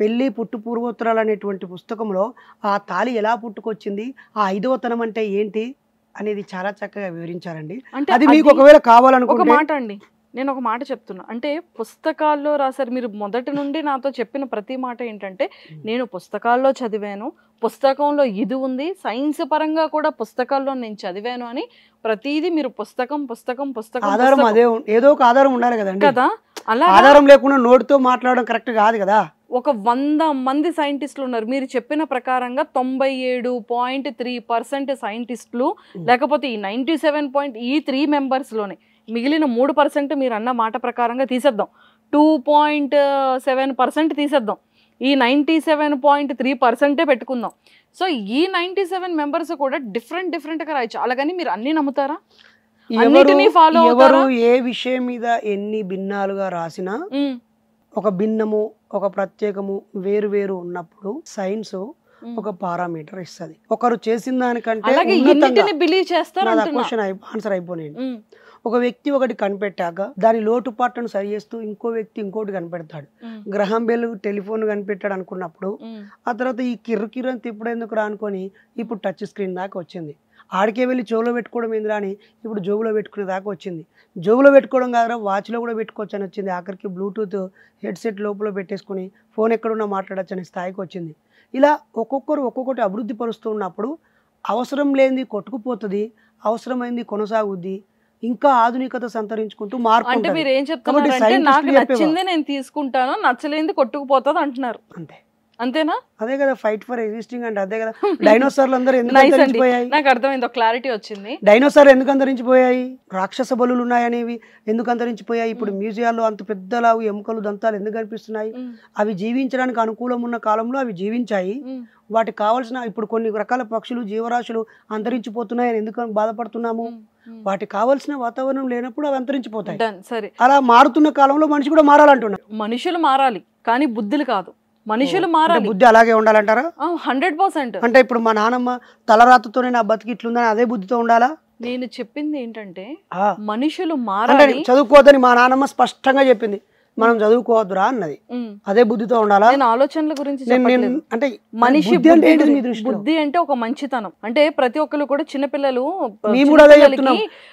పెళ్ళి పుట్టు పూర్వోత్తరాలు అనేటువంటి పుస్తకంలో ఆ తాళి ఎలా పుట్టుకొచ్చింది ఆ ఐదవతనం అంటే ఏంటి అనేది చాలా చక్కగా వివరించారండి అది మీకు ఒకవేళ కావాలనుకుంటే మాట అండి నేను ఒక మాట చెప్తున్నా అంటే పుస్తకాల్లో రాశారు మీరు మొదటి నుండి నాతో చెప్పిన ప్రతి మాట ఏంటంటే నేను పుస్తకాల్లో చదివాను పుస్తకంలో ఇది ఉంది సైన్స్ పరంగా కూడా పుస్తకాల్లో నేను చదివాను అని ప్రతిదీ మీరు పుస్తకం పుస్తకం పుస్తకం ఆధారం అదే ఏదో ఒక ఆధారం ఉండాలి కదా కదా అలా ఆధారం లేకుండా నోటితో మాట్లాడడం కరెక్ట్ కాదు కదా ఒక వంద మంది సైంటిస్టులు ఉన్నారు మీరు చెప్పిన ప్రకారంగా తొంభై ఏడు పాయింట్ త్రీ పర్సెంట్ సైంటిస్టులు లేకపోతే ఈ నైంటీ సెవెన్ పాయింట్ ఈ త్రీ మెంబర్స్లోనే మిగిలిన మూడు పర్సెంట్ మీరు అన్న మాట ప్రకారంగా తీసేద్దాం టూ పాయింట్ సెవెన్ పర్సెంట్ తీసేద్దాం ఈ నైంటీ సెవెన్ పాయింట్ త్రీ పర్సెంటే పెట్టుకుందాం సో ఈ నైంటీ సెవెన్ మెంబర్స్ కూడా డిఫరెంట్ డిఫరెంట్గా రాయచ్చు అలాగని మీరు అన్నీ నమ్ముతారా ఫాలో ఎవరు ఏ విషయం మీద ఎన్ని భిన్నాలుగా రాసినా ఒక భిన్నము ఒక ప్రత్యేకము వేరు వేరు ఉన్నప్పుడు సైన్స్ ఒక పారామీటర్ ఇస్తుంది ఒకరు చేసిన దానికంటే క్వశ్చన్ ఆన్సర్ అయిపోయింది ఒక వ్యక్తి ఒకటి కనిపెట్టాక దాని పాటను సరి చేస్తూ ఇంకో వ్యక్తి ఇంకోటి కనిపెడతాడు గ్రహం బెల్ టెలిఫోన్ కనిపెట్టాడు అనుకున్నప్పుడు ఆ తర్వాత ఈ కిర్రు కిర్రు అని తిప్పుడు ఎందుకు రానుకొని ఇప్పుడు టచ్ స్క్రీన్ దాకా వచ్చింది ఆడికే వెళ్ళి చెవులో పెట్టుకోవడం ఏందిరా అని ఇప్పుడు జోబులో పెట్టుకునే దాకా వచ్చింది జోబులో పెట్టుకోవడం కాదు వాచ్లో కూడా పెట్టుకోవచ్చు అని వచ్చింది ఆఖరికి బ్లూటూత్ హెడ్సెట్ లోపల పెట్టేసుకుని ఫోన్ ఎక్కడున్నా మాట్లాడచ్చు అనే స్థాయికి వచ్చింది ఇలా ఒక్కొక్కరు ఒక్కొక్కటి అభివృద్ధి పరుస్తూ ఉన్నప్పుడు అవసరం లేనిది కొట్టుకుపోతుంది అవసరమైంది కొనసాగుద్ది ఇంకా ఆధునికత సంతరించుకుంటూ మార్పు అంటే మీరు ఏం చెప్తారు నాకు నచ్చిందే నేను తీసుకుంటాను నచ్చలేంది కొట్టుకుపోతుంది అంటున్నారు అంతే అంతేనా అదే కదా ఫైట్ ఫర్ ఎగ్జిస్టింగ్ అంటే అదే కదా డైనోసార్లు అందరూ ఎందుకు అంతరించిపోయాయి నాకు అర్థమైంది క్లారిటీ వచ్చింది డైనోసార్లు ఎందుకు అంతరించిపోయాయి రాక్షస బలులు ఉన్నాయనేవి ఎందుకు అంతరించిపోయాయి ఇప్పుడు hmm. మ్యూజియాల్లో అంత పెద్దలావు ఎముకలు దంతాలు ఎందుకు కనిపిస్తున్నాయి hmm. అవి జీవించడానికి అనుకూలం ఉన్న కాలంలో అవి జీవించాయి hmm. వాటికి కావాల్సిన ఇప్పుడు కొన్ని రకాల పక్షులు జీవరాశులు అంతరించిపోతున్నాయని ఎందుకు బాధపడుతున్నాము వాటికి కావాల్సిన వాతావరణం లేనప్పుడు అవి అంతరించిపోతాయి సరే అలా మారుతున్న కాలంలో మనిషి కూడా మారాలంటున్నారు మనుషులు మారాలి కానీ బుద్ధులు కాదు మనుషులు మారాలి బుద్ధి అలాగే ఉండాలంటారా హండ్రెడ్ పర్సెంట్ అంటే ఇప్పుడు మా నానమ్మ తలరాతతోనే నా బతికి ఇట్లుందని అదే బుద్ధితో ఉండాలా నేను చెప్పింది ఏంటంటే మనుషులు మారాలి చదువుకోదని మా నానమ్మ స్పష్టంగా చెప్పింది మనం చదువుకోవద్దురా అన్నది అదే బుద్ధితో ఉండాలా ఆలోచనల గురించి అంటే మనిషి బుద్ధి అంటే ఒక మంచితనం అంటే ప్రతి ఒక్కరు కూడా చిన్నపిల్లలు మేము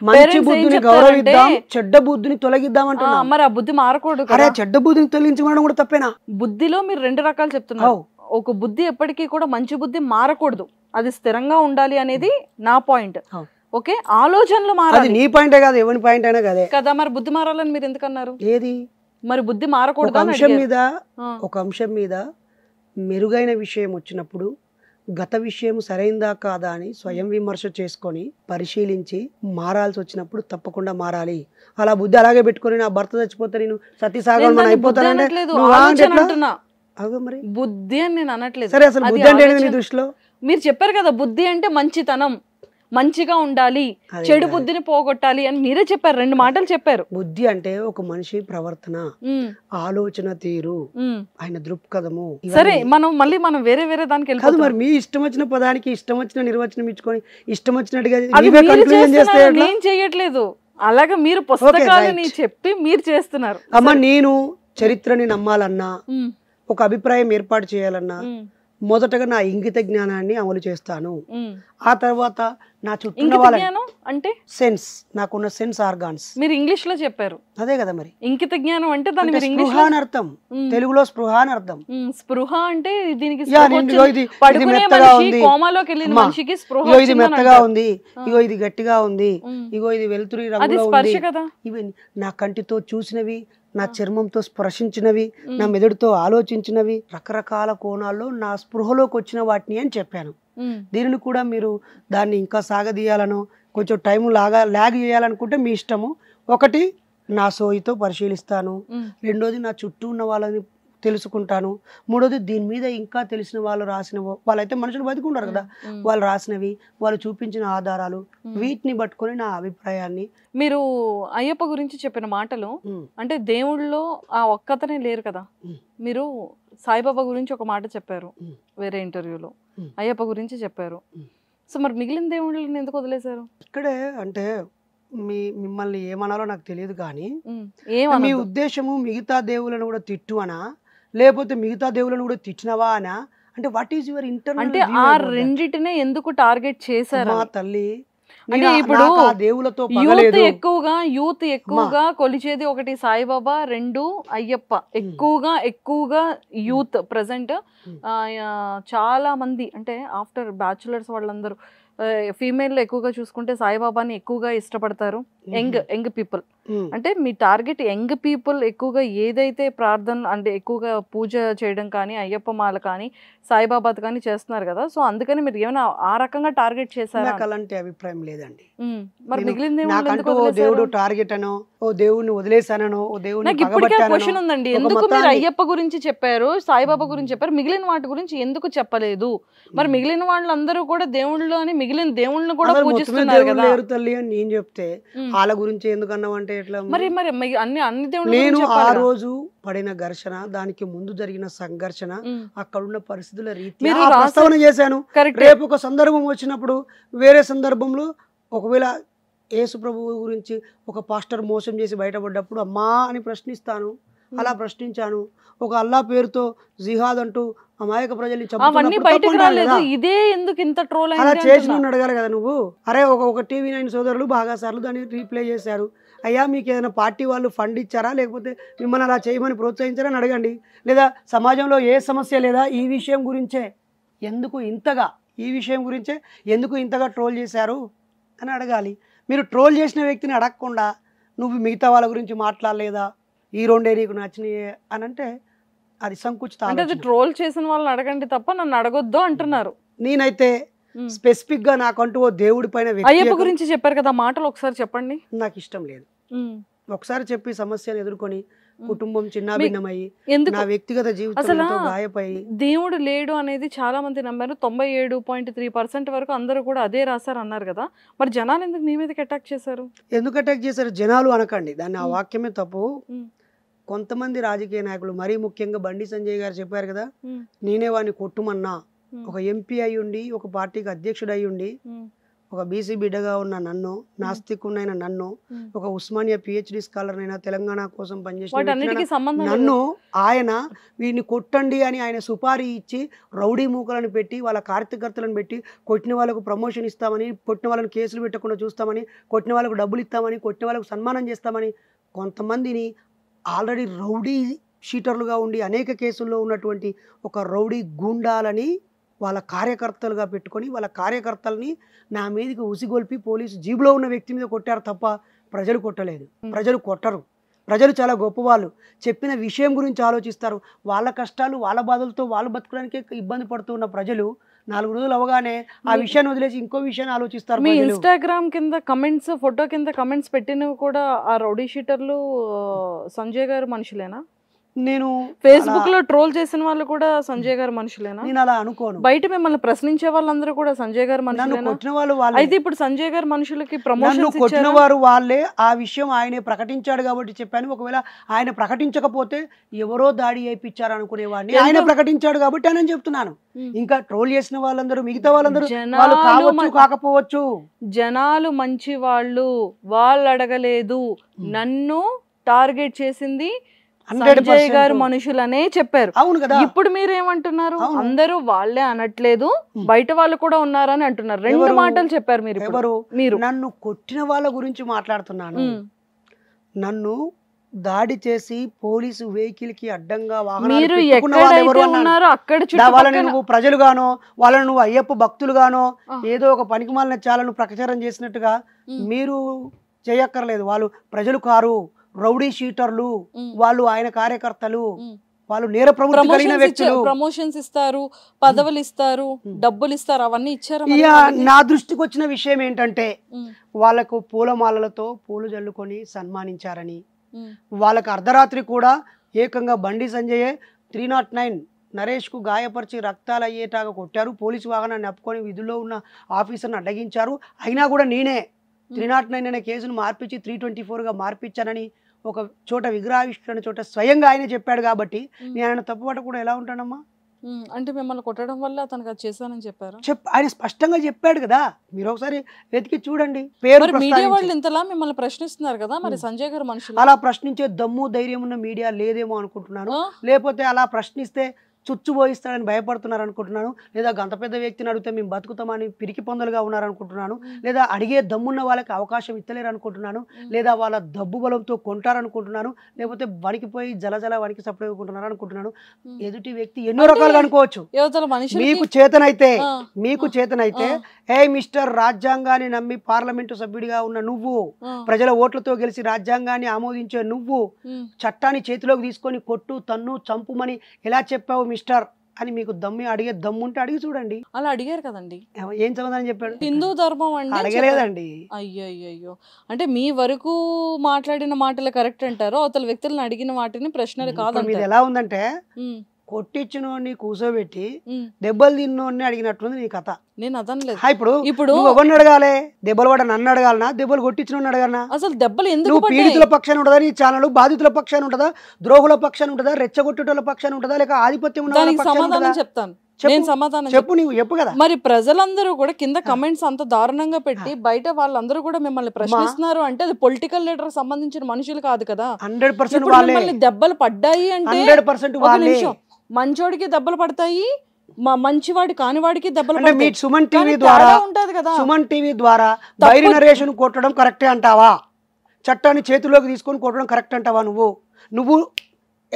మంచి బుద్ధిని గౌరవిద్దాం చెడ్డ బుద్ధిని తొలగిద్దాం అంటే మరి ఆ బుద్ధి మారకూడదు అరే చెడ్డ బుద్ధిని తొలగించుకోవడం కూడా తప్పేనా బుద్ధిలో మీరు రెండు రకాలు చెప్తున్నారు ఒక బుద్ధి ఎప్పటికీ కూడా మంచి బుద్ధి మారకూడదు అది స్థిరంగా ఉండాలి అనేది నా పాయింట్ ఓకే ఆలోచనలు మారాలి నీ పాయింటే కాదు ఎవరి పాయింట్ అయినా కదే కదా మరి బుద్ధి మారాలని మీరు ఎందుకన్నారు ఏది మరి బుద్ధి మారకూడదు అంశం మీద ఒక అంశం మీద మెరుగైన విషయం వచ్చినప్పుడు గత విషయం సరైందా కాదా అని స్వయం విమర్శ చేసుకొని పరిశీలించి మారాల్సి వచ్చినప్పుడు తప్పకుండా మారాలి అలా బుద్ధి అలాగే పెట్టుకొని నా భర్త చచ్చిపోతే నేను సతీసాగర్ బుద్ధి అని నేను అనట్లేదు సరే అసలు బుద్ధి అంటే దృష్టిలో మీరు చెప్పారు కదా బుద్ధి అంటే మంచితనం మంచిగా ఉండాలి చెడు బుద్ధిని పోగొట్టాలి అని మీరే చెప్పారు రెండు మాటలు చెప్పారు బుద్ధి అంటే ఒక మనిషి ప్రవర్తన ఆలోచన తీరు ఆయన దృక్పథము సరే మనం మళ్ళీ మనం వేరే వేరే దానికి వెళ్ళాలి మరి మీ ఇష్టం వచ్చిన పదానికి ఇష్టం వచ్చిన నిర్వచనం ఇచ్చుకొని ఇష్టం వచ్చినట్టుగా చేయట్లేదు అలాగే మీరు పుస్తకాలని చెప్పి మీరు చేస్తున్నారు అమ్మ నేను చరిత్రని నమ్మాలన్నా ఒక అభిప్రాయం ఏర్పాటు చేయాలన్నా మొదటగా నా ఇంగిత జ్ఞానాన్ని అమలు చేస్తాను ఆ తర్వాత నా చుట్టూ అంటే సెన్స్ నాకున్న సెన్స్ ఆర్గాన్స్ మీరు ఇంగ్లీష్ లో చెప్పారు అదే కదా మరి ఇంకిత జ్ఞానం అంటే దాని అర్థం తెలుగులో స్పృహ అని అర్థం స్పృహ అంటే దీనికి ఇది మెత్తగా ఉంది మనిషికి ఇది మెత్తగా ఉంది ఇగో ఇది గట్టిగా ఉంది ఇగో ఇది వెలుతురి రంగులో ఉంది ఇవి నా కంటితో చూసినవి నా చర్మంతో స్పృశించినవి నా మెదడుతో ఆలోచించినవి రకరకాల కోణాల్లో నా స్పృహలోకి వచ్చిన వాటిని అని చెప్పాను దీనిని కూడా మీరు దాన్ని ఇంకా సాగదీయాలనో కొంచెం టైం లాగా లాగ్ చేయాలనుకుంటే మీ ఇష్టము ఒకటి నా సోయితో పరిశీలిస్తాను రెండోది నా చుట్టూ ఉన్న వాళ్ళని తెలుసుకుంటాను మూడోది దీని మీద ఇంకా తెలిసిన వాళ్ళు రాసిన వాళ్ళైతే మనుషులు బతికుంటారు కదా వాళ్ళు రాసినవి వాళ్ళు చూపించిన ఆధారాలు వీటిని పట్టుకొని నా అభిప్రాయాన్ని మీరు అయ్యప్ప గురించి చెప్పిన మాటలు అంటే దేవుళ్ళలో ఆ ఒక్కతనే లేరు కదా మీరు సాయిబాబా గురించి ఒక మాట చెప్పారు వేరే ఇంటర్వ్యూలో అయ్యప్ప గురించి చెప్పారు సో మరి మిగిలిన దేవుళ్ళని ఎందుకు వదిలేశారు ఇక్కడే అంటే మీ మిమ్మల్ని ఏమనాలో నాకు తెలియదు కానీ మీ ఉద్దేశము మిగతా దేవులను కూడా తిట్టు అనా లేకపోతే మిగతా దేవులను కూడా తిట్టినవా అనా అంటే వాట్ ఈస్ యువర్ ఇంటర్ అంటే ఆ రెండిటినే ఎందుకు టార్గెట్ చేశారు మా తల్లి అంటే ఇప్పుడు దేవులతో యూత్ ఎక్కువగా యూత్ ఎక్కువగా కొలిచేది ఒకటి సాయిబాబా రెండు అయ్యప్ప hmm. ఎక్కువగా ఎక్కువగా యూత్ ప్రజెంట్ hmm. hmm. చాలా మంది అంటే ఆఫ్టర్ బ్యాచులర్స్ వాళ్ళందరూ ఫీమేల్ ఎక్కువగా చూసుకుంటే సాయిబాబాని ఎక్కువగా ఇష్టపడతారు యంగ్ యంగ్ పీపుల్ అంటే మీ టార్గెట్ యంగ్ పీపుల్ ఎక్కువగా ఏదైతే ప్రార్థన అంటే ఎక్కువగా పూజ చేయడం కానీ అయ్యప్ప మాల కానీ సాయిబాబాద్ కానీ చేస్తున్నారు కదా సో అందుకని మీరు ఏమైనా ఆ రకంగా టార్గెట్ చేశారు అలాంటి అభిప్రాయం లేదండి మరి మిగిలింది దేవుడు టార్గెట్ అనో ఓ దేవుడిని వదిలేశానో ఓ దేవుడిని నాకు ఇప్పటికే క్వశ్చన్ ఉందండి ఎందుకు మీరు అయ్యప్ప గురించి చెప్పారు సాయిబాబా గురించి చెప్పారు మిగిలిన వాటి గురించి ఎందుకు చెప్పలేదు మరి మిగిలిన వాళ్ళందరూ కూడా దేవుళ్ళు అని మిగిలిన దేవుళ్ళని కూడా పూజిస్తున్నారు కదా తల్లి అని నేను చెప్తే వాళ్ళ గురించి ఎందుకన్నా అంటే నేను ఆ రోజు పడిన ఘర్షణ దానికి ముందు జరిగిన సంఘర్షణ అక్కడున్న పరిస్థితుల రీతి ప్రస్తావన చేశాను రేపు ఒక సందర్భం వచ్చినప్పుడు వేరే సందర్భంలో ఒకవేళ యేసు ప్రభు గురించి ఒక పాస్టర్ మోసం చేసి బయటపడ్డప్పుడు అమ్మా అని ప్రశ్నిస్తాను అలా ప్రశ్నించాను ఒక అల్లా పేరుతో జిహాద్ అంటూ అమాయక ప్రజల్ని చెప్పాలి ఎందుకు అలా చేసి అడగాలి కదా నువ్వు అరే ఒక టీవీ నైన్ సోదరులు బాగా సార్లు దాన్ని రీప్లే చేశారు అయ్యా మీకు ఏదైనా పార్టీ వాళ్ళు ఫండ్ ఇచ్చారా లేకపోతే మిమ్మల్ని అలా చేయమని ప్రోత్సహించారా అని అడగండి లేదా సమాజంలో ఏ సమస్య లేదా ఈ విషయం గురించే ఎందుకు ఇంతగా ఈ విషయం గురించే ఎందుకు ఇంతగా ట్రోల్ చేశారు అని అడగాలి మీరు ట్రోల్ చేసిన వ్యక్తిని అడగకుండా నువ్వు మిగతా వాళ్ళ గురించి మాట్లాడలేదా ఈ రెండే నీకు నచ్చినాయి అని అంటే అది సంకుచిత ట్రోల్ చేసిన వాళ్ళని అడగండి తప్ప నన్ను అడగొద్దు అంటున్నారు నేనైతే స్పెసిఫిక్ గా నాకంటూ ఓ దేవుడి పైన అయ్యప్ప గురించి చెప్పారు కదా మాటలు ఒకసారి చెప్పండి నాకు ఇష్టం లేదు ఒకసారి చెప్పి సమస్యను ఎదుర్కొని కుటుంబం చిన్న భిన్నమై నా వ్యక్తిగత జీవితం గాయపోయి దేవుడు లేడు అనేది చాలా మంది నమ్మారు తొంభై ఏడు పాయింట్ త్రీ పర్సెంట్ వరకు అందరూ కూడా అదే రాశారు అన్నారు కదా మరి జనాలు ఎందుకు మీ మీదకి అటాక్ చేశారు ఎందుకు అటాక్ చేశారు జనాలు అనకండి దాన్ని ఆ వాక్యమే తప్పు కొంతమంది రాజకీయ నాయకులు మరీ ముఖ్యంగా బండి సంజయ్ గారు చెప్పారు కదా నేనే వాడిని కొట్టుమన్నా ఒక ఎంపీ అయి ఉండి ఒక పార్టీకి అయి ఉండి ఒక బీసీ బిడ్డగా ఉన్న నన్ను నాస్తికునైన నన్ను ఒక ఉస్మానియా పిహెచ్డి స్కాలర్ అయినా తెలంగాణ కోసం పనిచేసిన నన్ను ఆయన వీడిని కొట్టండి అని ఆయన సుపారీ ఇచ్చి రౌడీ మూకలను పెట్టి వాళ్ళ కార్యకర్తలను పెట్టి కొట్టిన వాళ్ళకు ప్రమోషన్ ఇస్తామని కొట్టిన వాళ్ళని కేసులు పెట్టకుండా చూస్తామని కొట్టిన వాళ్ళకు డబ్బులు ఇస్తామని కొట్టిన వాళ్ళకు సన్మానం చేస్తామని కొంతమందిని ఆల్రెడీ రౌడీ షీటర్లుగా ఉండి అనేక కేసుల్లో ఉన్నటువంటి ఒక రౌడీ గూండాలని వాళ్ళ కార్యకర్తలుగా పెట్టుకొని వాళ్ళ కార్యకర్తలని నా మీదకి ఉసిగొల్పి పోలీసు జీబులో ఉన్న వ్యక్తి మీద కొట్టారు తప్ప ప్రజలు కొట్టలేదు ప్రజలు కొట్టరు ప్రజలు చాలా గొప్పవాళ్ళు చెప్పిన విషయం గురించి ఆలోచిస్తారు వాళ్ళ కష్టాలు వాళ్ళ బాధలతో వాళ్ళు బతకడానికే ఇబ్బంది పడుతున్న ప్రజలు నాలుగు రోజులు అవగానే ఆ విషయాన్ని వదిలేసి ఇంకో విషయాన్ని ఆలోచిస్తారు మీ ఇన్స్టాగ్రామ్ కింద కమెంట్స్ ఫోటో కింద కమెంట్స్ పెట్టినవి కూడా ఆ రౌడీ షీటర్లు సంజయ్ గారు మనుషులేనా నేను ఫేస్బుక్ లో ట్రోల్ చేసిన వాళ్ళు కూడా సంజయ్ గారు మనుషులేనా నేను అలా అనుకోను బయట మిమ్మల్ని ప్రశ్నించే వాళ్ళందరూ కూడా సంజయ్ గారు మనుషులు వాళ్ళు అయితే ఇప్పుడు సంజయ్ గారు మనుషులకి ప్రమోషన్ కొట్టిన వారు వాళ్ళే ఆ విషయం ఆయనే ప్రకటించాడు కాబట్టి చెప్పాను ఒకవేళ ఆయన ప్రకటించకపోతే ఎవరో దాడి చేయించారు అనుకునేవాడిని ఆయన ప్రకటించాడు కాబట్టి ఆయన చెప్తున్నాను ఇంకా ట్రోల్ చేసిన వాళ్ళందరూ మిగతా వాళ్ళందరూ కాకపోవచ్చు జనాలు మంచి వాళ్ళు వాళ్ళు అడగలేదు నన్ను టార్గెట్ చేసింది సంజయ్ గారు మనుషులనే చెప్పారు అవును కదా ఇప్పుడు మీరు ఏమంటున్నారు అందరూ వాళ్ళే అనట్లేదు బయట వాళ్ళు కూడా ఉన్నారని అంటున్నారు రెండు మాటలు చెప్పారు మీరు ఎవరు మీరు నన్ను కొట్టిన వాళ్ళ గురించి మాట్లాడుతున్నాను నన్ను దాడి చేసి పోలీసు వెహికల్ కి అడ్డంగా వాళ్ళని నువ్వు ప్రజలుగానో వాళ్ళని నువ్వు అయ్యప్ప భక్తులుగానో ఏదో ఒక పనికి మాలిన చాలను ప్రచారం చేసినట్టుగా మీరు చేయక్కర్లేదు వాళ్ళు ప్రజలు కారు రౌడీ షీటర్లు వాళ్ళు ఆయన కార్యకర్తలు వాళ్ళు నేర ప్రభుత్వం ప్రమోషన్స్ ఇస్తారు పదవులు ఇస్తారు డబ్బులు ఇస్తారు అవన్నీ ఇచ్చారు నా దృష్టికి వచ్చిన విషయం ఏంటంటే వాళ్ళకు పూలమాలలతో పూలు జల్లుకొని సన్మానించారని వాళ్ళకు అర్ధరాత్రి కూడా ఏకంగా Bandi Sanjay three nought nine Naresh కు గాయపరిచి రక్తాలు అయ్యేటాగా కొట్టారు పోలీసు వాహనాన్ని అప్పుకొని విధుల్లో ఉన్న ఆఫీసర్ని అడ్డగించారు అయినా కూడా నేనే త్రీ నాట్ నైన్ అనే కేసును మార్పించి త్రీ ట్వంటీ ఫోర్గా మార్పించానని ఒక చోట విగ్రహావిష్కరణ చోట స్వయంగా ఆయన చెప్పాడు కాబట్టి నేను ఆయన కూడా ఎలా ఉంటానమ్మా అంటే మిమ్మల్ని కొట్టడం వల్ల అతనికి అది చేశానని చెప్పారు చెప్ ఆయన స్పష్టంగా చెప్పాడు కదా మీరు ఒకసారి వెతికి చూడండి పేరు మీడియా వాళ్ళు ఇంతలా మిమ్మల్ని ప్రశ్నిస్తున్నారు కదా మరి సంజయ్ గారు మనుషులు అలా ప్రశ్నించే దమ్ము ధైర్యం ఉన్న మీడియా లేదేమో అనుకుంటున్నాను లేకపోతే అలా ప్రశ్నిస్తే చుచ్చు పోయిస్తాడని భయపడుతున్నారు అనుకుంటున్నాను లేదా గంత పెద్ద వ్యక్తిని అడిగితే మేము బతుకుతామని పిరికి పొందలుగా ఉన్నారనుకుంటున్నాను లేదా అడిగే దమ్మున్న వాళ్ళకి అవకాశం ఇచ్చలేరు అనుకుంటున్నాను లేదా వాళ్ళ దబ్బు బలంతో కొంటారనుకుంటున్నాను లేకపోతే వణికిపోయి జలజల వణికి సప్పుకుంటున్నారు అనుకుంటున్నాను ఎదుటి వ్యక్తి ఎన్నో రకాలుగా అనుకోవచ్చు మీకు చేతనైతే మీకు చేతనైతే హే మిస్టర్ రాజ్యాంగాన్ని నమ్మి పార్లమెంటు సభ్యుడిగా ఉన్న నువ్వు ప్రజల ఓట్లతో గెలిచి రాజ్యాంగాన్ని ఆమోదించే నువ్వు చట్టాన్ని చేతిలోకి తీసుకొని కొట్టు తన్ను చంపుమని ఎలా చెప్పావు మీ మిస్టర్ అని మీకు దమ్మి అడిగే దమ్ము ఉంటే అడిగి చూడండి అలా అడిగారు కదండి ఏం చదవదని చెప్పాడు హిందూ ధర్మం అండి అడగలేదండి అయ్యో అయ్యో అంటే మీ వరకు మాట్లాడిన మాటలు కరెక్ట్ అంటారు అవతల వ్యక్తులను అడిగిన వాటిని ప్రశ్నలు కాదు ఎలా ఉందంటే కొట్టించిన కూర్చోబెట్టి దెబ్బలు తిన్నోడిని అడిగినట్లుంది నీ కథ నేను అదనలేదు ఇప్పుడు ఇప్పుడు ఎవరిని అడగాలి దెబ్బలు కూడా నన్ను అడగాలనా దెబ్బలు కొట్టించిన అడగాలనా అసలు దెబ్బలు ఎందుకు పీడితుల పక్షాన్ని ఉంటుందా నీ ఛానల్ బాధితుల పక్షాన్ని ఉంటుందా ద్రోహుల పక్షాన్ని ఉంటుందా రెచ్చగొట్టేటోళ్ళ పక్షాన్ని ఉంటుందా లేక ఆధిపత్యం సమాధానం చెప్తాను నేను సమాధానం చెప్పు నీవు చెప్పు కదా మరి ప్రజలందరూ కూడా కింద కమెంట్స్ అంత దారుణంగా పెట్టి బయట వాళ్ళందరూ కూడా మిమ్మల్ని ప్రశ్నిస్తున్నారు అంటే అది పొలిటికల్ లీడర్ సంబంధించిన మనుషులు కాదు కదా హండ్రెడ్ పర్సెంట్ దెబ్బలు పడ్డాయి అంటే హండ్రెడ్ పర్సెంట్ మంచోడికి దెబ్బలు పడతాయి మా మంచివాడు కానివాడికి దెబ్బలు మీ సుమన్ టీవీ ద్వారా ఉంటది కదా సుమన్ టీవీ ద్వారా బైరి నరేషన్ కొట్టడం కరెక్టే అంటావా చట్టాన్ని చేతిలోకి తీసుకొని కొట్టడం కరెక్ట్ అంటావా నువ్వు నువ్వు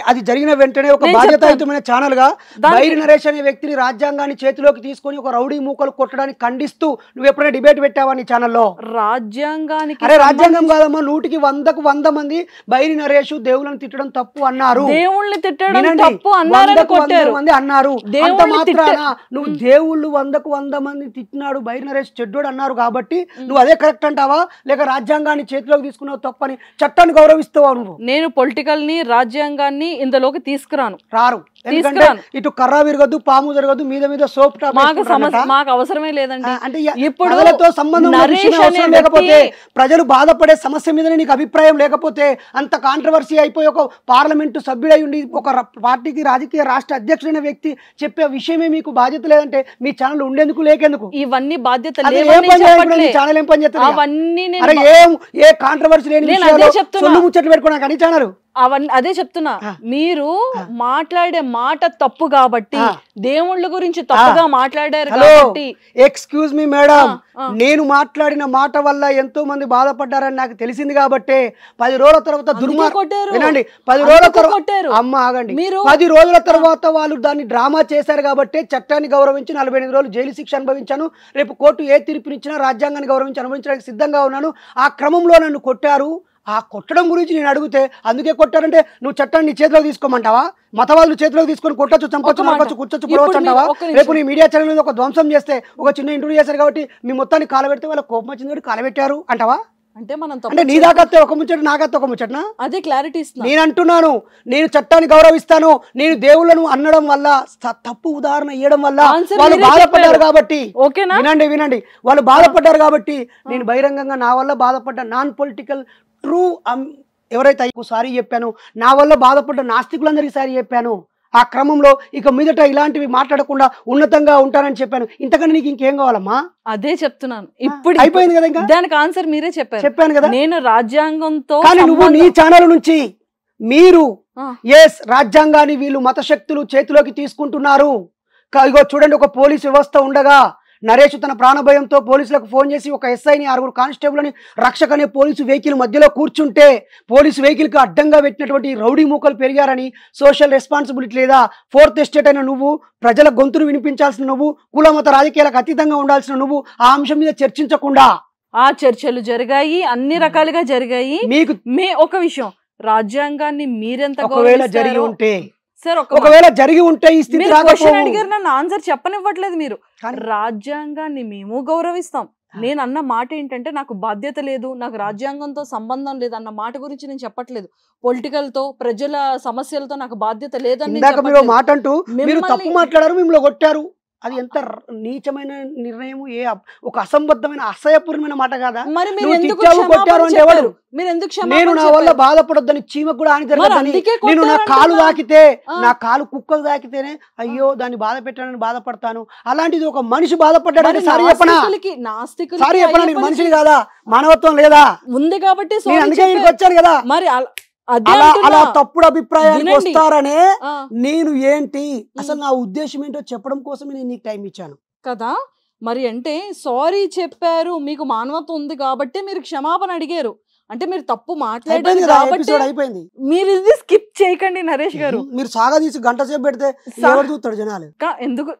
అది జరిగిన వెంటనే ఒక బాధ్యతాయుతమైన ఛానల్ గా బైరి నరేష్ అనే వ్యక్తిని రాజ్యాంగాన్ని చేతిలోకి తీసుకొని ఒక రౌడీ మూకలు కొట్టడానికి ఖండిస్తూ నువ్వు ఎప్పుడైనా డిబేట్ పెట్టావా నీ ఛానల్లో రాజ్యాంగానికి అరే రాజ్యాంగం కాదమ్మా నూటికి వందకు వంద మంది బైరి నరేష్ దేవుళ్ళని తిట్టడం తప్పు అన్నారు దేవుళ్ళని తిట్టడం తప్పు అన్నారు మంది అన్నారు అంత మాత్రాన నువ్వు దేవుళ్ళు వందకు వంద మంది తిట్టినాడు బైరి నరేష్ చెడ్డోడు అన్నారు కాబట్టి నువ్వు అదే కరెక్ట్ అంటావా లేక రాజ్యాంగాన్ని చేతిలోకి తీసుకున్నావు తప్పని చట్టాన్ని గౌరవిస్తావా నువ్వు నేను పొలిటికల్ ని రాజ్యాంగాన్ని ఇందులోకి తీసుకురాను రారు ఎందుకంటే ఇటు కర్ర విరగద్దు పాము జరగదు మీద మీద సోప్ మాకు అవసరమే లేదండి అంటే ఇప్పుడు సంబంధం లేకపోతే ప్రజలు బాధపడే సమస్య మీద నీకు అభిప్రాయం లేకపోతే అంత కాంట్రవర్సీ అయిపోయి ఒక పార్లమెంటు సభ్యుడై ఒక పార్టీకి రాజకీయ రాష్ట్ర అధ్యక్షుడైన వ్యక్తి చెప్పే విషయమే మీకు బాధ్యత లేదంటే మీ ఛానల్ ఉండేందుకు లేకెందుకు ఇవన్నీ బాధ్యత ఛానల్ ఏం పని చేస్తారు ఏం ఏ కాంట్రవర్సీ లేని ముచ్చట్లు పెట్టుకున్నా కానీ ఛానల్ అవన్నీ అదే చెప్తున్నా మీరు మాట్లాడే మాట తప్పు కాబట్టి దేవుళ్ళ గురించి తప్పుగా మాట్లాడారు కాబట్టి ఎక్స్క్యూజ్ మీ మేడం నేను మాట్లాడిన మాట వల్ల ఎంతో మంది బాధపడ్డారని నాకు తెలిసింది కాబట్టి పది రోజుల తర్వాత దుర్మార్గండి పది రోజుల తర్వాత అమ్మ ఆగండి మీరు పది రోజుల తర్వాత వాళ్ళు దాన్ని డ్రామా చేశారు కాబట్టి చట్టాన్ని గౌరవించి నలభై రోజులు జైలు శిక్ష అనుభవించాను రేపు కోర్టు ఏ తీర్పునిచ్చినా రాజ్యాంగాన్ని గౌరవించి అనుభవించడానికి సిద్ధంగా ఉన్నాను ఆ క్రమంలో నన్ను కొట్టారు ఆ కొట్టడం గురించి నేను అడిగితే అందుకే కొట్టారంటే నువ్వు చట్టాన్ని నీ చేతిలో తీసుకోమంటావా మత వాళ్ళు చేతిలో తీసుకొని కొట్టచ్చు చంపచ్చు నరకొచ్చు కూర్చొచ్చు కూడవచ్చు అంటావా రేపు నీ మీడియా ఛానల్ మీద ఒక ధ్వంసం చేస్తే ఒక చిన్న ఇంటర్వ్యూ చేశారు కాబట్టి మీ మొత్తాన్ని కాలబెడితే వాళ్ళ కోపం వచ్చింది కాలబెట్టారు అంటావా అంటే నీ ఒక ముచ్చట నాకత్తే ఒక అదే క్లారిటీ నేను అంటున్నాను నేను చట్టాన్ని గౌరవిస్తాను నేను దేవుళ్ళను అనడం వల్ల తప్పు ఉదాహరణ ఇవ్వడం వల్ల వాళ్ళు బాధపడ్డారు కాబట్టి వినండి వినండి వాళ్ళు బాధపడ్డారు కాబట్టి నేను బహిరంగంగా నా వల్ల బాధపడ్డ నాన్ పొలిటికల్ ట్రూ ఎవరైతే సారీ చెప్పాను నా వల్ల బాధపడ్డ నాస్తికులందరికీ సారీ చెప్పాను ఆ క్రమంలో ఇక మీదట ఇలాంటివి మాట్లాడకుండా ఉన్నతంగా ఉంటానని చెప్పాను ఇంతకన్నా నీకు ఇంకేం కావాలమ్మా అదే చెప్తున్నాను ఇప్పుడు అయిపోయింది కదా ఇంకా దానికి ఆన్సర్ మీరే చెప్పారు చెప్పాను కదా నేను రాజ్యాంగంతో కానీ నువ్వు నీ ఛానల్ నుంచి మీరు ఎస్ రాజ్యాంగాన్ని వీళ్ళు మతశక్తులు చేతిలోకి తీసుకుంటున్నారు ఇగో చూడండి ఒక పోలీస్ వ్యవస్థ ఉండగా నరేష్ తన ప్రాణభయంతో పోలీసులకు ఫోన్ చేసి ఒక ఎస్ఐని ఆరుగురు కానిస్టేబుల్ని రక్షక అనే పోలీసు వెహికల్ మధ్యలో కూర్చుంటే పోలీసు వెహికల్కి అడ్డంగా పెట్టినటువంటి రౌడీ మూకలు పెరిగారని సోషల్ రెస్పాన్సిబిలిటీ లేదా ఫోర్త్ ఎస్టేట్ అయిన నువ్వు ప్రజల గొంతును వినిపించాల్సిన నువ్వు కులమత రాజకీయాలకు అతీతంగా ఉండాల్సిన నువ్వు ఆ అంశం మీద చర్చించకుండా ఆ చర్చలు జరిగాయి అన్ని రకాలుగా జరిగాయి మీకు మే ఒక విషయం రాజ్యాంగాన్ని మీరెంత ఒకవేళ జరిగి ఉంటే సార్ ఒకవేళ జరిగి ఉంటే ఈ స్థితి అడిగారు నన్ను ఆన్సర్ చెప్పనివ్వట్లేదు మీరు రాజ్యాంగాన్ని మేము గౌరవిస్తాం నేను అన్న మాట ఏంటంటే నాకు బాధ్యత లేదు నాకు రాజ్యాంగంతో సంబంధం లేదు అన్న మాట గురించి నేను చెప్పట్లేదు పొలిటికల్ తో ప్రజల సమస్యలతో నాకు బాధ్యత లేదని మాట అంటూ మీరు తప్పు మాట్లాడారు మిమ్మల్ని కొట్టారు అది ఎంత నీచమైన నిర్ణయం ఏ ఒక అసంబద్ధమైన అసహ్యపూర్ణమైన మాట కాదా మరి మీరు కొట్టారు నేను నా వల్ల బాధపడొద్దని చీమకు కూడా హాని జరగదని నేను నా కాలు తాకితే నా కాలు కుక్కలు తాకితేనే అయ్యో దాన్ని బాధ పెట్టానని బాధపడతాను అలాంటిది ఒక మనిషి బాధపడ్డాడని సారీ చెప్పనా మనిషిని కాదా మానవత్వం లేదా ఉంది కాబట్టి వచ్చారు వచ్చాను కదా మరి అలా తప్పుడు అభిప్రాయానికి వస్తారనే నేను ఏంటి అసలు నా ఉద్దేశం ఏంటో చెప్పడం కోసమే నేను నీకు టైం ఇచ్చాను కదా మరి అంటే సారీ చెప్పారు మీకు మానవత్వం ఉంది కాబట్టి మీరు క్షమాపణ అడిగారు అంటే మీరు తప్పు మాట్లాడారు కాబట్టి అయిపోయింది మీరు ఇది స్కిప్ చేయకండి నరేష్ గారు మీరు సాగా తీసి గంట సేపు పెడితే ఎందుకు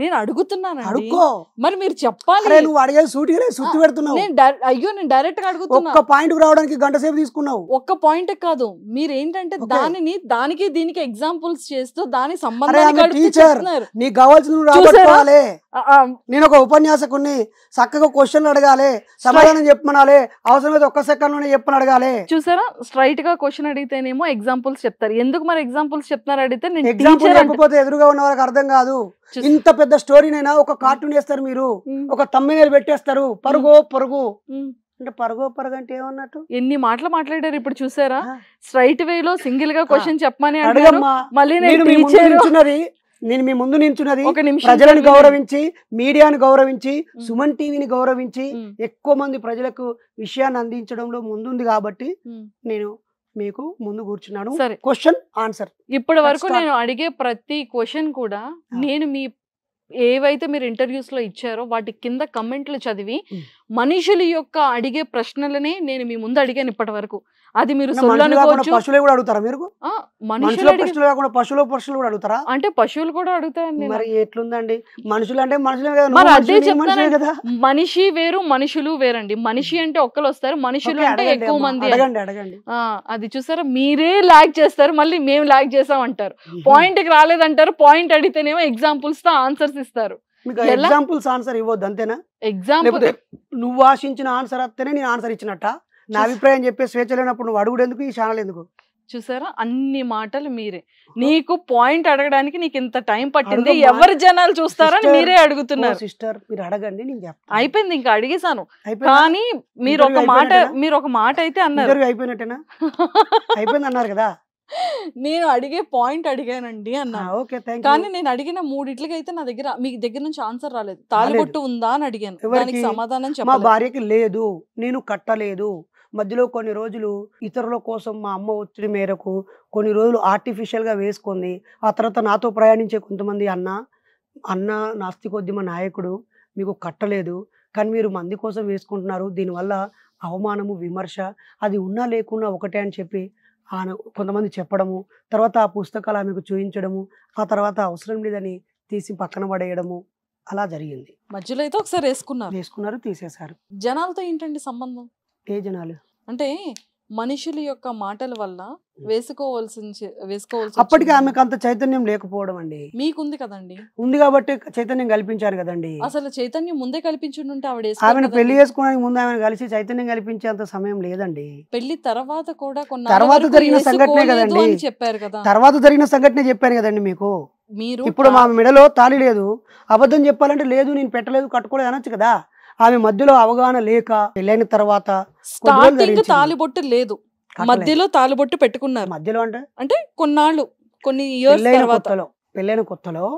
నేను అడుగుతున్నాను అడుక్కో మరి మీరు చెప్పాలి నేను అడిగే సూటిగా సుత్తి పెడుతున్నావు నేను అయ్యో నేను డైరెక్ట్ గా అడుగుతున్నా పాయింట్ రావడానికి గంట సేపు తీసుకున్నావు ఒక్క పాయింట్ కాదు మీరు ఏంటంటే దానిని దానికి దీనికి ఎగ్జాంపుల్స్ చేస్తూ దాని సంబంధం టీచర్ నీ కావాల్సిన రాబట్టుకోవాలి నేను ఒక ఉపన్యాసకుని చక్కగా క్వశ్చన్లు అడగాలి సమాధానం చెప్పమనాలి అవసరమైతే ఒక్క సెకండ్ లోనే చెప్పని అడగాలి చూసారా స్ట్రైట్ గా క్వశ్చన్ అడిగితేనేమో ఎగ్జాంపుల్స్ చెప్తారు ఎందుకు మరి ఎగ్జాంపుల్స్ చెప్తున్నారు అడిగితే నేను ఎదురుగా ఉన్న వాళ్ళకి అర్థం కాదు ఇంత పెద్ద స్టోరీనైనా ఒక mm. కార్టూన్ వేస్తారు మీరు mm. ఒక తమ్మినేలు పెట్టేస్తారు mm. పరుగు పరుగు అంటే పరుగు పరుగు అంటే ఏమన్నట్టు ఎన్ని మాటలు మాట్లాడారు ఇప్పుడు చూసారా స్ట్రైట్ ah. వే లో సింగిల్ గా క్వశ్చన్ ah. చెప్పమని మళ్ళీ నేను మీ ముందు నించున్నది ప్రజలను గౌరవించి మీడియాను గౌరవించి సుమన్ టీవీని గౌరవించి ఎక్కువ మంది ప్రజలకు విషయాన్ని అందించడంలో ముందుంది కాబట్టి నేను మీకు ముందు కూర్చున్నాను సరే క్వశ్చన్ ఆన్సర్ ఇప్పటి వరకు నేను అడిగే ప్రతి క్వశ్చన్ కూడా నేను మీ ఏవైతే మీరు ఇంటర్వ్యూస్ లో ఇచ్చారో వాటి కింద కమెంట్లు చదివి మనుషుల యొక్క అడిగే ప్రశ్నలనే నేను మీ ముందు అడిగాను ఇప్పటి వరకు అది మీరు కూడా కూడా అడుగుతారా అంటే పశువులు కూడా అడుగుతాయండి ఎట్లుందండి మనుషులు అంటే మనిషి వేరు మనుషులు వేరండి మనిషి అంటే ఒక్కరు వస్తారు మనుషులు అంటే ఎక్కువ మంది అది చూసారా మీరే లాగ్ చేస్తారు మళ్ళీ మేము లాగ్ చేసాం అంటారు కి రాలేదంటారు పాయింట్ అడిగితేనేమో ఎగ్జాంపుల్స్ తో ఆన్సర్స్ ఇస్తారు మీకు ఎగ్జాంపుల్స్ ఆన్సర్ ఇవ్వద్దు అంతేనా ఎగ్జాంపుల్ నువ్వు ఆశించిన ఆన్సర్ అత్తేనే నేను ఆన్సర్ ఇచ్చినట్ట నా అభిప్రాయం చెప్పే స్వేచ్ఛ లేనప్పుడు నువ్వు అడుగుడెందుకు ఈ ఛానల్ ఎందుకు చూసారా అన్ని మాటలు మీరే నీకు పాయింట్ అడగడానికి నీకు ఇంత టైం పట్టింది ఎవరు జనాలు చూస్తారని మీరే అడుగుతున్నారు సిస్టర్ మీరు అడగండి అయిపోయింది ఇంకా అడిగేశాను కానీ మీరు ఒక మాట మీరు ఒక మాట అయితే అన్నారు అయిపోయినట్టేనా అయిపోయింది అన్నారు కదా నేను అడిగే పాయింట్ అడిగానండి అన్నా ఓకే కానీ నేను అడిగిన మూడిట్లకి అయితే నా దగ్గర మీ దగ్గర నుంచి ఆన్సర్ రాలేదు తాలిబొట్టు ఉందా అని అడిగాను దానికి సమాధానం మా భార్యకి లేదు నేను కట్టలేదు మధ్యలో కొన్ని రోజులు ఇతరుల కోసం మా అమ్మ ఒత్తిడి మేరకు కొన్ని రోజులు ఆర్టిఫిషియల్గా వేసుకుంది ఆ తర్వాత నాతో ప్రయాణించే కొంతమంది అన్న అన్న నాస్తికోద్యమ నాయకుడు మీకు కట్టలేదు కానీ మీరు మంది కోసం వేసుకుంటున్నారు దీనివల్ల అవమానము విమర్శ అది ఉన్నా లేకున్నా ఒకటే అని చెప్పి ఆమె కొంతమంది చెప్పడము తర్వాత ఆ పుస్తకాలు ఆమెకు చూపించడము ఆ తర్వాత అవసరం లేదని తీసి పక్కన పడేయడము అలా జరిగింది మధ్యలో అయితే ఒకసారి వేసుకున్నారు వేసుకున్నారు తీసేశారు జనాలతో ఏంటండి సంబంధం ఏ జనాలు అంటే మనుషుల యొక్క మాటల వల్ల వేసుకోవాల్సి అప్పటికి ఆమెకు అంత చైతన్యం లేకపోవడం అండి మీకుంది కదండి ఉంది కాబట్టి చైతన్యం కల్పించారు కదండి అసలు చైతన్యం ముందే కల్పించుంటే ఆమెను పెళ్లి చేసుకోవడానికి ముందు ఆమెను కలిసి చైతన్యం కల్పించేంత సమయం లేదండి పెళ్లి తర్వాత కూడా కొన్ని తర్వాత జరిగిన సంఘటనే కదండి చెప్పారు కదా తర్వాత జరిగిన సంఘటనే చెప్పాను కదండి మీకు మీరు ఇప్పుడు మా మెడలో తాళి లేదు అబద్ధం చెప్పాలంటే లేదు నేను పెట్టలేదు కట్టుకోలేదు అనొచ్చు కదా ఆమె మధ్యలో అవగాహన లేక పెళ్ళైన తర్వాత తాళిబొట్టు లేదు మధ్యలో తాలుబొట్టు పెట్టుకున్నారు మధ్యలో అంటే అంటే కొన్నాళ్ళు కొన్ని పెళ్ళైన కొత్తలో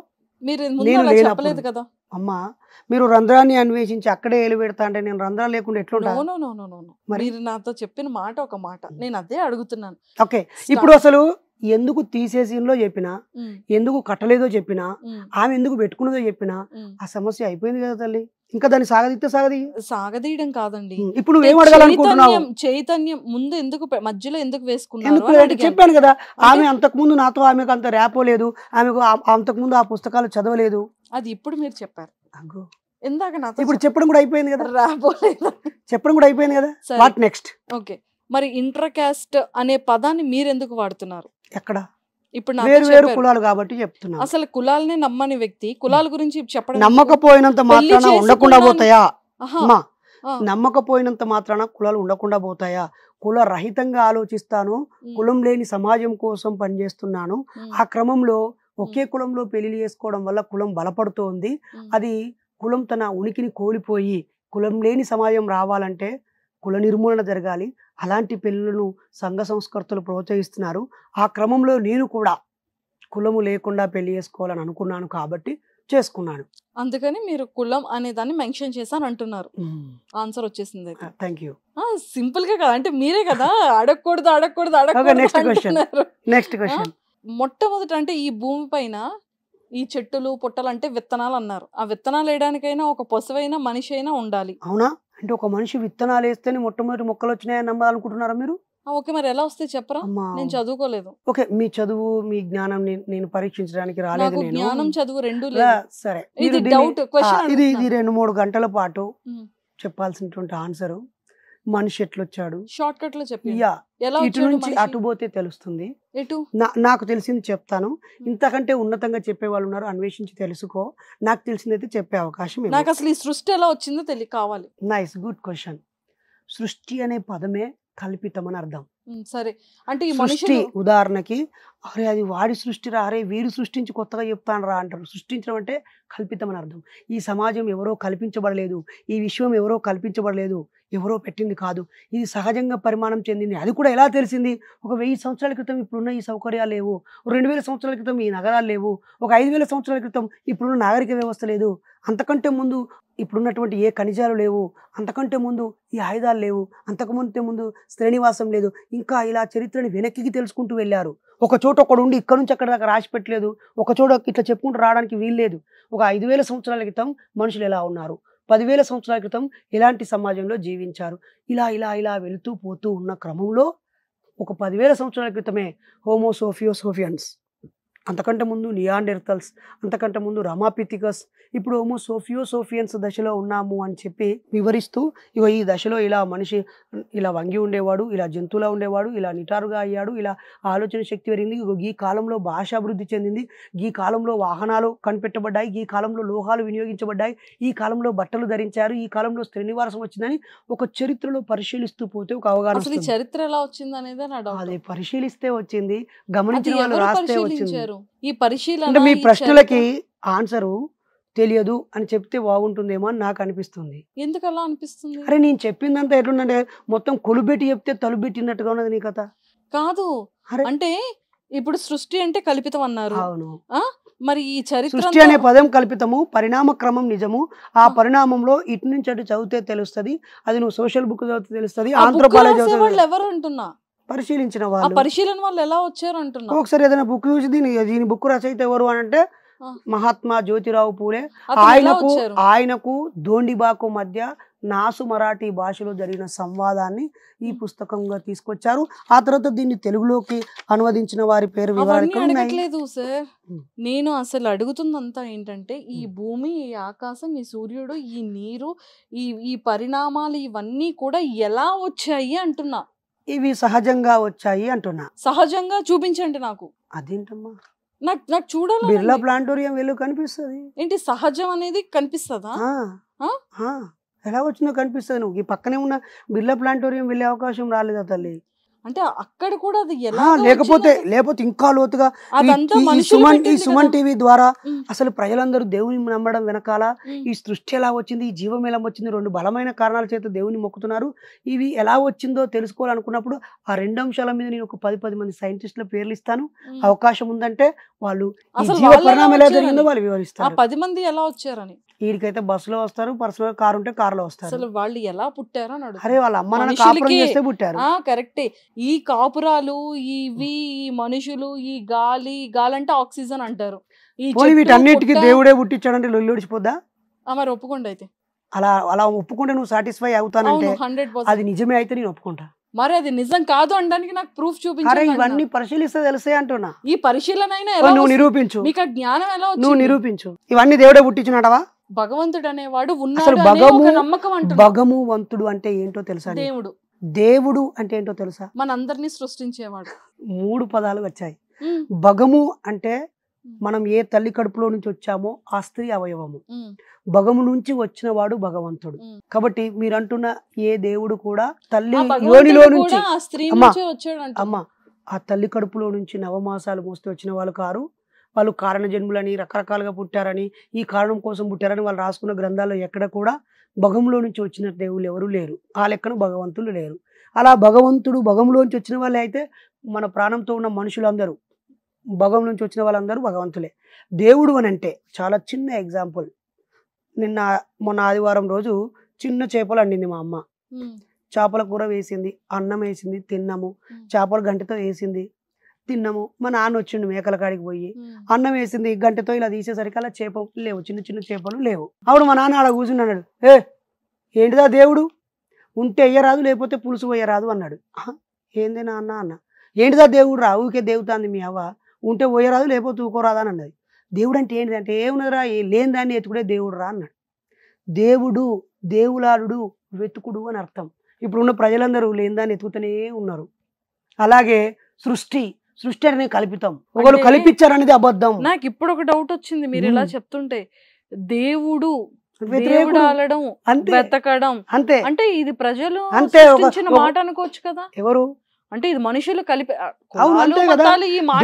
మీరు చెప్పలేదు కదా అమ్మ మీరు రంధ్రాన్ని అన్వేషించి అక్కడే ఏలు పెడతా అంటే నేను రంధ్రాలు లేకుండా ఎట్లుంటా మీరు నాతో చెప్పిన మాట ఒక మాట hmm. నేను అదే అడుగుతున్నాను ఓకే ఇప్పుడు అసలు ఎందుకు తీసేసిందో చెప్పినా hmm. ఎందుకు కట్టలేదో చెప్పినా hmm. ఆమె ఎందుకు పెట్టుకున్నదో చెప్పినా ఆ సమస్య అయిపోయింది కదా తల్లి ఇంకా దాన్ని సాగదీస్తే సాగది సాగదీయడం కాదండి ఇప్పుడు నువ్వు ఏం అడగాలనుకుంటున్నావు చైతన్యం ముందు ఎందుకు మధ్యలో ఎందుకు వేసుకున్నావు చెప్పాను కదా ఆమె అంతకు ముందు నాతో ఆమెకు అంత ర్యాపో లేదు ఆమెకు ముందు ఆ పుస్తకాలు చదవలేదు అది ఇప్పుడు మీరు చెప్పారు ఇందాక నాతో ఇప్పుడు చెప్పడం కూడా అయిపోయింది కదా రాబోలేదు చెప్పడం కూడా అయిపోయింది కదా వాట్ నెక్స్ట్ ఓకే మరి ఇంటర్ క్యాస్ట్ అనే పదాన్ని మీరు ఎందుకు వాడుతున్నారు ఎక్కడ ఇప్పుడు వేరు వేరు కులాలు కాబట్టి చెప్తున్నా అసలు కులాలనే నమ్మని వ్యక్తి కులాల గురించి చెప్పడం నమ్మకపోయినంత మాత్రాన ఉండకుండా పోతాయా అమ్మా నమ్మకపోయినంత మాత్రాన కులాలు ఉండకుండా పోతాయా కుల రహితంగా ఆలోచిస్తాను కులం లేని సమాజం కోసం పనిచేస్తున్నాను ఆ క్రమంలో ఒకే కులంలో పెళ్లి చేసుకోవడం వల్ల కులం బలపడుతోంది అది కులం తన ఉనికిని కోల్పోయి కులం లేని సమాజం రావాలంటే కుల నిర్మూలన జరగాలి అలాంటి పిల్లలను సంఘ సంస్కర్తలు ప్రోత్సహిస్తున్నారు ఆ క్రమంలో నేను కూడా కులము లేకుండా పెళ్లి చేసుకోవాలని అనుకున్నాను కాబట్టి చేసుకున్నాను అందుకని మీరు కులం అనే దాన్ని మెన్షన్ చేశాను అంటున్నారు ఆన్సర్ వచ్చేసింది థ్యాంక్ యూ సింపుల్ గా కదా అంటే మీరే కదా అడగకూడదు అడగకూడదు అడగకూడదు నెక్స్ట్ క్వశ్చన్ మొట్టమొదట అంటే ఈ భూమి పైన ఈ చెట్టులు పుట్టలు అంటే విత్తనాలు అన్నారు ఆ విత్తనాలు వేయడానికైనా ఒక పశువైనా మనిషి అయినా ఉండాలి అవునా అంటే ఒక మనిషి విత్తనాలు వేస్తేనే మొట్టమొదటి మొక్కలు వచ్చినాయని నమ్మాలనుకుంటున్నారా మీరు ఓకే మరి ఎలా వస్తే చెప్పరా నేను చదువుకోలేదు ఓకే మీ చదువు మీ జ్ఞానం నేను పరీక్షించడానికి రాలేదు నేను జ్ఞానం చదువు రెండు సరే ఇది డౌట్ ఇది ఇది రెండు మూడు గంటల పాటు చెప్పాల్సినటువంటి ఆన్సర్ మనిషి ఎట్లొచ్చాడు షార్ట్ కట్ లో చెప్పి ఇటు నుంచి అటు పోతే తెలుస్తుంది నాకు తెలిసింది చెప్తాను ఇంతకంటే ఉన్నతంగా చెప్పే వాళ్ళు ఉన్నారు అన్వేషించి తెలుసుకో నాకు తెలిసిందైతే చెప్పే అవకాశం నాకు అసలు ఈ సృష్టి ఎలా వచ్చిందో తెలియ కావాలి నైస్ గుడ్ క్వశ్చన్ సృష్టి అనే పదమే కల్పితం అని అర్థం సరే అంటే ఈ సృష్టి ఉదాహరణకి అరే అది వాడి సృష్టిరా అరే వీడు సృష్టించి కొత్తగా చెప్తాను రా అంటారు సృష్టించడం అంటే కల్పితం అని అర్థం ఈ సమాజం ఎవరో కల్పించబడలేదు ఈ విశ్వం ఎవరో కల్పించబడలేదు ఎవరో పెట్టింది కాదు ఇది సహజంగా పరిమాణం చెందింది అది కూడా ఎలా తెలిసింది ఒక వెయ్యి సంవత్సరాల క్రితం ఇప్పుడున్న ఈ సౌకర్యాలు లేవు రెండు వేల సంవత్సరాల క్రితం ఈ నగరాలు లేవు ఒక ఐదు వేల సంవత్సరాల క్రితం ఇప్పుడున్న నాగరిక వ్యవస్థ లేదు అంతకంటే ముందు ఇప్పుడున్నటువంటి ఏ ఖనిజాలు లేవు అంతకంటే ముందు ఈ ఆయుధాలు లేవు అంతకుముందు ముందు శ్రీనివాసం లేదు ఇంకా ఇలా చరిత్రని వెనక్కి తెలుసుకుంటూ వెళ్ళారు ఒక చోట ఒకడు ఉండి ఇక్కడ నుంచి అక్కడ దాకా రాసి పెట్టలేదు ఒక చోట ఇట్లా చెప్పుకుంటూ రావడానికి వీల్లేదు ఒక ఐదు వేల సంవత్సరాల క్రితం మనుషులు ఎలా ఉన్నారు పదివేల సంవత్సరాల క్రితం ఇలాంటి సమాజంలో జీవించారు ఇలా ఇలా ఇలా వెళుతూ పోతూ ఉన్న క్రమంలో ఒక పదివేల సంవత్సరాల క్రితమే హోమోసోఫియోసోఫియన్స్ అంతకంటే ముందు నియాండెర్తల్స్ అంతకంటే ముందు రమాపిథికస్ ఇప్పుడు హోమో సోఫియో సోఫియన్స్ దశలో ఉన్నాము అని చెప్పి వివరిస్తూ ఇగో ఈ దశలో ఇలా మనిషి ఇలా వంగి ఉండేవాడు ఇలా జంతువులా ఉండేవాడు ఇలా నిటారుగా అయ్యాడు ఇలా ఆలోచన శక్తి పెరిగింది ఇగో ఈ కాలంలో భాష అభివృద్ధి చెందింది ఈ కాలంలో వాహనాలు కనిపెట్టబడ్డాయి ఈ కాలంలో లోహాలు వినియోగించబడ్డాయి ఈ కాలంలో బట్టలు ధరించారు ఈ కాలంలో స్త్రీ నివాసం వచ్చిందని ఒక చరిత్రలో పరిశీలిస్తూ పోతే ఒక అవగాహన చరిత్ర ఎలా వచ్చింది అనేది అది పరిశీలిస్తే వచ్చింది గమనించిన వాళ్ళు రాస్తే వచ్చింది ఈ పరిశీలన మీ ప్రశ్నలకి ఆన్సరు తెలియదు అని చెప్తే బాగుంటుందేమో అని నాకు అనిపిస్తుంది ఎందుకు అలా అనిపిస్తుంది అరే నేను చెప్పిందంతా ఎట్లుందంటే మొత్తం కొలుబెట్టి చెప్తే తలుబెట్టినట్టుగా ఉన్నది నీ కథ కాదు అంటే ఇప్పుడు సృష్టి అంటే కల్పితం అన్నారు అవును మరి ఈ చరిత్ర సృష్టి అనే పదం కల్పితము పరిణామ క్రమం నిజము ఆ పరిణామంలో ఇటు నుంచి అటు చదివితే తెలుస్తుంది అది నువ్వు సోషల్ బుక్ చదివితే తెలుస్తుంది ఆంధ్రపాలజీ ఎవరు అంటున్నా పరిశీలించిన వాళ్ళు పరిశీలన వాళ్ళు ఎలా వచ్చారు అంటున్నారు ఒకసారి ఏదైనా బుక్ చూసి దీని దీని బుక్ రచయిత ఎవరు అని అంటే మహాత్మా జ్యోతిరావు పూలే ఆయనకు ఆయనకు ధోండిబాకు మధ్య నాసు మరాఠీ భాషలో జరిగిన సంవాదాన్ని ఈ పుస్తకంగా తీసుకొచ్చారు ఆ తర్వాత దీన్ని తెలుగులోకి అనువదించిన వారి పేరు అడగట్లేదు సార్ నేను అసలు అడుగుతుందంతా ఏంటంటే ఈ భూమి ఈ ఆకాశం ఈ సూర్యుడు ఈ నీరు ఈ ఈ పరిణామాలు ఇవన్నీ కూడా ఎలా వచ్చాయి అంటున్నా ఇవి సహజంగా వచ్చాయి అంటున్నా సహజంగా చూపించండి నాకు అదేంటమ్మా నాకు నాకు చూడాలి బిర్లా ప్లాంటోరియం వెళ్ళు కనిపిస్తుంది ఏంటి సహజం అనేది కనిపిస్తుందా ఎలా వచ్చిందో కనిపిస్తుంది నువ్వు ఈ పక్కనే ఉన్న బిర్లా ప్లాంటోరియం వెళ్ళే అవకాశం రాలేదా తల్లి అంటే అక్కడ కూడా అది ఎలా లేకపోతే లేకపోతే ఇంకా లోతుగా ఈ సుమన్ ఈ సుమన్ టీవీ ద్వారా అసలు ప్రజలందరూ దేవుని నమ్మడం వెనకాల ఈ సృష్టి ఎలా వచ్చింది ఈ జీవం ఎలా వచ్చింది రెండు బలమైన కారణాల చేత దేవుని మొక్కుతున్నారు ఇవి ఎలా వచ్చిందో తెలుసుకోవాలనుకున్నప్పుడు ఆ రెండు అంశాల మీద నేను ఒక పది పది మంది సైంటిస్టుల పేర్లు ఇస్తాను అవకాశం ఉందంటే వాళ్ళు వాళ్ళు వివరిస్తారు పది మంది ఎలా వచ్చారని బస్సు బస్సులో వస్తారు పర్సనల్ కారు ఉంటే కారులో వస్తారు అసలు వాళ్ళు ఎలా పుట్టారో అరే వాళ్ళ అమ్మ పుట్టారు కరెక్టే ఈ కాపురాలు ఇవి ఈ మనుషులు ఈ గాలి గాలి అంటే ఆక్సిజన్ అంటారు ఈ దేవుడే పుట్టించాడంటే లొల్లిడిచిపోద్దా మరి ఒప్పుకుండా అయితే అలా అలా ఒప్పుకుంటే నువ్వు సాటిస్ఫై అవుతానంటే అది నిజమే అయితే నేను ఒప్పుకుంటా మరి అది నిజం కాదు అనడానికి నాకు ప్రూఫ్ చూపించారు ఇవన్నీ పరిశీలిస్తే తెలిసే అంటున్నా ఈ పరిశీలన నువ్వు నిరూపించు నీకు జ్ఞానం ఎలా నువ్వు నిరూపించు ఇవన్నీ దేవుడే పుట్టించినాడవా భగవంతుడు అనేవాడు ఉన్నాడు భగము నమ్మకం అంటే భగము వంతుడు అంటే ఏంటో తెలుసా దేవుడు దేవుడు అంటే ఏంటో తెలుసా మనందరినీ సృష్టించేవాడు మూడు పదాలు వచ్చాయి భగము అంటే మనం ఏ తల్లి కడుపులో నుంచి వచ్చామో ఆ స్త్రీ అవయవము భగము నుంచి వచ్చినవాడు భగవంతుడు కాబట్టి మీరు అంటున్న ఏ దేవుడు కూడా తల్లి యోనిలో నుంచి అమ్మా ఆ తల్లి కడుపులో నుంచి నవమాసాలు మోస్తూ వచ్చిన వాళ్ళు కారు వాళ్ళు కారణ జన్ములని రకరకాలుగా పుట్టారని ఈ కారణం కోసం పుట్టారని వాళ్ళు రాసుకున్న గ్రంథాల్లో ఎక్కడ కూడా భగంలో నుంచి వచ్చిన దేవులు ఎవరు లేరు ఆ లెక్కన భగవంతులు లేరు అలా భగవంతుడు భగంలోంచి వచ్చిన వాళ్ళే అయితే మన ప్రాణంతో ఉన్న మనుషులందరూ భగం నుంచి వచ్చిన వాళ్ళందరూ భగవంతులే దేవుడు అని అంటే చాలా చిన్న ఎగ్జాంపుల్ నిన్న మొన్న ఆదివారం రోజు చిన్న చేపలు అండింది మా అమ్మ చేపల కూర వేసింది అన్నం వేసింది తిన్నాము చేపల గంటతో వేసింది తిన్నాము మా నాన్న వచ్చిండు మేకల కాడికి పోయి అన్నం వేసింది గంటతో ఇలా తీసేసరికి అలా చేప లేవు చిన్న చిన్న చేపలు లేవు అప్పుడు మా నాన్న అలా కూర్చుని అన్నాడు ఏ ఏంటిదా దేవుడు ఉంటే అయ్యరాదు లేకపోతే పులుసు పోయరాదు అన్నాడు ఏంది నాన్న అన్న ఏంటిదా దేవుడు రా ఊకే దేవుతాంది మీ అవ్వ ఉంటే పోయరాదు లేకపోతే ఊకోరాదు అని అన్నది దేవుడు అంటే ఏంటి అంటే ఏమున్నదిరా లేని దాన్ని ఎత్తుకుడే దేవుడు రా అన్నాడు దేవుడు దేవులాడు వెతుకుడు అని అర్థం ఇప్పుడున్న ప్రజలందరూ లేని దాన్ని ఎత్తుకుతూనే ఉన్నారు అలాగే సృష్టి సృష్టి అనేది కల్పితం ఒకళ్ళు కల్పించారనేది అబద్ధం నాకు ఇప్పుడు ఒక డౌట్ వచ్చింది మీరు ఇలా చెప్తుంటే దేవుడు అంతే అంటే ఇది ప్రజలు అంతే మాట అనుకోవచ్చు కదా ఎవరు అంటే ఇది మనుషులు కలిపి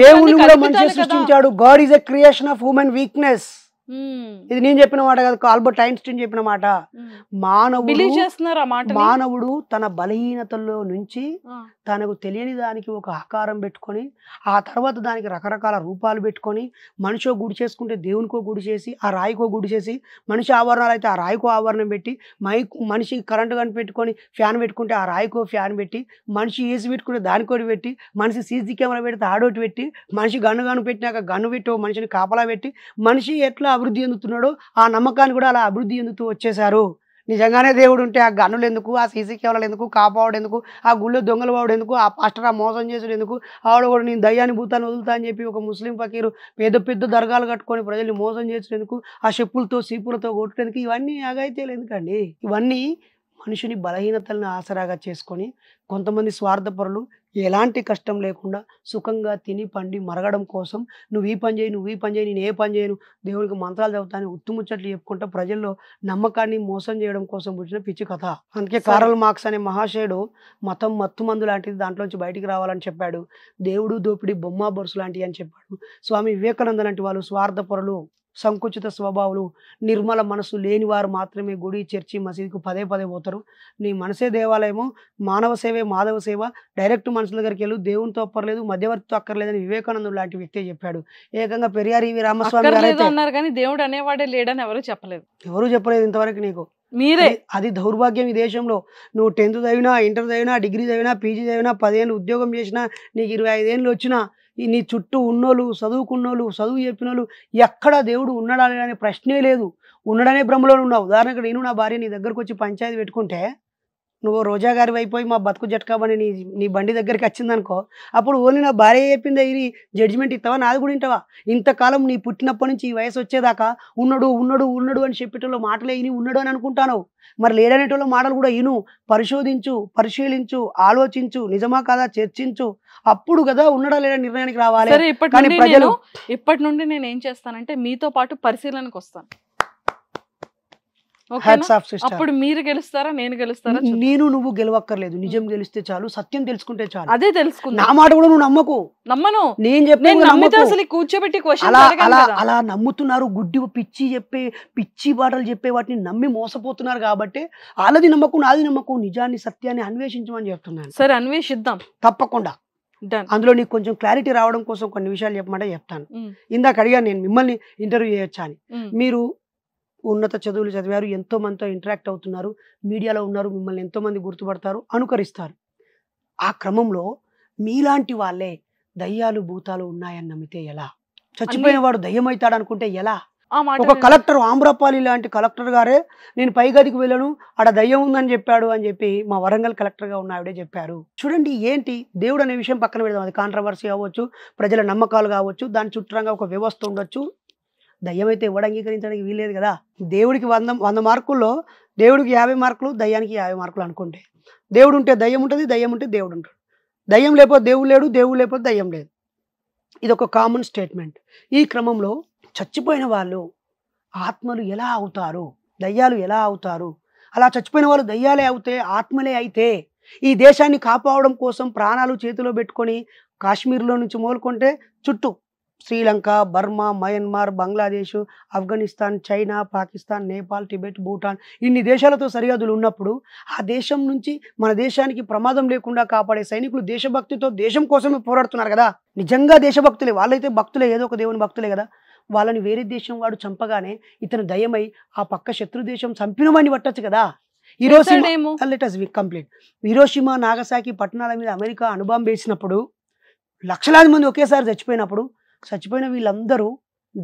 దేవుడు సృష్టించాడు God is a creation of human weakness ఇది నేను చెప్పిన మాట కాదు ఆల్బర్ట్ ఐన్స్టీన్ చెప్పిన మాట మానవుడు మానవుడు తన బలహీనతల్లో నుంచి తనకు తెలియని దానికి ఒక ఆకారం పెట్టుకొని ఆ తర్వాత దానికి రకరకాల రూపాలు పెట్టుకొని మనిషో గుడి చేసుకుంటే దేవునికో గుడి చేసి ఆ రాయికో గుడి చేసి మనిషి ఆవరణాలు అయితే ఆ రాయికో ఆవరణం పెట్టి మైకు మనిషి కరెంటు కానీ పెట్టుకొని ఫ్యాన్ పెట్టుకుంటే ఆ రాయికో ఫ్యాన్ పెట్టి మనిషి ఏసీ పెట్టుకుంటే దానికోటి పెట్టి మనిషి సీసీ కెమెరా పెడితే ఆడోటి పెట్టి మనిషి గన్ను గను పెట్టినాక గన్ను పెట్టి మనిషిని కాపలా పెట్టి మనిషి ఎట్లా అభివృద్ధి చెందుతున్నాడో ఆ నమ్మకాన్ని కూడా అలా అభివృద్ధి చెందుతూ వచ్చేశారు నిజంగానే దేవుడు ఉంటే ఆ గన్నులు ఎందుకు ఆ సీసీ కెమెరాలు ఎందుకు కాపాడు ఎందుకు ఆ గుళ్ళో దొంగలు వాడు ఎందుకు ఆ పాస్టర్ ఆ మోసం చేసుడు ఎందుకు ఆవిడ కూడా నేను దయ్యాన్ని భూతాన్ని వదులుతా అని చెప్పి ఒక ముస్లిం ఫకీరు పెద్ద పెద్ద దర్గాలు కట్టుకొని ప్రజల్ని మోసం చేసేందుకు ఆ చెప్పులతో సీపులతో కొట్టేందుకు ఇవన్నీ ఆగైతేలు ఎందుకండి ఇవన్నీ మనుషుని బలహీనతలను ఆసరాగా చేసుకొని కొంతమంది స్వార్థపరులు ఎలాంటి కష్టం లేకుండా సుఖంగా తిని పండి మరగడం కోసం నువ్వు ఈ పని చేయి నువ్వు ఈ పని చేయి నేను ఏ పని చేయను దేవునికి మంత్రాలు చదువుతాను ఉత్తుముచ్చట్లు చెప్పుకుంటే ప్రజల్లో నమ్మకాన్ని మోసం చేయడం కోసం వచ్చిన పిచ్చి కథ అందుకే కారల్ మార్క్స్ అనే మహాశయుడు మతం మత్తు మందు లాంటిది దాంట్లోంచి బయటికి రావాలని చెప్పాడు దేవుడు దోపిడి బొమ్మ బొరుసు లాంటివి అని చెప్పాడు స్వామి వివేకానంద లాంటి వాళ్ళు స్వార్థపరులు సంకుచిత స్వభావులు నిర్మల మనసు లేని వారు మాత్రమే గుడి చర్చి మసీదుకు పదే పదే పోతారు నీ మనసే దేవాలయము మానవ సేవే మాధవ సేవ డైరెక్ట్ మనుషుల దగ్గరికి వెళ్ళు దేవునితో అక్కర్లేదు మధ్యవర్తితో అక్కర్లేదని వివేకానందుడు లాంటి వ్యక్తి చెప్పాడు ఏకంగా పెరియారు ఇవి రామస్వామి అన్నారు కానీ దేవుడు అనేవాడే లేడని ఎవరు చెప్పలేదు ఎవరు చెప్పలేదు ఇంతవరకు నీకు మీరే అది దౌర్భాగ్యం ఈ దేశంలో నువ్వు టెన్త్ చదివినా ఇంటర్ చదివినా డిగ్రీ చదివినా పీజీ చదివినా పదిహేను ఉద్యోగం చేసినా నీకు ఇరవై ఐదేళ్ళు వచ్చినా నీ చుట్టూ ఉన్నోళ్ళు చదువుకున్నోళ్ళు చదువు చెప్పిన ఎక్కడ దేవుడు ఉన్నాడా అనే ప్రశ్నే లేదు ఉన్నాడనే భ్రమలో ఉన్నావు ఉదాహరణకు నేను నా భార్య నీ దగ్గరకు వచ్చి పంచాయతీ పెట్టుకుంటే నువ్వు రోజా గారి అయిపోయి మా బతుకు జట్కాబని నీ నీ బండి దగ్గరికి వచ్చింది అనుకో అప్పుడు ఓన్లీ నా భార్య చెప్పింది ఇది జడ్జిమెంట్ ఇస్తావా నాది కూడా ఇంటవా ఇంతకాలం నీ పుట్టినప్పటి నుంచి ఈ వయసు వచ్చేదాకా ఉన్నాడు ఉన్నాడు ఉన్నాడు అని చెప్పేటోళ్ళు మాటలే ఇని ఉన్నాడు అని అనుకుంటాను మరి లేడనేటోళ్ళ మాటలు కూడా ఇను పరిశోధించు పరిశీలించు ఆలోచించు నిజమా కాదా చర్చించు అప్పుడు కదా ఉన్నాడా లేదా నిర్ణయానికి రావాలి ఇప్పటి నుండి నేను ఏం చేస్తానంటే మీతో పాటు పరిశీలనకు వస్తాను అప్పుడు మీరు గెలుస్తారా నేను గెలుస్తారా నేను నువ్వు గెలవక్కర్లేదు నిజం గెలిస్తే చాలు సత్యం తెలుసుకుంటే చాలు అదే తెలుసుకుంది నా మాట కూడా నువ్వు నమ్మకు నమ్మను నేను చెప్పి కూర్చోబెట్టి అలా అలా నమ్ముతున్నారు గుడ్డి పిచ్చి చెప్పే పిచ్చి బాటలు చెప్పే వాటిని నమ్మి మోసపోతున్నారు కాబట్టి వాళ్ళది నమ్మకు నాది నమ్మకు నిజాన్ని సత్యాన్ని అన్వేషించమని చెప్తున్నాను సరే అన్వేషిద్దాం తప్పకుండా అందులో నీకు కొంచెం క్లారిటీ రావడం కోసం కొన్ని విషయాలు చెప్పమంటే చెప్తాను ఇందాక అడిగా నేను మిమ్మల్ని ఇంటర్వ్యూ చేయొచ్చా అని మీరు ఉన్నత చదువులు చదివారు ఎంతో ఇంటరాక్ట్ అవుతున్నారు మీడియాలో ఉన్నారు మిమ్మల్ని ఎంతోమంది గుర్తుపడతారు అనుకరిస్తారు ఆ క్రమంలో మీలాంటి వాళ్ళే దయ్యాలు భూతాలు ఉన్నాయని నమ్మితే ఎలా చచ్చిపోయిన వాడు దయ్యమవుతాడు అనుకుంటే ఎలా ఒక కలెక్టర్ ఆమ్రపాలి లాంటి కలెక్టర్ గారే నేను పై గదికి వెళ్ళను ఆడ దయ్యం ఉందని చెప్పాడు అని చెప్పి మా వరంగల్ కలెక్టర్గా ఉన్న ఆవిడే చెప్పారు చూడండి ఏంటి దేవుడు అనే విషయం పక్కన పెడదాం అది కాంట్రవర్సీ అవ్వచ్చు ప్రజల నమ్మకాలు కావచ్చు దాని చుట్టంగా ఒక వ్యవస్థ ఉండొచ్చు దయ్యమైతే ఎవడు అంగీకరించడానికి వీల్లేదు కదా దేవుడికి వంద వంద మార్కుల్లో దేవుడికి యాభై మార్కులు దయ్యానికి యాభై మార్కులు అనుకుంటే దేవుడు ఉంటే దయ్యం ఉంటుంది దయ్యం ఉంటే దేవుడు ఉంటాడు దయ్యం లేకపోతే దేవుడు లేడు దేవుడు లేకపోతే దయ్యం లేదు ఇది ఒక కామన్ స్టేట్మెంట్ ఈ క్రమంలో చచ్చిపోయిన వాళ్ళు ఆత్మలు ఎలా అవుతారు దయ్యాలు ఎలా అవుతారు అలా చచ్చిపోయిన వాళ్ళు దయ్యాలే అవుతే ఆత్మలే అయితే ఈ దేశాన్ని కాపాడడం కోసం ప్రాణాలు చేతిలో పెట్టుకొని కాశ్మీర్లో నుంచి మొదలుకుంటే చుట్టూ Sri Lanka Burma Myanmar Bangladesh Afghanistan China Pakistan Nepal Tibet Bhutan ఇన్ని దేశాలతో సరిహద్దులు ఉన్నప్పుడు ఆ దేశం నుంచి మన దేశానికి ప్రమాదం లేకుండా కాపాడే సైనికులు దేశభక్తితో దేశం కోసమే పోరాడుతున్నారు కదా నిజంగా దేశభక్తులే వాళ్ళైతే భక్తులే ఏదో ఒక దేవుని భక్తులే కదా వాళ్ళని వేరే దేశం వాడు చంపగానే ఇతను దయమై ఆ పక్క శత్రు దేశం చంపినవాడిని పట్టచ్చు కదా let us complete Hiroshima Nagasaki పట్టణాల మీద అమెరికా అనుభవం వేసినప్పుడు లక్షలాది మంది ఒకేసారి చచ్చిపోయినప్పుడు చచ్చిపోయిన వీళ్ళందరూ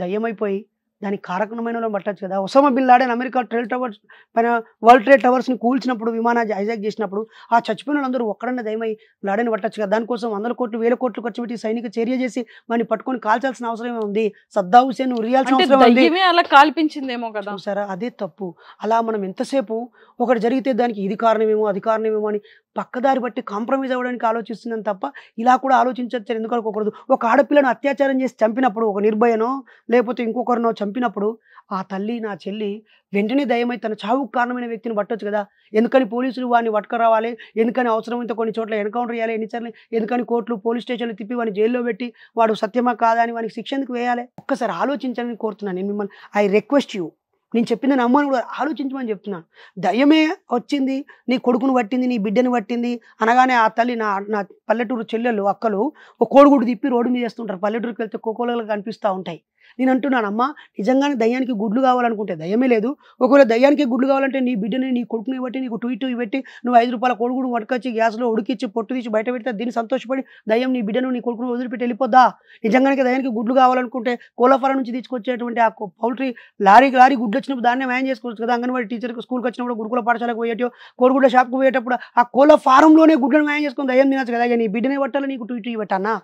దయ్యమైపోయి దానికి కారకమైన పట్టచ్చు కదా Osama bin America trade towers పైన వరల్డ్ ట్రేడ్ టవర్స్ని కూల్చినప్పుడు విమానా హైజాక్ చేసినప్పుడు ఆ చచ్చిపోయిన వాళ్ళందరూ ఒక్కడన్నా దయమై లాడని పట్టచ్చు కదా దానికోసం వందల కోట్లు వేల కోట్లు ఖర్చు పెట్టి సైనిక చర్య చేసి వాడిని పట్టుకొని కాల్చాల్సిన అవసరం ఉంది సద్దా హుసేన్ ఉరియాల్సిన కాల్పించిందేమో కదా సరే అదే తప్పు అలా మనం ఎంతసేపు ఒకటి జరిగితే దానికి ఇది కారణమేమో అది కారణమేమో అని పక్కదారి బట్టి కాంప్రమైజ్ అవ్వడానికి ఆలోచిస్తున్నాను తప్ప ఇలా కూడా ఆలోచించచ్చు ఎందుకు అనుకోకూడదు ఒక ఆడపిల్లను అత్యాచారం చేసి చంపినప్పుడు ఒక నిర్భయనో లేకపోతే ఇంకొకరినో చంపినప్పుడు ఆ తల్లి నా చెల్లి వెంటనే దయమై తన చావుకు కారణమైన వ్యక్తిని పట్టొచ్చు కదా ఎందుకని పోలీసులు వాడిని పట్టుకురావాలి ఎందుకని అవసరమైతే కొన్ని చోట్ల ఎన్కౌంటర్ చేయాలి ఎన్నిసార్లు ఎందుకని కోర్టులు పోలీస్ స్టేషన్లు తిప్పి వాడిని జైల్లో పెట్టి వాడు సత్యమా కాదా అని వానికి శిక్ష ఎందుకు వేయాలి ఒక్కసారి ఆలోచించాలని కోరుతున్నాను నేను మిమ్మల్ని ఐ రిక్వెస్ట్ యూ నేను చెప్పింది నమ్మని కూడా ఆలోచించమని చెప్తున్నాను దయ్యమే వచ్చింది నీ కొడుకును పట్టింది నీ బిడ్డని పట్టింది అనగానే ఆ తల్లి నా నా పల్లెటూరు చెల్లెళ్ళు అక్కలు ఒక కోడిగుడు తిప్పి రోడ్డు మీద వేస్తుంటారు పల్లెటూరుకి వెళ్తే కోకోలలో కనిపిస్తూ ఉంటాయి నేను అంటున్నాను అమ్మ నిజంగానే దయ్యానికి గుడ్లు కావాలనుకుంటే దయ్యమే లేదు ఒకవేళ దయ్యానికి గుడ్లు కావాలంటే నీ బిడ్డని నీ కొడుకుని బట్టి నీకు టూ ఇటు పెట్టి నువ్వు ఐదు రూపాయల కొడుకుడు వడకొచ్చి గ్యాస్లో ఉడికిచ్చి పొట్టు తీసి బయట పెడితే దీన్ని సంతోషపడి దయ్యం నీ బిడ్డను నీ కొడుకును వదిలిపెట్టి వెళ్ళిపోద్దా నిజంగానే దయ్యానికి గుడ్లు కావాలనుకుంటే కోలఫారం నుంచి తీసుకొచ్చేటువంటి ఆ పౌల్ట్రీ లారీకి లారీ గుడ్లు వచ్చినప్పుడు దాన్ని వ్యాన్ చేసుకోవచ్చు కదా అంగన్వాడి టీచర్కి స్కూల్కి వచ్చినప్పుడు గురుకుల పాఠశాలకు పోయేటో కోడిగుడ్ల షాప్కి పోయేటప్పుడు ఆ కోళ్ళ ఫారంలోనే గుడ్లను వ్యాయం చేసుకుని దయ్యం తినచ్చు కదా నీ బిడ్డనే పట్టాలి నీకు టూ ఇటు పెట్టానా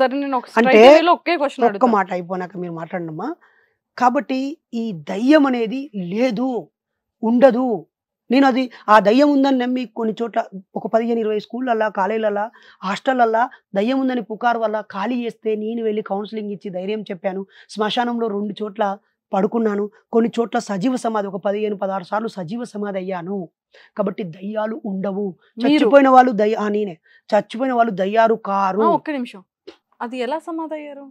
సరే నేను అంటే ఒక్క మాట అయిపోయినాక మీరు మాట మాట్లాడినమ్మా కాబట్టి ఈ దయ్యం అనేది లేదు ఉండదు నేను అది ఆ దయ్యం ఉందని నమ్మి కొన్ని చోట్ల ఒక పదిహేను ఇరవై స్కూళ్ళల్లా కాలేజీలల్లా హాస్టళ్ళల్లా దయ్యం ఉందని పుకారు వల్ల ఖాళీ చేస్తే నేను వెళ్ళి కౌన్సిలింగ్ ఇచ్చి ధైర్యం చెప్పాను శ్మశానంలో రెండు చోట్ల పడుకున్నాను కొన్ని చోట్ల సజీవ సమాధి ఒక పదిహేను పదహారు సార్లు సజీవ సమాధి అయ్యాను కాబట్టి దయ్యాలు ఉండవు చచ్చిపోయిన వాళ్ళు దయ్యా నేనే చచ్చిపోయిన వాళ్ళు దయ్యారు కారు ఒక్క నిమిషం అది ఎలా సమాధి అయ్యారు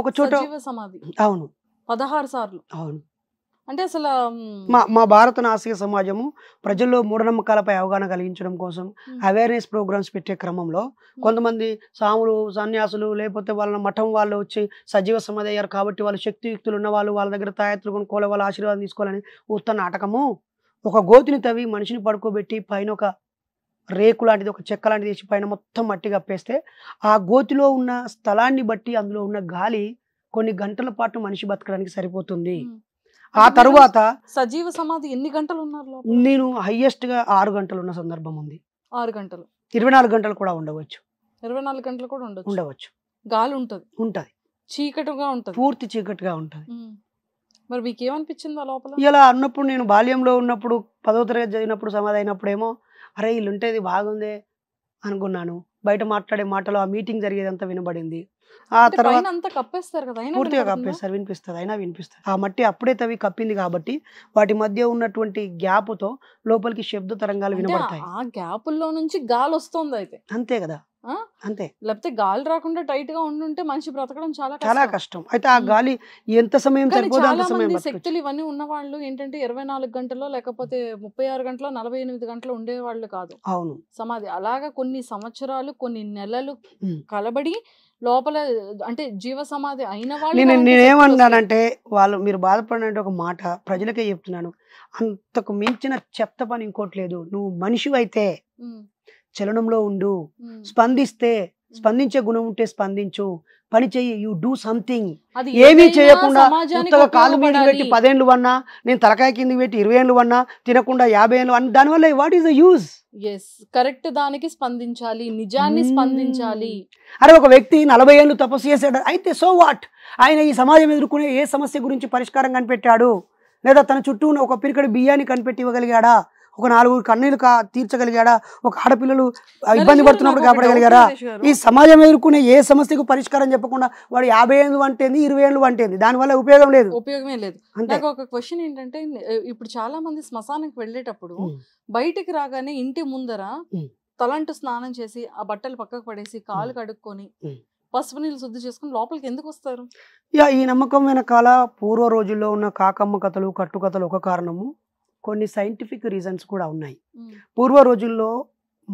ఒక చోట సమాధి అవును పదహారు సార్లు అవును అంటే అసలు మా మా భారత నాసిక సమాజము ప్రజల్లో మూఢనమ్మకాలపై అవగాహన కలిగించడం కోసం అవేర్నెస్ ప్రోగ్రామ్స్ పెట్టే క్రమంలో కొంతమంది సాములు సన్యాసులు లేకపోతే వాళ్ళ మఠం వాళ్ళు వచ్చి సజీవ సమాధి అయ్యారు కాబట్టి వాళ్ళు శక్తియుక్తులు ఉన్న వాళ్ళు వాళ్ళ దగ్గర తాయత్తులు కొనుక్కోవాలి వాళ్ళ ఆశీర్వాదం తీసుకోవాలని ఉత్త నాటకము ఒక గోతిని తవ్వి మనిషిని పడుకోబెట్టి పైన ఒక రేకు లాంటిది ఒక చెక్క లాంటిది వేసి పైన మొత్తం మట్టి కప్పేస్తే ఆ గోతిలో ఉన్న స్థలాన్ని బట్టి అందులో ఉన్న గాలి కొన్ని గంటల పాటు మనిషి బతకడానికి సరిపోతుంది ఆ తరువాత సజీవ సమాధి ఎన్ని గంటలు ఉన్నారు నేను హైయెస్ట్ గా ఆరు గంటలు ఉన్న సందర్భం ఉంది ఆరు గంటలు ఇరవై నాలుగు గంటలు కూడా ఉండవచ్చు ఇరవై నాలుగు గంటలు కూడా ఉండవచ్చు ఉండవచ్చు గాలి ఉంటుంది ఉంటది చీకటిగా ఉంటుంది పూర్తి చీకటిగా ఉంటుంది మరి మీకు ఏమనిపించింది లోపల ఇలా అన్నప్పుడు నేను బాల్యంలో ఉన్నప్పుడు పదో తరగతి చదివినప్పుడు సమాధి అయినప్పుడేమో అరే ఇది బాగుందే అనుకున్నాను బయట మాట్లాడే మాటలో ఆ మీటింగ్ జరిగేదంతా వినబడింది ఆ తర్వాత అంతా కప్పేస్తారు కదా పూర్తిగా కప్పేస్తారు వినిపిస్తుంది అయినా వినిపిస్తుంది ఆ మట్టి అప్పుడే తవి కప్పింది కాబట్టి వాటి మధ్య ఉన్నటువంటి గ్యాప్ తో లోపలికి శబ్ద తరంగాలు వినబడతాయి ఆ గ్యాప్ లో నుంచి గాలి వస్తుంది అయితే అంతే కదా అంతే లేకపోతే గాలి రాకుండా టైట్ గా ఉండుంటే మనిషి బ్రతకడం చాలా చాలా కష్టం అయితే ఆ గాలి ఎంత సమయం సరిపోదు శక్తులు ఇవన్నీ ఉన్న వాళ్ళు ఏంటంటే ఇరవై నాలుగు గంటల్లో లేకపోతే ముప్పై ఆరు గంటలో నలభై ఎనిమిది గంటలు ఉండేవాళ్ళు కాదు అవును సమాధి అలాగా కొన్ని సంవత్సరాలు కొన్ని నెలలు కలబడి లోపల అంటే జీవ సమాధి అయిన వాళ్ళు నేను నేనేమన్నానంటే వాళ్ళు మీరు బాధపడిన ఒక మాట ప్రజలకే చెప్తున్నాను అంతకు మించిన చెత్త పని ఇంకోటి లేదు నువ్వు మనిషి అయితే చలనంలో ఉండు స్పందిస్తే స్పందించే గుణం ఉంటే స్పందించు పని చెయ్యి యూ డూ సంథింగ్ ఏమీ చేయకుండా కొత్తగా కాలు మీద పెట్టి పదేళ్ళు అన్నా నేను తలకాయ కింద పెట్టి ఇరవై ఏళ్ళు అన్నా తినకుండా యాభై ఏళ్ళు అన్న దానివల్ల వాట్ ఈస్ ద కరెక్ట్ దానికి స్పందించాలి నిజాన్ని స్పందించాలి అరే ఒక వ్యక్తి నలభై ఏళ్ళు తపస్సు చేశాడు అయితే సో వాట్ ఆయన ఈ సమాజం ఎదుర్కొనే ఏ సమస్య గురించి పరిష్కారం కనిపెట్టాడు లేదా తన చుట్టూ ఉన్న ఒక పిరికడు బియ్యాన్ని కనిపెట్టి ఇవ్వగలిగాడా ఒక నాలుగు కా తీర్చగలిగాడా ఒక ఆడపిల్లలు ఇబ్బంది పడుతున్నప్పుడు కాపాడగలిగారా ఈ సమాజం ఎదుర్కొనే ఏ సమస్యకు పరిష్కారం చెప్పకుండా వాడు యాభై ఏళ్ళు వంటేంది ఇరవై ఏళ్ళు వంటేంది దానివల్ల ఉపయోగం లేదు ఉపయోగమే లేదు అంటే ఒక క్వశ్చన్ ఏంటంటే ఇప్పుడు చాలా మంది శ్మశానికి వెళ్ళేటప్పుడు బయటికి రాగానే ఇంటి ముందర తలంటు స్నానం చేసి ఆ బట్టలు పక్కకు పడేసి కాలు కడుక్కొని పసుపు నీళ్ళు శుద్ధి చేసుకుని లోపలికి ఎందుకు వస్తారు యా ఈ నమ్మకం వెనకాల పూర్వ రోజుల్లో ఉన్న కాకమ్మ కథలు కట్టుకథలు ఒక కారణము కొన్ని సైంటిఫిక్ రీజన్స్ కూడా ఉన్నాయి పూర్వ రోజుల్లో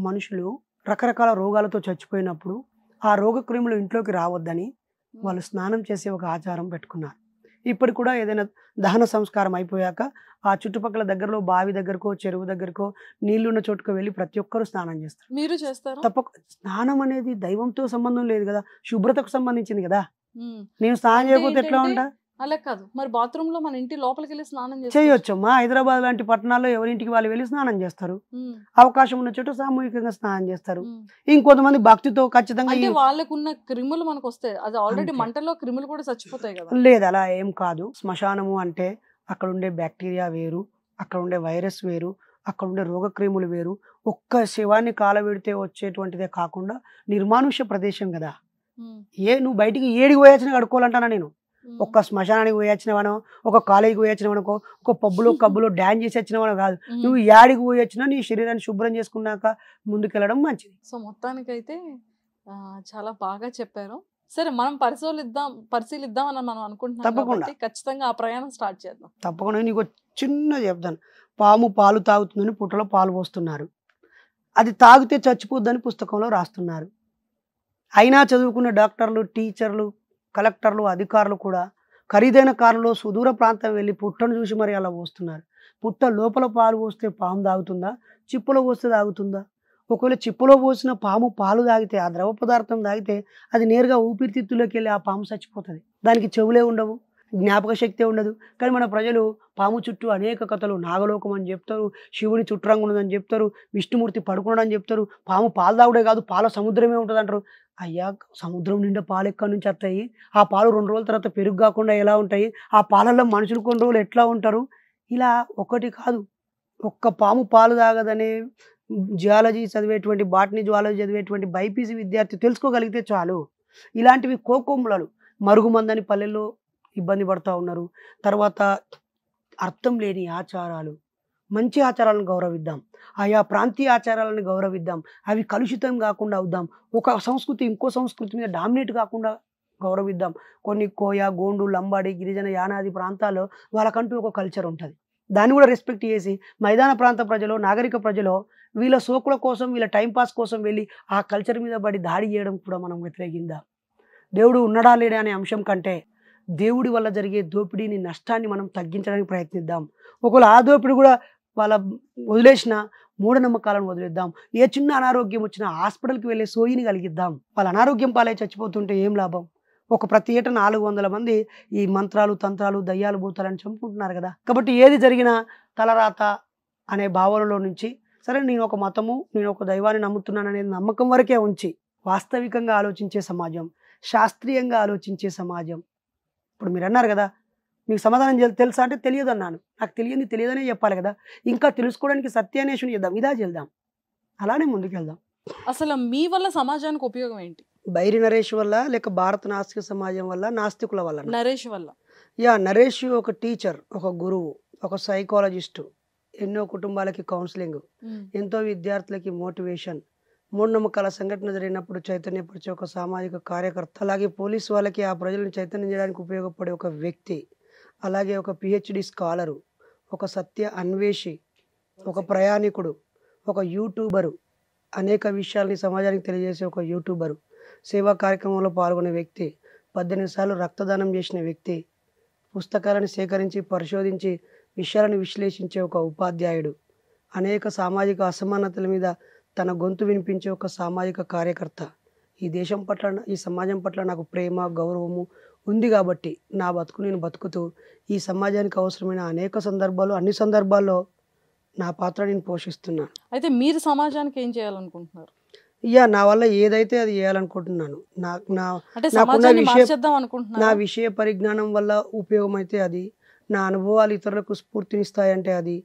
మనుషులు రకరకాల రోగాలతో చచ్చిపోయినప్పుడు ఆ రోగ క్రిములు ఇంట్లోకి రావద్దని వాళ్ళు స్నానం చేసే ఒక ఆచారం పెట్టుకున్నారు ఇప్పుడు కూడా ఏదైనా దహన సంస్కారం అయిపోయాక ఆ చుట్టుపక్కల దగ్గరలో బావి దగ్గరకో చెరువు దగ్గరకో నీళ్లున్న చోటుకు వెళ్ళి ప్రతి ఒక్కరు స్నానం చేస్తారు మీరు చేస్తారు తప్పక స్నానం అనేది దైవంతో సంబంధం లేదు కదా శుభ్రతకు సంబంధించింది కదా నేను స్నానం చేయకపోతే ఎట్లా ఉంటా అలా కాదు మరి బాత్రూమ్ లో మన ఇంటి లోపలికి వెళ్ళి స్నానం చేయొచ్చు మా హైదరాబాద్ లాంటి పట్టణాల్లో ఎవరింటికి వాళ్ళు వెళ్ళి స్నానం చేస్తారు అవకాశం ఉన్న చోట సామూహికంగా స్నానం చేస్తారు ఇంకొంతమంది భక్తితో ఖచ్చితంగా ఉన్న క్రిములు మనకు వస్తాయి అది ఆల్రెడీ మంటల్లో క్రిములు కూడా చచ్చిపోతాయి కదా లేదు అలా ఏం కాదు శ్మశానము అంటే అక్కడ ఉండే బ్యాక్టీరియా వేరు అక్కడ ఉండే వైరస్ వేరు అక్కడ ఉండే రోగ క్రిములు వేరు ఒక్క శివాన్ని కాలవిడితే వచ్చేటువంటిదే కాకుండా నిర్మానుష్య ప్రదేశం కదా ఏ నువ్వు బయటికి ఏడికి పోయాల్సిన కడుక్కోవాలంటానా నేను ఒక్క శ్మశానానికి పోయి వచ్చినవనో ఒక కాలేజీకి పోయి వచ్చినవనుకో ఒక పబ్బులో కబ్బులో డ్యాన్స్ చేసి వచ్చినవనో కాదు నువ్వు యాడికి పోయి వచ్చినా నీ శరీరాన్ని శుభ్రం చేసుకున్నాక ముందుకెళ్ళడం మంచిది సో మొత్తానికైతే చాలా బాగా చెప్పారు సరే మనం పరిశీలిద్దాం పరిశీలిద్దాం అని మనం అనుకుంటున్నాం తప్పకుండా ఖచ్చితంగా ఆ ప్రయాణం స్టార్ట్ చేద్దాం తప్పకుండా నీకు చిన్న చెప్తాను పాము పాలు తాగుతుందని పుట్టలో పాలు పోస్తున్నారు అది తాగితే చచ్చిపోద్దని పుస్తకంలో రాస్తున్నారు అయినా చదువుకున్న డాక్టర్లు టీచర్లు కలెక్టర్లు అధికారులు కూడా ఖరీదైన కారులో సుదూర ప్రాంతం వెళ్ళి పుట్టను చూసి మరి అలా పోస్తున్నారు పుట్ట లోపల పాలు పోస్తే పాము తాగుతుందా చిప్పులో పోస్తే తాగుతుందా ఒకవేళ చిప్పులో పోసిన పాము పాలు తాగితే ఆ ద్రవ పదార్థం తాగితే అది నేరుగా ఊపిరితిత్తులోకి వెళ్ళి ఆ పాము చచ్చిపోతుంది దానికి చెవులే ఉండవు జ్ఞాపక శక్తే ఉండదు కానీ మన ప్రజలు పాము చుట్టూ అనేక కథలు నాగలోకం అని చెప్తారు శివుని చుట్టరంగు ఉన్నదని చెప్తారు విష్ణుమూర్తి అని చెప్తారు పాము పాలు తాగుడే కాదు పాల సముద్రమే ఉంటుంది అంటారు అయ్యా సముద్రం నిండా పాలు ఎక్కడి నుంచి వస్తాయి ఆ పాలు రెండు రోజుల తర్వాత పెరుగు కాకుండా ఎలా ఉంటాయి ఆ పాలల్లో మనుషులు కొన్ని రోజులు ఎట్లా ఉంటారు ఇలా ఒకటి కాదు ఒక్క పాము పాలు తాగదనే జియాలజీ చదివేటువంటి బాటనీ జువాలజీ చదివేటువంటి బైపీసీ విద్యార్థి తెలుసుకోగలిగితే చాలు ఇలాంటివి కోకోములలు మరుగుమందని పల్లెల్లో ఇబ్బంది పడుతూ ఉన్నారు తర్వాత అర్థం లేని ఆచారాలు మంచి ఆచారాలను గౌరవిద్దాం ఆయా ప్రాంతీయ ఆచారాలను గౌరవిద్దాం అవి కలుషితం కాకుండా అవుదాం ఒక సంస్కృతి ఇంకో సంస్కృతి మీద డామినేట్ కాకుండా గౌరవిద్దాం కొన్ని కోయ గోండు లంబాడి గిరిజన యానాది ప్రాంతాల్లో వాళ్ళకంటూ ఒక కల్చర్ ఉంటుంది దాన్ని కూడా రెస్పెక్ట్ చేసి మైదాన ప్రాంత ప్రజలు నాగరిక ప్రజలు వీళ్ళ సోకుల కోసం వీళ్ళ టైంపాస్ కోసం వెళ్ళి ఆ కల్చర్ మీద పడి దాడి చేయడం కూడా మనం వ్యతిరేకిందాం దేవుడు ఉన్నడా లేడా అనే అంశం కంటే దేవుడి వల్ల జరిగే దోపిడీని నష్టాన్ని మనం తగ్గించడానికి ప్రయత్నిద్దాం ఒకవేళ ఆ దోపిడి కూడా వాళ్ళ వదిలేసిన మూఢనమ్మకాలను వదిలేద్దాం ఏ చిన్న అనారోగ్యం వచ్చినా హాస్పిటల్కి వెళ్ళే సోయిని కలిగిద్దాం వాళ్ళ అనారోగ్యం పాలై చచ్చిపోతుంటే ఏం లాభం ఒక ప్రతి ఏట నాలుగు వందల మంది ఈ మంత్రాలు తంత్రాలు దయ్యాలు భూతాలని చంపుకుంటున్నారు కదా కాబట్టి ఏది జరిగినా తలరాత అనే భావనలో నుంచి సరే నేను ఒక మతము నేను ఒక దైవాన్ని నమ్ముతున్నాను అనే నమ్మకం వరకే ఉంచి వాస్తవికంగా ఆలోచించే సమాజం శాస్త్రీయంగా ఆలోచించే సమాజం ఇప్పుడు మీరు అన్నారు కదా మీకు సమాధానం తెలుసా అంటే తెలియదు అన్నాను నాకు తెలియంది తెలియదనే చెప్పాలి కదా ఇంకా తెలుసుకోవడానికి సత్యాన్వేషణ చేద్దాం ఇదా చేద్దాం అలానే ముందుకు వెళ్దాం అసలు మీ వల్ల సమాజానికి ఉపయోగం ఏంటి బైరి నరేష్ వల్ల లేక భారత నాస్తిక సమాజం వల్ల నాస్తికుల వల్ల నరేష్ వల్ల యా నరేష్ ఒక టీచర్ ఒక గురువు ఒక సైకాలజిస్టు ఎన్నో కుటుంబాలకి కౌన్సిలింగ్ ఎంతో విద్యార్థులకి మోటివేషన్ మూఢనమ్మకాల సంఘటన జరిగినప్పుడు చైతన్యపరిచే ఒక సామాజిక కార్యకర్త అలాగే పోలీస్ వాళ్ళకి ఆ ప్రజలను చైతన్యం చేయడానికి ఉపయోగపడే ఒక వ్యక్తి అలాగే ఒక పిహెచ్డి స్కాలరు ఒక సత్య అన్వేషి ఒక ప్రయాణికుడు ఒక యూట్యూబరు అనేక విషయాల్ని సమాజానికి తెలియజేసే ఒక యూట్యూబరు సేవా కార్యక్రమంలో పాల్గొనే వ్యక్తి పద్దెనిమిది సార్లు రక్తదానం చేసిన వ్యక్తి పుస్తకాలను సేకరించి పరిశోధించి విషయాలను విశ్లేషించే ఒక ఉపాధ్యాయుడు అనేక సామాజిక అసమానతల మీద తన గొంతు వినిపించే ఒక సామాజిక కార్యకర్త ఈ దేశం పట్ల ఈ సమాజం పట్ల నాకు ప్రేమ గౌరవము ఉంది కాబట్టి నా బతుకు నేను బతుకుతూ ఈ సమాజానికి అవసరమైన అనేక సందర్భాలు అన్ని సందర్భాల్లో నా పాత్ర నేను పోషిస్తున్నాను అయితే మీరు సమాజానికి ఏం చేయాలనుకుంటున్నారు ఇయ్యా నా వల్ల ఏదైతే అది చేయాలనుకుంటున్నాను నా నా విషయ నా విషయ పరిజ్ఞానం వల్ల ఉపయోగం అయితే అది నా అనుభవాలు ఇతరులకు స్ఫూర్తినిస్తాయంటే అది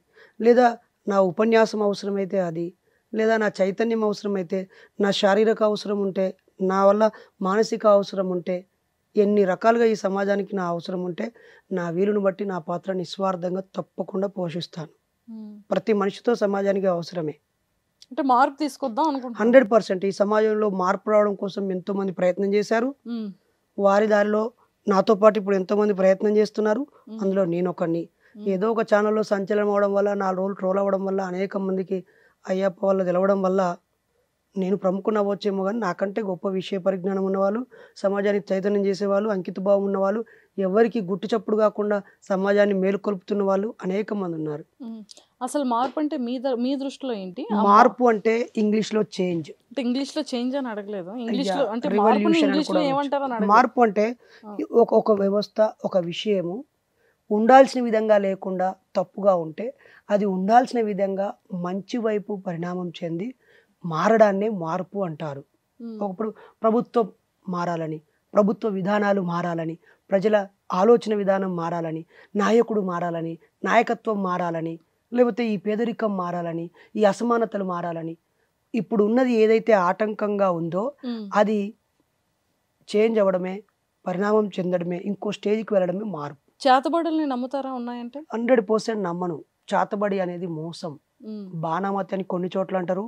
లేదా నా ఉపన్యాసం అవసరమైతే అది లేదా నా చైతన్యం అవసరమైతే నా శారీరక అవసరం ఉంటే నా వల్ల మానసిక అవసరం ఉంటే ఎన్ని రకాలుగా ఈ సమాజానికి నా అవసరం ఉంటే నా వీలును బట్టి నా పాత్ర నిస్వార్థంగా తప్పకుండా పోషిస్తాను ప్రతి మనిషితో సమాజానికి అవసరమే అంటే మార్పు తీసుకొద్దాం అనుకుంటా హండ్రెడ్ పర్సెంట్ ఈ సమాజంలో మార్పు రావడం కోసం ఎంతో మంది ప్రయత్నం చేశారు వారి దారిలో నాతో పాటు ఇప్పుడు ఎంతో మంది ప్రయత్నం చేస్తున్నారు అందులో నేను ఒకరిని ఏదో ఒక ఛానల్లో సంచలనం అవడం వల్ల నా రోల్ ట్రోల్ అవ్వడం వల్ల అనేక మందికి అయ్యప్ప వాళ్ళు తెలవడం వల్ల నేను ప్రముఖుని అవ్వచ్చేమో కానీ నాకంటే గొప్ప విషయ పరిజ్ఞానం ఉన్నవాళ్ళు సమాజానికి చైతన్యం చేసేవాళ్ళు అంకితభావం ఉన్నవాళ్ళు ఎవరికి గుట్టు చప్పుడు కాకుండా సమాజాన్ని మేలుకొల్పుతున్న వాళ్ళు అనేక మంది ఉన్నారు అసలు మార్పు అంటే మీ మీ దృష్టిలో ఏంటి మార్పు అంటే ఇంగ్లీష్ లో చేంజ్ ఇంగ్లీష్ లో చేంజ్ అని అడగలేదు ఇంగ్లీష్ లో అంటే మార్పు అంటే ఒక వ్యవస్థ ఒక విషయము ఉండాల్సిన విధంగా లేకుండా తప్పుగా ఉంటే అది ఉండాల్సిన విధంగా మంచి వైపు పరిణామం చెంది మారడాన్నే మార్పు అంటారు ఒకప్పుడు ప్రభుత్వం మారాలని ప్రభుత్వ విధానాలు మారాలని ప్రజల ఆలోచన విధానం మారాలని నాయకుడు మారాలని నాయకత్వం మారాలని లేకపోతే ఈ పేదరికం మారాలని ఈ అసమానతలు మారాలని ఇప్పుడు ఉన్నది ఏదైతే ఆటంకంగా ఉందో అది చేంజ్ అవ్వడమే పరిణామం చెందడమే ఇంకో స్టేజ్కి వెళ్ళడమే మార్పు చేతబడుల్ని నమ్ముతారా ఉన్నాయంటే హండ్రెడ్ పర్సెంట్ నమ్మను చేతబడి అనేది మోసం బాణామతి అని కొన్ని చోట్ల అంటారు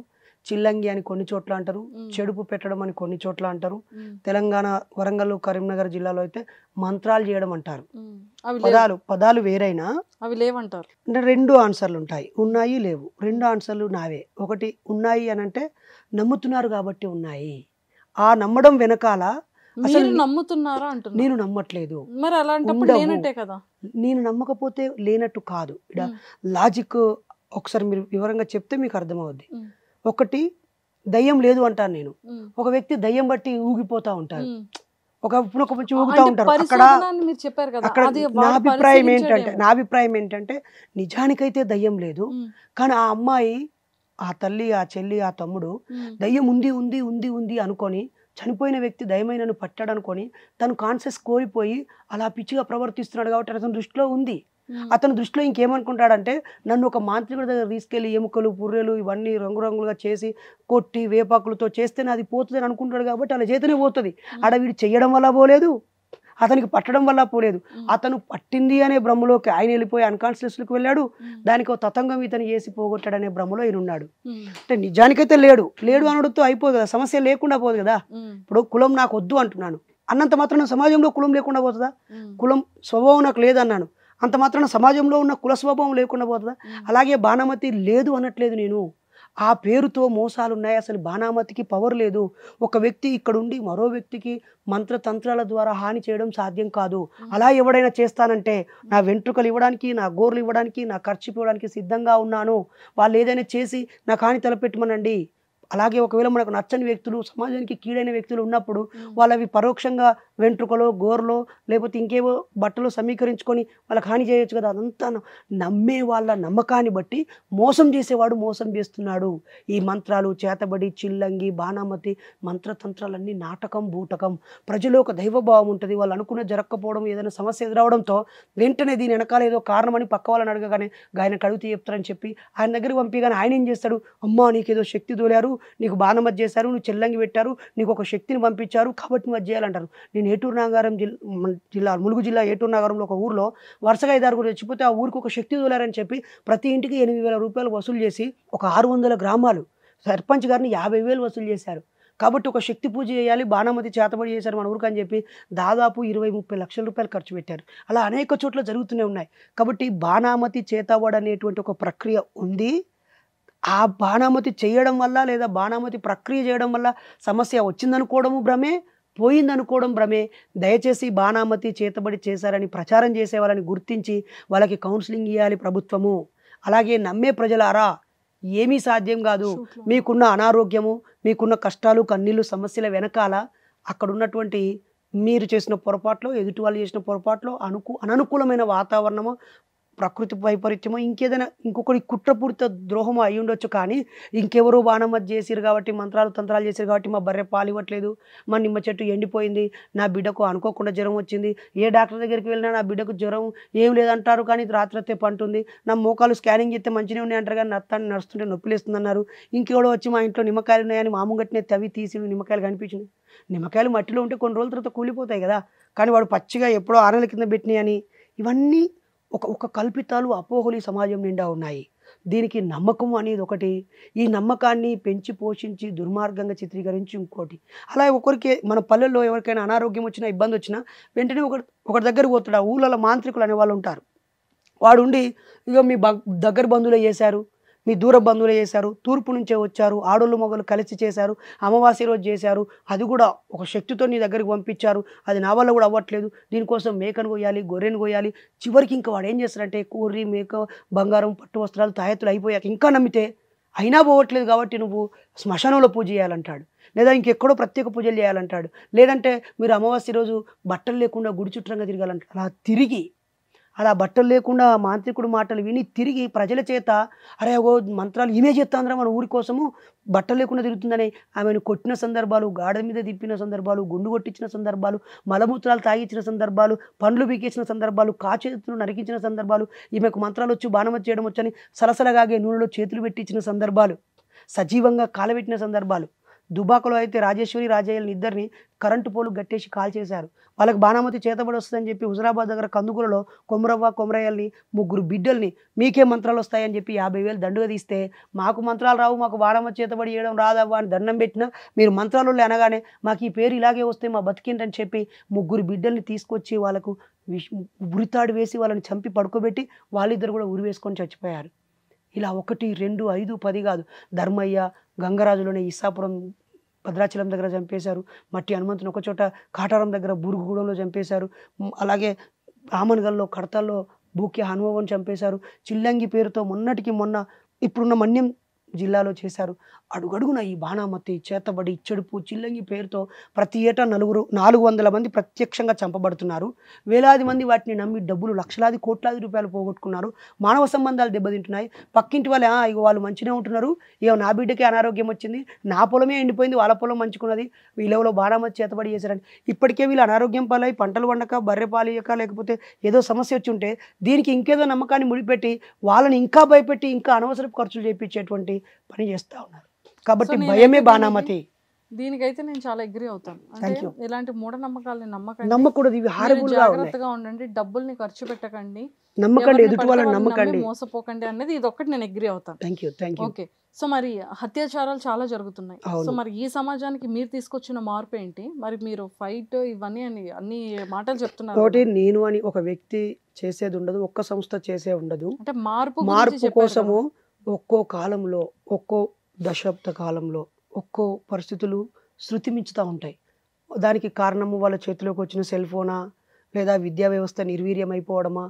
చిల్లంగి అని కొన్ని చోట్ల అంటారు చెడుపు పెట్టడం అని కొన్ని చోట్ల అంటారు తెలంగాణ వరంగల్ కరీంనగర్ జిల్లాలో అయితే మంత్రాలు చేయడం అంటారు పదాలు పదాలు వేరైనా అవి లేవంటారు అంటే రెండు ఆన్సర్లు ఉంటాయి ఉన్నాయి లేవు రెండు ఆన్సర్లు నావే ఒకటి ఉన్నాయి అని అంటే నమ్ముతున్నారు కాబట్టి ఉన్నాయి ఆ నమ్మడం వెనకాల అసలు నమ్ముతున్నారా అంటున్నా నేను నమ్మట్లేదు మరి అలాంటప్పుడు కదా నేను నమ్మకపోతే లేనట్టు కాదు ఇక్కడ లాజిక్ ఒకసారి మీరు వివరంగా చెప్తే మీకు అర్థమవుద్ది ఒకటి దయ్యం లేదు అంటాను నేను ఒక వ్యక్తి దయ్యం బట్టి ఊగిపోతా ఉంటారు ఒక ఇప్పుడు ఒక మంచి ఊగుతూ ఉంటారు అక్కడ అక్కడ నా అభిప్రాయం ఏంటంటే నా అభిప్రాయం ఏంటంటే నిజానికైతే దయ్యం లేదు కానీ ఆ అమ్మాయి ఆ తల్లి ఆ చెల్లి ఆ తమ్ముడు దయ్యం ఉంది ఉంది ఉంది ఉంది అనుకొని చనిపోయిన వ్యక్తి దయమైనను పట్టాడనుకొని తను కాన్షియస్ కోల్పోయి అలా పిచ్చిగా ప్రవర్తిస్తున్నాడు కాబట్టి అతని దృష్టిలో ఉంది అతని దృష్టిలో ఇంకేమనుకుంటాడంటే నన్ను ఒక మాంత్రికుడి దగ్గర తీసుకెళ్లి ఎముకలు పుర్రెలు ఇవన్నీ రంగురంగులుగా చేసి కొట్టి వేపాకులతో చేస్తేనే అది పోతుంది అనుకుంటాడు కాబట్టి అలా చేతనే పోతుంది ఆడ వీడు చేయడం వల్ల పోలేదు అతనికి పట్టడం వల్ల పోలేదు అతను పట్టింది అనే భ్రమలోకి ఆయన వెళ్ళిపోయి అన్కాన్షియస్లోకి వెళ్ళాడు దానికి ఒక తతంగం ఇతను వేసి పోగొట్టాడనే భ్రమలో ఈయన ఉన్నాడు అంటే నిజానికైతే లేడు లేడు అనడంతో అయిపోదు కదా సమస్య లేకుండా పోదు కదా ఇప్పుడు కులం నాకు వద్దు అంటున్నాను అన్నంత మాత్రం సమాజంలో కులం లేకుండా పోతుందా కులం స్వభావం నాకు లేదన్నాను అంత మాత్రం సమాజంలో ఉన్న కుల స్వభావం లేకుండా పోతుందా అలాగే బాణమతి లేదు అనట్లేదు నేను ఆ పేరుతో మోసాలు ఉన్నాయి అసలు బాణామతికి పవర్ లేదు ఒక వ్యక్తి ఇక్కడ ఉండి మరో వ్యక్తికి మంత్రతంత్రాల ద్వారా హాని చేయడం సాధ్యం కాదు అలా ఎవడైనా చేస్తానంటే నా వెంట్రుకలు ఇవ్వడానికి నా గోర్లు ఇవ్వడానికి నా ఖర్చు ఇవ్వడానికి సిద్ధంగా ఉన్నాను వాళ్ళు ఏదైనా చేసి నా హాని తలపెట్టమనండి అలాగే ఒకవేళ మనకు నచ్చని వ్యక్తులు సమాజానికి కీడైన వ్యక్తులు ఉన్నప్పుడు వాళ్ళవి పరోక్షంగా వెంట్రుకలో గోర్లో లేకపోతే ఇంకేవో బట్టలు సమీకరించుకొని వాళ్ళకి హాని చేయొచ్చు కదా అదంతా నమ్మే వాళ్ళ నమ్మకాన్ని బట్టి మోసం చేసేవాడు మోసం చేస్తున్నాడు ఈ మంత్రాలు చేతబడి చిల్లంగి బాణామతి మంత్రతంత్రాలన్నీ నాటకం బూటకం ప్రజలు ఒక దైవభావం ఉంటుంది వాళ్ళు అనుకున్న జరగకపోవడం ఏదైనా సమస్య ఎదురవడంతో వెంటనే దీని వెనకాల ఏదో కారణమని పక్క వాళ్ళని అడగగానే ఆయన కడుగుతూ చెప్తారని చెప్పి ఆయన పంపి పంపిగానే ఆయన ఏం చేస్తాడు అమ్మా నీకేదో శక్తి తోలారు నీకు బాణమతి చేశారు నువ్వు చెల్లంగి పెట్టారు నీకు ఒక శక్తిని పంపించారు కాబట్టి నువ్వు అది చేయాలంటారు నేను ఏటూరు నాగారం జిల్లా ములుగు జిల్లా ఏటూరు నాగారంలో ఒక ఊర్లో వరుసగా కూడా చచ్చిపోతే ఆ ఊరికి ఒక శక్తి తోలారని చెప్పి ప్రతి ఇంటికి ఎనిమిది వేల రూపాయలు వసూలు చేసి ఒక ఆరు వందల గ్రామాలు సర్పంచ్ గారిని యాభై వేలు వసూలు చేశారు కాబట్టి ఒక శక్తి పూజ చేయాలి బాణమతి చేతబడి చేశారు మన ఊరికని అని చెప్పి దాదాపు ఇరవై ముప్పై లక్షల రూపాయలు ఖర్చు పెట్టారు అలా అనేక చోట్ల జరుగుతూనే ఉన్నాయి కాబట్టి బాణామతి చేతబడి అనేటువంటి ఒక ప్రక్రియ ఉంది ఆ బాణామతి చేయడం వల్ల లేదా బాణామతి ప్రక్రియ చేయడం వల్ల సమస్య వచ్చిందనుకోవడము భ్రమే పోయిందనుకోవడం భ్రమే దయచేసి బాణామతి చేతబడి చేశారని ప్రచారం చేసేవాళ్ళని గుర్తించి వాళ్ళకి కౌన్సిలింగ్ ఇవ్వాలి ప్రభుత్వము అలాగే నమ్మే ప్రజలారా ఏమీ సాధ్యం కాదు మీకున్న అనారోగ్యము మీకున్న కష్టాలు కన్నీళ్ళు సమస్యల వెనకాల అక్కడ ఉన్నటువంటి మీరు చేసిన పొరపాట్లో ఎదుటి వాళ్ళు చేసిన పొరపాట్లో అనుకు అననుకూలమైన వాతావరణము ప్రకృతి వైపరీత్యమో ఇంకేదైనా ఇంకొకటి కుట్రపూరిత ద్రోహమో అయి ఉండొచ్చు కానీ ఇంకెవరో బాణమతి చేసిరు కాబట్టి మంత్రాలు తంత్రాలు చేశారు కాబట్టి మా బర్రె పాలు ఇవ్వట్లేదు మా నిమ్మ చెట్టు ఎండిపోయింది నా బిడ్డకు అనుకోకుండా జ్వరం వచ్చింది ఏ డాక్టర్ దగ్గరికి వెళ్ళినా నా బిడ్డకు జ్వరం ఏం లేదంటారు కానీ రాత్రి పంటుంది నా మోకాలు స్కానింగ్ చేస్తే మంచిగా ఉన్నాయి అంటారు కానీ నత్తాన్ని నడుస్తుంటే లేస్తుందన్నారు ఇంకెవడో వచ్చి మా ఇంట్లో నిమ్మకాయలు ఉన్నాయని మామూగట్టినే తవి తీసి నిమ్మకాయలు కనిపించింది నిమ్మకాయలు మట్టిలో ఉంటే కొన్ని రోజుల తర్వాత కూలిపోతాయి కదా కానీ వాడు పచ్చిగా ఎప్పుడో ఆనల కింద పెట్టినాయని ఇవన్నీ ఒక ఒక కల్పితాలు అపోహలు సమాజం నిండా ఉన్నాయి దీనికి నమ్మకం అనేది ఒకటి ఈ నమ్మకాన్ని పెంచి పోషించి దుర్మార్గంగా చిత్రీకరించి ఇంకోటి అలా ఒకరికి మన పల్లెల్లో ఎవరికైనా అనారోగ్యం వచ్చినా ఇబ్బంది వచ్చినా వెంటనే ఒకటి ఒకటి దగ్గరకు పోతాడు ఆ ఊళ్ళలో మాంత్రికులు అనేవాళ్ళు ఉంటారు వాడుండి ఇక మీ బ దగ్గర బంధువులు చేశారు మీ దూర బంధువులు చేశారు తూర్పు నుంచే వచ్చారు ఆడోళ్ళు మొగలు కలిసి చేశారు అమావాస్య రోజు చేశారు అది కూడా ఒక శక్తితో నీ దగ్గరికి పంపించారు అది నా వల్ల కూడా అవ్వట్లేదు దీనికోసం మేకను కొయ్యాలి గొర్రెను కొయ్యాలి చివరికి ఇంకా వాడు ఏం చేస్తారంటే కూర్రి మేక బంగారం పట్టు వస్త్రాలు తాయెత్తులు అయిపోయాక ఇంకా నమ్మితే అయినా పోవట్లేదు కాబట్టి నువ్వు శ్మశానంలో పూజ చేయాలంటాడు లేదా ఇంకెక్కడో ప్రత్యేక పూజలు చేయాలంటాడు లేదంటే మీరు అమావాస్య రోజు బట్టలు లేకుండా గుడి చుట్టంగా తిరగాలంటాడు అలా తిరిగి అలా బట్టలు లేకుండా మాంత్రికుడు మాటలు విని తిరిగి ప్రజల చేత అరే ఓ మంత్రాలు ఈమె చేస్తాంద్రా మన ఊరి కోసము బట్టలు లేకుండా తిరుగుతుందని ఆమెను కొట్టిన సందర్భాలు గాఢ మీద తిప్పిన సందర్భాలు గుండు కొట్టించిన సందర్భాలు మలమూత్రాలు తాగించిన సందర్భాలు పండ్లు పీకేసిన సందర్భాలు కాచేతులు నరికించిన సందర్భాలు ఈమెకు మంత్రాలు వచ్చి బాణం చేయడం వచ్చని సలసలగాగే నూనెలో చేతులు పెట్టించిన సందర్భాలు సజీవంగా కాలబెట్టిన సందర్భాలు దుబాకలో అయితే రాజేశ్వరి రాజయ్యని ఇద్దరిని కరెంటు పోలు గట్టేసి కాల్ చేశారు వాళ్ళకి బాణామతి చేతబడి వస్తుందని చెప్పి హుజరాబాద్ దగ్గర కందుకులలో కొమరవ్వ కొమరయ్యల్ని ముగ్గురు బిడ్డల్ని మీకే మంత్రాలు వస్తాయని చెప్పి యాభై వేలు దండుగా తీస్తే మాకు మంత్రాలు రావు మాకు బాణామతి చేతబడి చేయడం రాదవ్వా అని దండం పెట్టినా మీరు మంత్రాలు అనగానే మాకు ఈ పేరు ఇలాగే వస్తే మా బతికింటని చెప్పి ముగ్గురు బిడ్డల్ని తీసుకొచ్చి వాళ్ళకు ఉరితాడు వేసి వాళ్ళని చంపి పడుకోబెట్టి వాళ్ళిద్దరు కూడా ఉరి వేసుకొని చచ్చిపోయారు ఇలా ఒకటి రెండు ఐదు పది కాదు ధర్మయ్య గంగరాజులోనే ఇస్సాపురం భద్రాచలం దగ్గర చంపేశారు మట్టి హనుమంతుని ఒకచోట కాటారం దగ్గర బురుగుగూడెంలో చంపేశారు అలాగే రామన్గల్లో కడతాల్లో భూక్య హనుమవన్ చంపేశారు చిల్లంగి పేరుతో మొన్నటికి మొన్న ఇప్పుడున్న మన్యం జిల్లాలో చేశారు అడుగడుగున ఈ బాణామతి చేతబడి చెడుపు చిల్లంగి పేరుతో ప్రతి ఏటా నలుగురు నాలుగు వందల మంది ప్రత్యక్షంగా చంపబడుతున్నారు వేలాది మంది వాటిని నమ్మి డబ్బులు లక్షలాది కోట్లాది రూపాయలు పోగొట్టుకున్నారు మానవ సంబంధాలు దెబ్బతింటున్నాయి పక్కింటి వాళ్ళే ఇక వాళ్ళు మంచినే ఉంటున్నారు ఇక నా బిడ్డకే అనారోగ్యం వచ్చింది నా పొలమే ఎండిపోయింది వాళ్ళ పొలం మంచుకున్నది వీళ్ళెవలో బాణామతి చేతబడి చేశారని ఇప్పటికే వీళ్ళు అనారోగ్యం పాలై పంటలు వండక బర్రె పాలియక లేకపోతే ఏదో సమస్య వచ్చి ఉంటే దీనికి ఇంకేదో నమ్మకాన్ని ముడిపెట్టి వాళ్ళని ఇంకా భయపెట్టి ఇంకా అనవసరపు ఖర్చులు చేయించేటువంటి పని చేస్తూ ఉన్నారు కాబట్టి భయమే బాణామతి దీనికైతే నేను చాలా అగ్రి అవుతాను ఇలాంటి ఇలాంటి మూఢనమ్మకాలని నమ్మకండి నమ్మకూడదు ఇవి జాగ్రత్తగా ఉండండి డబ్బుల్ని ఖర్చు పెట్టకండి నమ్మకండి నమ్మకండి మోసపోకండి అనేది ఇది ఒకటి నేను అగ్రి అవుతాను ఓకే సో మరి అత్యాచారాలు చాలా జరుగుతున్నాయి సో మరి ఈ సమాజానికి మీరు తీసుకొచ్చిన మార్పు ఏంటి మరి మీరు ఫైట్ ఇవన్నీ అని అన్ని మాటలు చెప్తున్నారు కాబట్టి నేను అని ఒక వ్యక్తి చేసేది ఉండదు ఒక్క సంస్థ చేసే ఉండదు అంటే మార్పు మార్పు కోసము ఒక్కో కాలంలో ఒక్కో దశాబ్ద కాలంలో ఒక్కో పరిస్థితులు శృతిమించుతూ ఉంటాయి దానికి కారణము వాళ్ళ చేతిలోకి వచ్చిన సెల్ ఫోనా లేదా విద్యా వ్యవస్థ నిర్వీర్యమైపోవడమా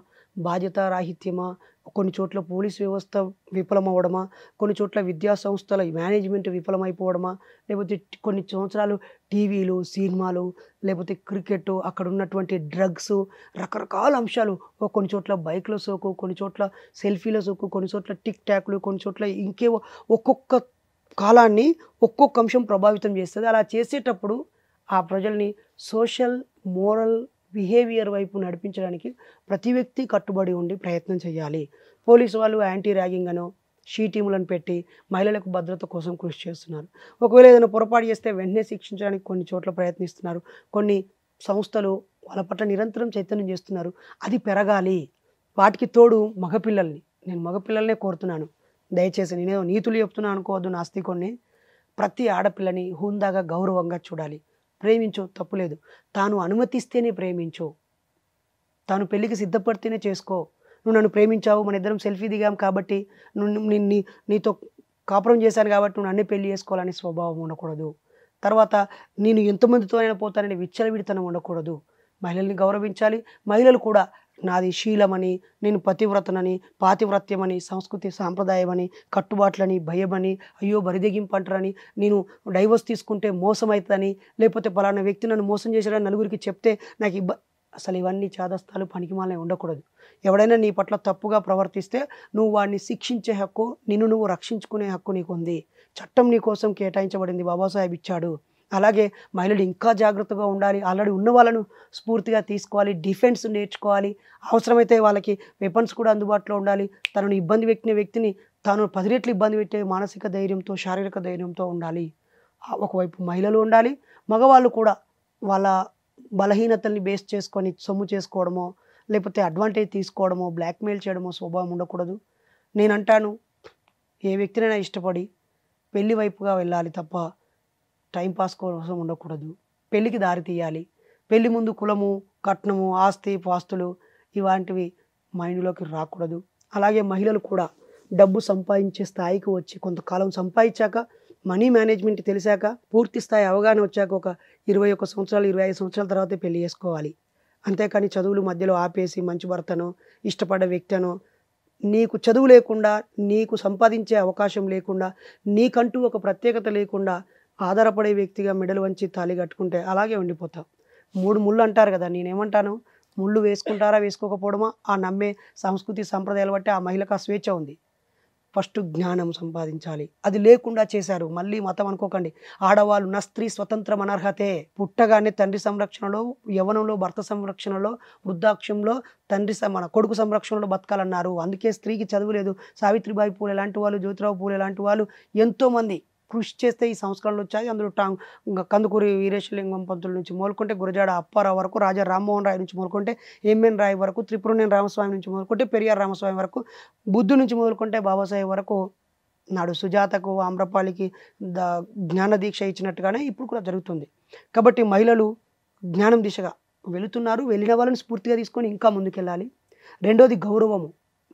బాధ్యతారాహిత్యమా కొన్ని చోట్ల పోలీస్ వ్యవస్థ విఫలమవడమా కొన్ని చోట్ల విద్యా సంస్థల మేనేజ్మెంట్ విఫలమైపోవడమా లేకపోతే కొన్ని సంవత్సరాలు టీవీలు సినిమాలు లేకపోతే క్రికెట్ అక్కడ ఉన్నటువంటి డ్రగ్స్ రకరకాల అంశాలు కొన్ని చోట్ల బైక్ల సోకు కొన్ని చోట్ల సెల్ఫీల సోకు కొన్ని చోట్ల టిక్ టాక్లు కొన్ని చోట్ల ఇంకేవో ఒక్కొక్క కాలాన్ని ఒక్కొక్క అంశం ప్రభావితం చేస్తుంది అలా చేసేటప్పుడు ఆ ప్రజల్ని సోషల్ మోరల్ బిహేవియర్ వైపు నడిపించడానికి ప్రతి వ్యక్తి కట్టుబడి ఉండి ప్రయత్నం చేయాలి పోలీసు వాళ్ళు యాంటీ ర్యాగింగ్ అనో షీ టీములను పెట్టి మహిళలకు భద్రత కోసం కృషి చేస్తున్నారు ఒకవేళ ఏదైనా పొరపాటు చేస్తే వెంటనే శిక్షించడానికి కొన్ని చోట్ల ప్రయత్నిస్తున్నారు కొన్ని సంస్థలు వాళ్ళ పట్ల నిరంతరం చైతన్యం చేస్తున్నారు అది పెరగాలి వాటికి తోడు మగపిల్లల్ని నేను మగపిల్లలనే కోరుతున్నాను దయచేసి నేనేదో నీతులు చెప్తున్నా అనుకోవద్దు నాస్తికొన్ని ప్రతి ఆడపిల్లని హుందాగా గౌరవంగా చూడాలి ప్రేమించు తప్పులేదు తాను అనుమతిస్తేనే ప్రేమించు తాను పెళ్ళికి సిద్ధపడితేనే చేసుకో నువ్వు నన్ను ప్రేమించావు మన ఇద్దరం సెల్ఫీ దిగాం కాబట్టి నువ్వు నీతో కాపురం చేశాను కాబట్టి నువ్వు నన్నే పెళ్లి చేసుకోవాలనే స్వభావం ఉండకూడదు తర్వాత నేను ఎంతమందితోనైనా పోతానని విచ్చలవిడితనం ఉండకూడదు మహిళల్ని గౌరవించాలి మహిళలు కూడా నాది శీలమని నేను పతివ్రతనని పాతివ్రత్యమని సంస్కృతి సాంప్రదాయమని కట్టుబాట్లని భయమని అయ్యో బరిదెగింపంటారని నేను డైవర్స్ తీసుకుంటే మోసం అవుతుందని లేకపోతే పలానా వ్యక్తి నన్ను మోసం చేశాడని నలుగురికి చెప్తే నాకు ఇబ్బ అసలు ఇవన్నీ చాదస్తాలు పనికిమాలే ఉండకూడదు ఎవడైనా నీ పట్ల తప్పుగా ప్రవర్తిస్తే నువ్వు వాడిని శిక్షించే హక్కు నిన్ను నువ్వు రక్షించుకునే హక్కు నీకుంది చట్టం నీ కోసం కేటాయించబడింది బాబాసాహెబ్ ఇచ్చాడు అలాగే మహిళలు ఇంకా జాగ్రత్తగా ఉండాలి ఆల్రెడీ ఉన్న వాళ్ళను స్ఫూర్తిగా తీసుకోవాలి డిఫెన్స్ నేర్చుకోవాలి అవసరమైతే వాళ్ళకి వెపన్స్ కూడా అందుబాటులో ఉండాలి తనను ఇబ్బంది పెట్టిన వ్యక్తిని తాను పది రెట్లు ఇబ్బంది పెట్టే మానసిక ధైర్యంతో శారీరక ధైర్యంతో ఉండాలి ఒకవైపు మహిళలు ఉండాలి మగవాళ్ళు కూడా వాళ్ళ బలహీనతల్ని బేస్ చేసుకొని సొమ్ము చేసుకోవడమో లేకపోతే అడ్వాంటేజ్ తీసుకోవడమో బ్లాక్మెయిల్ చేయడమో స్వభావం ఉండకూడదు నేనంటాను ఏ వ్యక్తినైనా ఇష్టపడి పెళ్లి వైపుగా వెళ్ళాలి తప్ప టైంపాస్ కోసం ఉండకూడదు పెళ్ళికి దారి తీయాలి పెళ్లి ముందు కులము కట్నము ఆస్తి పాస్తులు ఇలాంటివి మైండ్లోకి రాకూడదు అలాగే మహిళలు కూడా డబ్బు సంపాదించే స్థాయికి వచ్చి కొంతకాలం సంపాదించాక మనీ మేనేజ్మెంట్ తెలిసాక పూర్తి స్థాయి అవగాహన వచ్చాక ఒక ఇరవై ఒక్క సంవత్సరాలు ఇరవై ఐదు సంవత్సరాల తర్వాత పెళ్లి చేసుకోవాలి అంతేకాని చదువులు మధ్యలో ఆపేసి మంచి భర్తను ఇష్టపడ్డ వ్యక్తను నీకు చదువు లేకుండా నీకు సంపాదించే అవకాశం లేకుండా నీకంటూ ఒక ప్రత్యేకత లేకుండా ఆధారపడే వ్యక్తిగా మెడలు వంచి తాళి కట్టుకుంటే అలాగే ఉండిపోతాం మూడు ముళ్ళు అంటారు కదా నేనేమంటాను ముళ్ళు వేసుకుంటారా వేసుకోకపోవడమా ఆ నమ్మే సంస్కృతి సంప్రదాయాలు బట్టి ఆ మహిళకు ఆ స్వేచ్ఛ ఉంది ఫస్ట్ జ్ఞానం సంపాదించాలి అది లేకుండా చేశారు మళ్ళీ మతం అనుకోకండి ఆడవాళ్ళు నా స్త్రీ స్వతంత్రం అనర్హతే పుట్టగానే తండ్రి సంరక్షణలో యవనంలో భర్త సంరక్షణలో వృద్ధాక్షంలో తండ్రి మన కొడుకు సంరక్షణలో బతకాలన్నారు అందుకే స్త్రీకి చదువు లేదు సావిత్రిబాయి పూలే ఎలాంటి వాళ్ళు జ్యోతిరావు పూలే లాంటి వాళ్ళు ఎంతోమంది కృషి చేస్తే ఈ సంస్కరణలు వచ్చాయి అందులో టాంగ్ కందుకూరి వీరేశలింగం పంతుల నుంచి మొదలుకుంటే గురజాడ అప్పారావు వరకు రాజా రామ్మోహన్ రాయ్ నుంచి మొదలుకుంటే ఎంఎన్ రాయ్ వరకు త్రిపురనేని రామస్వామి నుంచి మొదలుకుంటే పెరియార్ రామస్వామి వరకు బుద్ధు నుంచి మొదలుకుంటే బాబాసాహెబ్ వరకు నాడు సుజాతకు ఆమ్రపాలికి ద జ్ఞాన దీక్ష ఇచ్చినట్టుగానే ఇప్పుడు కూడా జరుగుతుంది కాబట్టి మహిళలు జ్ఞానం దిశగా వెళుతున్నారు వెళ్ళిన వాళ్ళని స్ఫూర్తిగా తీసుకొని ఇంకా ముందుకెళ్ళాలి రెండోది గౌరవము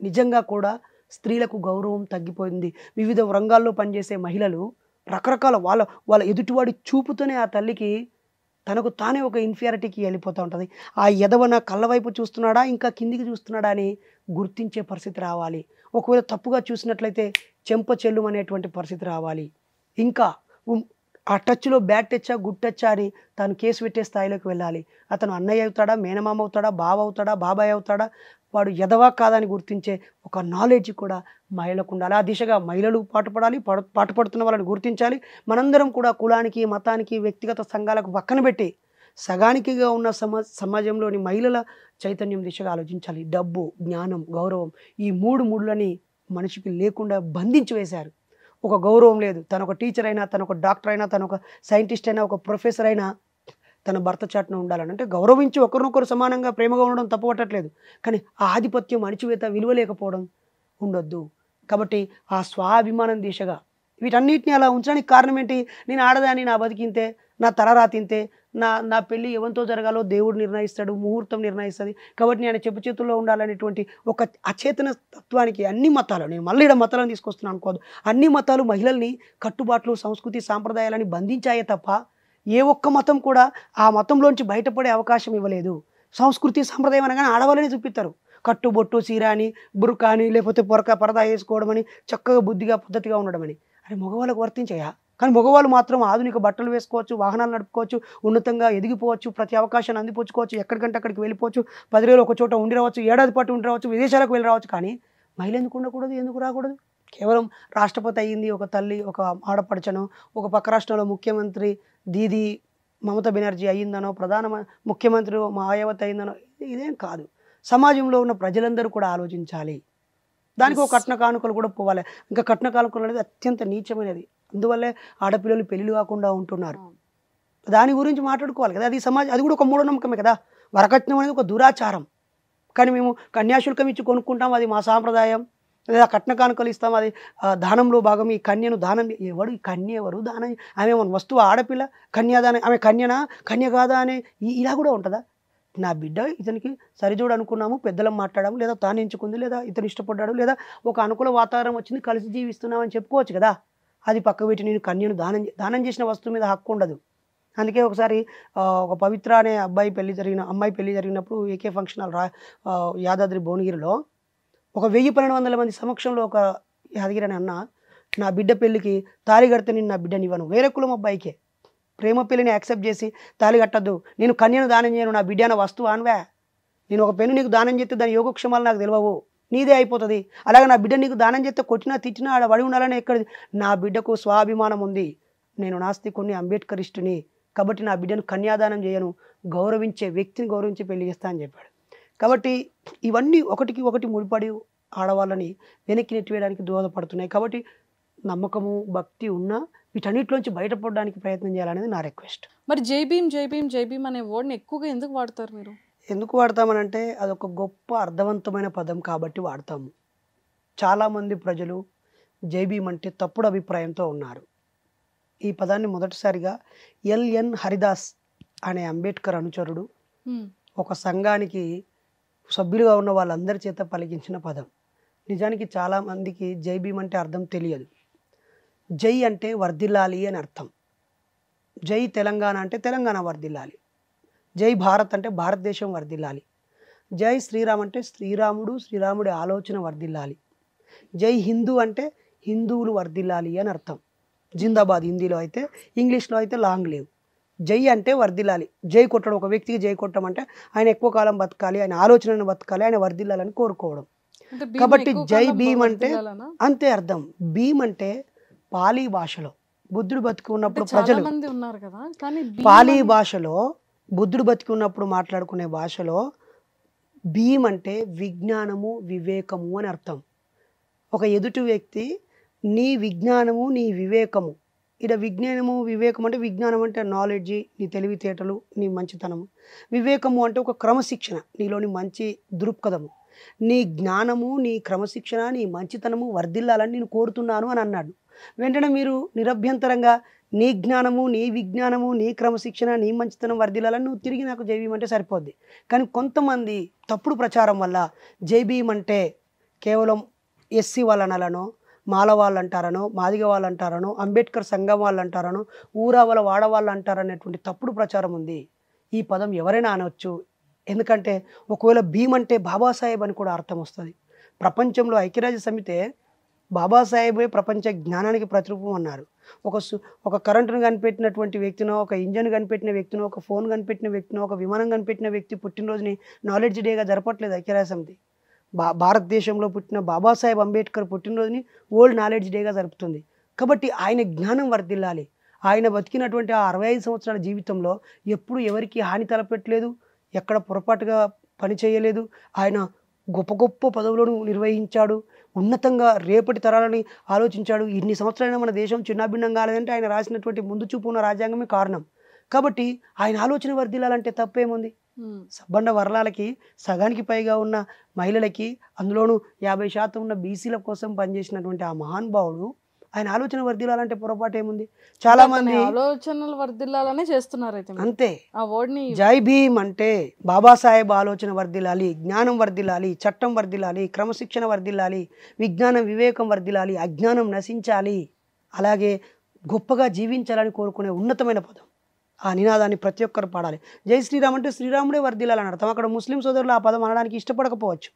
నిజంగా కూడా స్త్రీలకు గౌరవం తగ్గిపోయింది వివిధ రంగాల్లో పనిచేసే మహిళలు రకరకాల వాళ్ళ వాళ్ళ ఎదుటివాడి చూపుతోనే ఆ తల్లికి తనకు తానే ఒక ఇన్ఫియారిటీకి వెళ్ళిపోతూ ఉంటుంది ఆ ఎదవన కళ్ళ వైపు చూస్తున్నాడా ఇంకా కిందికి చూస్తున్నాడా అని గుర్తించే పరిస్థితి రావాలి ఒకవేళ తప్పుగా చూసినట్లయితే చెంప చెల్లు అనేటువంటి పరిస్థితి రావాలి ఇంకా ఆ టచ్లో బ్యాట్ టచ్చా గుడ్ టచ్చా అని తాను కేసు పెట్టే స్థాయిలోకి వెళ్ళాలి అతను అన్నయ్య అవుతాడా మేనమామ అవుతాడా బావ అవుతాడా బాబాయ్ అవుతాడా వాడు ఎదవా కాదని గుర్తించే ఒక నాలెడ్జ్ కూడా మహిళలకు ఉండాలి ఆ దిశగా మహిళలు పాటుపడాలి పాటుపడుతున్న వాళ్ళని గుర్తించాలి మనందరం కూడా కులానికి మతానికి వ్యక్తిగత సంఘాలకు పక్కన పెట్టి సగానికిగా ఉన్న సమా సమాజంలోని మహిళల చైతన్యం దిశగా ఆలోచించాలి డబ్బు జ్ఞానం గౌరవం ఈ మూడు మూడులని మనిషికి లేకుండా బంధించి వేశారు ఒక గౌరవం లేదు తను ఒక టీచర్ అయినా తను ఒక డాక్టర్ అయినా తను ఒక సైంటిస్ట్ అయినా ఒక ప్రొఫెసర్ అయినా తన భర్త చాటున ఉండాలని అంటే గౌరవించి ఒకరినొకరు సమానంగా ప్రేమగా ఉండడం తప్పవట్టట్లేదు కానీ ఆ ఆధిపత్యం అణిచివేత విలువ లేకపోవడం ఉండొద్దు కాబట్టి ఆ స్వాభిమానం దిశగా వీటన్నిటిని అలా ఉంచడానికి కారణం ఏంటి నేను ఆడదాని నా బతికింతే నా తలరా తింతే నా నా పెళ్ళి ఎవంతో జరగాలో దేవుడు నిర్ణయిస్తాడు ముహూర్తం నిర్ణయిస్తుంది కాబట్టి నేను చెప్పు చేతుల్లో ఉండాలనేటువంటి ఒక అచేతన తత్వానికి అన్ని మతాలు నేను మళ్ళీ ఇక్కడ మతాలను తీసుకొస్తున్నాను అనుకోదు అన్ని మతాలు మహిళల్ని కట్టుబాట్లు సంస్కృతి సాంప్రదాయాలని బంధించాయే తప్ప ఏ ఒక్క మతం కూడా ఆ మతంలోంచి బయటపడే అవకాశం ఇవ్వలేదు సంస్కృతి సంప్రదాయం అనగానే ఆడవాళ్ళని చూపిస్తారు కట్టుబొట్టు సీరాని అని లేకపోతే పొరక పరదా వేసుకోవడం అని చక్కగా బుద్ధిగా పద్ధతిగా ఉండడమని అది అరే మగవాళ్ళకు వర్తించాయా కానీ మగవాళ్ళు మాత్రం ఆధునిక బట్టలు వేసుకోవచ్చు వాహనాలు నడుపుకోవచ్చు ఉన్నతంగా ఎదిగిపోవచ్చు ప్రతి అవకాశాన్ని అందిపుచ్చుకోవచ్చు ఎక్కడికంటే అక్కడికి వెళ్ళిపోవచ్చు పది రోజులు ఒక చోట ఉండి రావచ్చు ఏడాది పాటు ఉండి రావచ్చు విదేశాలకు వెళ్ళి రావచ్చు కానీ మహిళ ఎందుకు ఉండకూడదు ఎందుకు రాకూడదు కేవలం రాష్ట్రపతి అయ్యింది ఒక తల్లి ఒక ఆడపడచను ఒక పక్క రాష్ట్రంలో ముఖ్యమంత్రి దీది మమతా బెనర్జీ అయ్యిందనో ప్రధాన ముఖ్యమంత్రి మాయావతి అయ్యిందనో అయిందనో ఇదేం కాదు సమాజంలో ఉన్న ప్రజలందరూ కూడా ఆలోచించాలి దానికి ఒక కట్న కానుకలు కూడా పోవాలి ఇంకా కట్న కానుకలు అనేది అత్యంత నీచమైనది అందువల్లే ఆడపిల్లలు పెళ్లి కాకుండా ఉంటున్నారు దాని గురించి మాట్లాడుకోవాలి కదా అది సమాజం అది కూడా ఒక మూఢనమ్మకమే కదా వరకట్నం అనేది ఒక దురాచారం కానీ మేము కన్యాశుల్కం ఇచ్చి కొనుక్కుంటాం అది మా సాంప్రదాయం లేదా కట్న కానుకలు ఇస్తాం అది దానంలో భాగం ఈ కన్యను దానం ఎవడు ఈ కన్య ఎవరు దానం ఆమె వస్తువు ఆడపిల్ల కన్యాదానం ఆమె కన్యనా కన్య కాదా అనే ఇలా కూడా ఉంటుందా నా బిడ్డ ఇతనికి సరిజోడు అనుకున్నాము పెద్దలం మాట్లాడాము లేదా తాను ఎంచుకుంది లేదా ఇతను ఇష్టపడ్డాడు లేదా ఒక అనుకూల వాతావరణం వచ్చింది కలిసి జీవిస్తున్నామని చెప్పుకోవచ్చు కదా అది పక్క పెట్టి నేను కన్యను దానం దానం చేసిన వస్తువు మీద హక్కు ఉండదు అందుకే ఒకసారి ఒక పవిత్ర అనే అబ్బాయి పెళ్లి జరిగిన అమ్మాయి పెళ్లి జరిగినప్పుడు ఏకే ఫంక్షన్ రా యాదాద్రి భువనగిరిలో ఒక వెయ్యి పన్నెండు వందల మంది సమక్షంలో ఒక యాదగిరని అన్న నా బిడ్డ పెళ్ళికి తాళి కడితే నేను నా బిడ్డని ఇవ్వను వేరే కులం అబ్బాయికే ప్రేమ పెళ్ళిని యాక్సెప్ట్ చేసి తాళి కట్టద్దు నేను కన్యను దానం చేయను నా బిడ్డ అన్న వస్తువు అనువే నేను ఒక పెన్ను నీకు దానం చేస్తే దాని యోగక్షమాలు నాకు తెలియవు నీదే అయిపోతుంది అలాగే నా బిడ్డ నీకు దానం చేస్తే కొట్టినా తిట్టినా ఆడ వడి ఉండాలని ఎక్కడ నా బిడ్డకు స్వాభిమానం ఉంది నేను నాస్తికుని అంబేద్కరిస్టుని కాబట్టి నా బిడ్డను కన్యాదానం చేయను గౌరవించే వ్యక్తిని గౌరవించి పెళ్లి చేస్తా అని చెప్పాడు కాబట్టి ఇవన్నీ ఒకటికి ఒకటి ముడిపడి ఆడవాళ్ళని వెనక్కి నెట్టివేయడానికి దోహదపడుతున్నాయి కాబట్టి నమ్మకము భక్తి ఉన్నా వీటన్నిటిలోంచి బయటపడడానికి ప్రయత్నం చేయాలనేది నా రిక్వెస్ట్ మరి జై భీమ్ జై భీమ్ జై అనే వర్డ్ని ఎక్కువగా ఎందుకు వాడతారు మీరు ఎందుకు వాడతామనంటే అదొక గొప్ప అర్థవంతమైన పదం కాబట్టి వాడతాము చాలామంది ప్రజలు జై అంటే తప్పుడు అభిప్రాయంతో ఉన్నారు ఈ పదాన్ని మొదటిసారిగా ఎల్ఎన్ హరిదాస్ అనే అంబేద్కర్ అనుచరుడు ఒక సంఘానికి సభ్యులుగా ఉన్న వాళ్ళందరి చేత పలికించిన పదం నిజానికి చాలామందికి జై భీమ్ అంటే అర్థం తెలియదు జై అంటే వర్ధిల్లాలి అని అర్థం జై తెలంగాణ అంటే తెలంగాణ వర్ధిల్లాలి జై భారత్ అంటే భారతదేశం వర్ధిల్లాలి జై శ్రీరామ్ అంటే శ్రీరాముడు శ్రీరాముడి ఆలోచన వర్ధిల్లాలి జై హిందూ అంటే హిందువులు వర్ధిల్లాలి అని అర్థం జిందాబాద్ హిందీలో అయితే ఇంగ్లీష్లో అయితే లాంగ్ లీవ్ జై అంటే వర్దిల్లాలి జై కొట్టడం ఒక వ్యక్తికి జై కొట్టడం అంటే ఆయన ఎక్కువ కాలం బతకాలి ఆయన ఆలోచనను బతకాలి ఆయన వర్దిల్లాలని కోరుకోవడం కాబట్టి జై భీమ్ అంటే అంతే అర్థం భీమ్ అంటే పాలీ భాషలో బుద్ధుడు బతికి ఉన్నప్పుడు ప్రజలు ఉన్నారు కదా పాలీ భాషలో బుద్ధుడు బతికి ఉన్నప్పుడు మాట్లాడుకునే భాషలో భీమ్ అంటే విజ్ఞానము వివేకము అని అర్థం ఒక ఎదుటి వ్యక్తి నీ విజ్ఞానము నీ వివేకము ఇక్కడ విజ్ఞానము వివేకం అంటే విజ్ఞానం అంటే నాలెడ్జి నీ తెలివితేటలు నీ మంచితనము వివేకము అంటే ఒక క్రమశిక్షణ నీలోని మంచి దృక్పథము నీ జ్ఞానము నీ క్రమశిక్షణ నీ మంచితనము వర్ధిల్లాలని నేను కోరుతున్నాను అని అన్నాడు వెంటనే మీరు నిరభ్యంతరంగా నీ జ్ఞానము నీ విజ్ఞానము నీ క్రమశిక్షణ నీ మంచితనం వర్ధిల్లాలని నువ్వు తిరిగి నాకు జైబీమంటే సరిపోద్ది కానీ కొంతమంది తప్పుడు ప్రచారం వల్ల జైబీమంటే కేవలం ఎస్సీ వలనలను మాల వాళ్ళు అంటారనో మాదిగ వాళ్ళు అంటారనో అంబేద్కర్ సంఘం వాళ్ళు అంటారనో ఊరావల వాడవాళ్ళు అంటారనేటువంటి తప్పుడు ప్రచారం ఉంది ఈ పదం ఎవరైనా అనవచ్చు ఎందుకంటే ఒకవేళ భీమ్ అంటే బాబాసాహెబ్ అని కూడా అర్థం వస్తుంది ప్రపంచంలో ఐక్యరాజ్య సమితే బాబాసాహెబే ప్రపంచ జ్ఞానానికి ప్రతిరూపం అన్నారు ఒక ఒక కరెంటును కనిపెట్టినటువంటి వ్యక్తినో ఒక ఇంజన్ కనిపెట్టిన వ్యక్తినో ఒక ఫోన్ కనిపెట్టిన వ్యక్తినో ఒక విమానం కనిపెట్టిన వ్యక్తి పుట్టినరోజుని నాలెడ్జ్ డేగా జరపట్లేదు ఐక్యరాజ్య సమితి బా భారతదేశంలో పుట్టిన బాబాసాహెబ్ అంబేద్కర్ పుట్టినరోజుని ఓల్డ్ నాలెడ్జ్ డేగా జరుపుతుంది కాబట్టి ఆయన జ్ఞానం వర్ధిల్లాలి ఆయన బతికినటువంటి ఆ అరవై ఐదు సంవత్సరాల జీవితంలో ఎప్పుడు ఎవరికి హాని తలపెట్టలేదు ఎక్కడ పొరపాటుగా పనిచేయలేదు ఆయన గొప్ప గొప్ప పదవులను నిర్వహించాడు ఉన్నతంగా రేపటి తరాలని ఆలోచించాడు ఇన్ని సంవత్సరాలైనా మన దేశం చిన్నాభిన్నంగా కాలేదంటే ఆయన రాసినటువంటి ముందు చూపు ఉన్న రాజ్యాంగమే కారణం కాబట్టి ఆయన ఆలోచన వర్ధిల్లాలంటే తప్పేముంది సబ్బండ వర్ణాలకి సగానికి పైగా ఉన్న మహిళలకి అందులోనూ యాభై శాతం ఉన్న బీసీల కోసం పనిచేసినటువంటి ఆ మహానుభావుడు ఆయన ఆలోచన వర్దిల్లాలంటే పొరపాటు ఏముంది చాలా మంది ఆలోచనలు వర్దిల్లాలనే చేస్తున్నారు అయితే అంతే ఆ వర్డ్ని జై భీమ్ అంటే బాబాసాహెబ్ ఆలోచన వర్దిల్లాలి జ్ఞానం వర్దిల్లాలి చట్టం వర్దిల్లాలి క్రమశిక్షణ వర్దిల్లాలి విజ్ఞానం వివేకం వర్దిల్లాలి అజ్ఞానం నశించాలి అలాగే గొప్పగా జీవించాలని కోరుకునే ఉన్నతమైన పదం ఆ నినాదాన్ని ప్రతి ఒక్కరు పాడాలి జై శ్రీరామ్ అంటే శ్రీరాముడే వర్ధిల్లాలని అర్థం అక్కడ ముస్లిం సోదరులు ఆ పదం అనడానికి ఇష్టపడకపోవచ్చు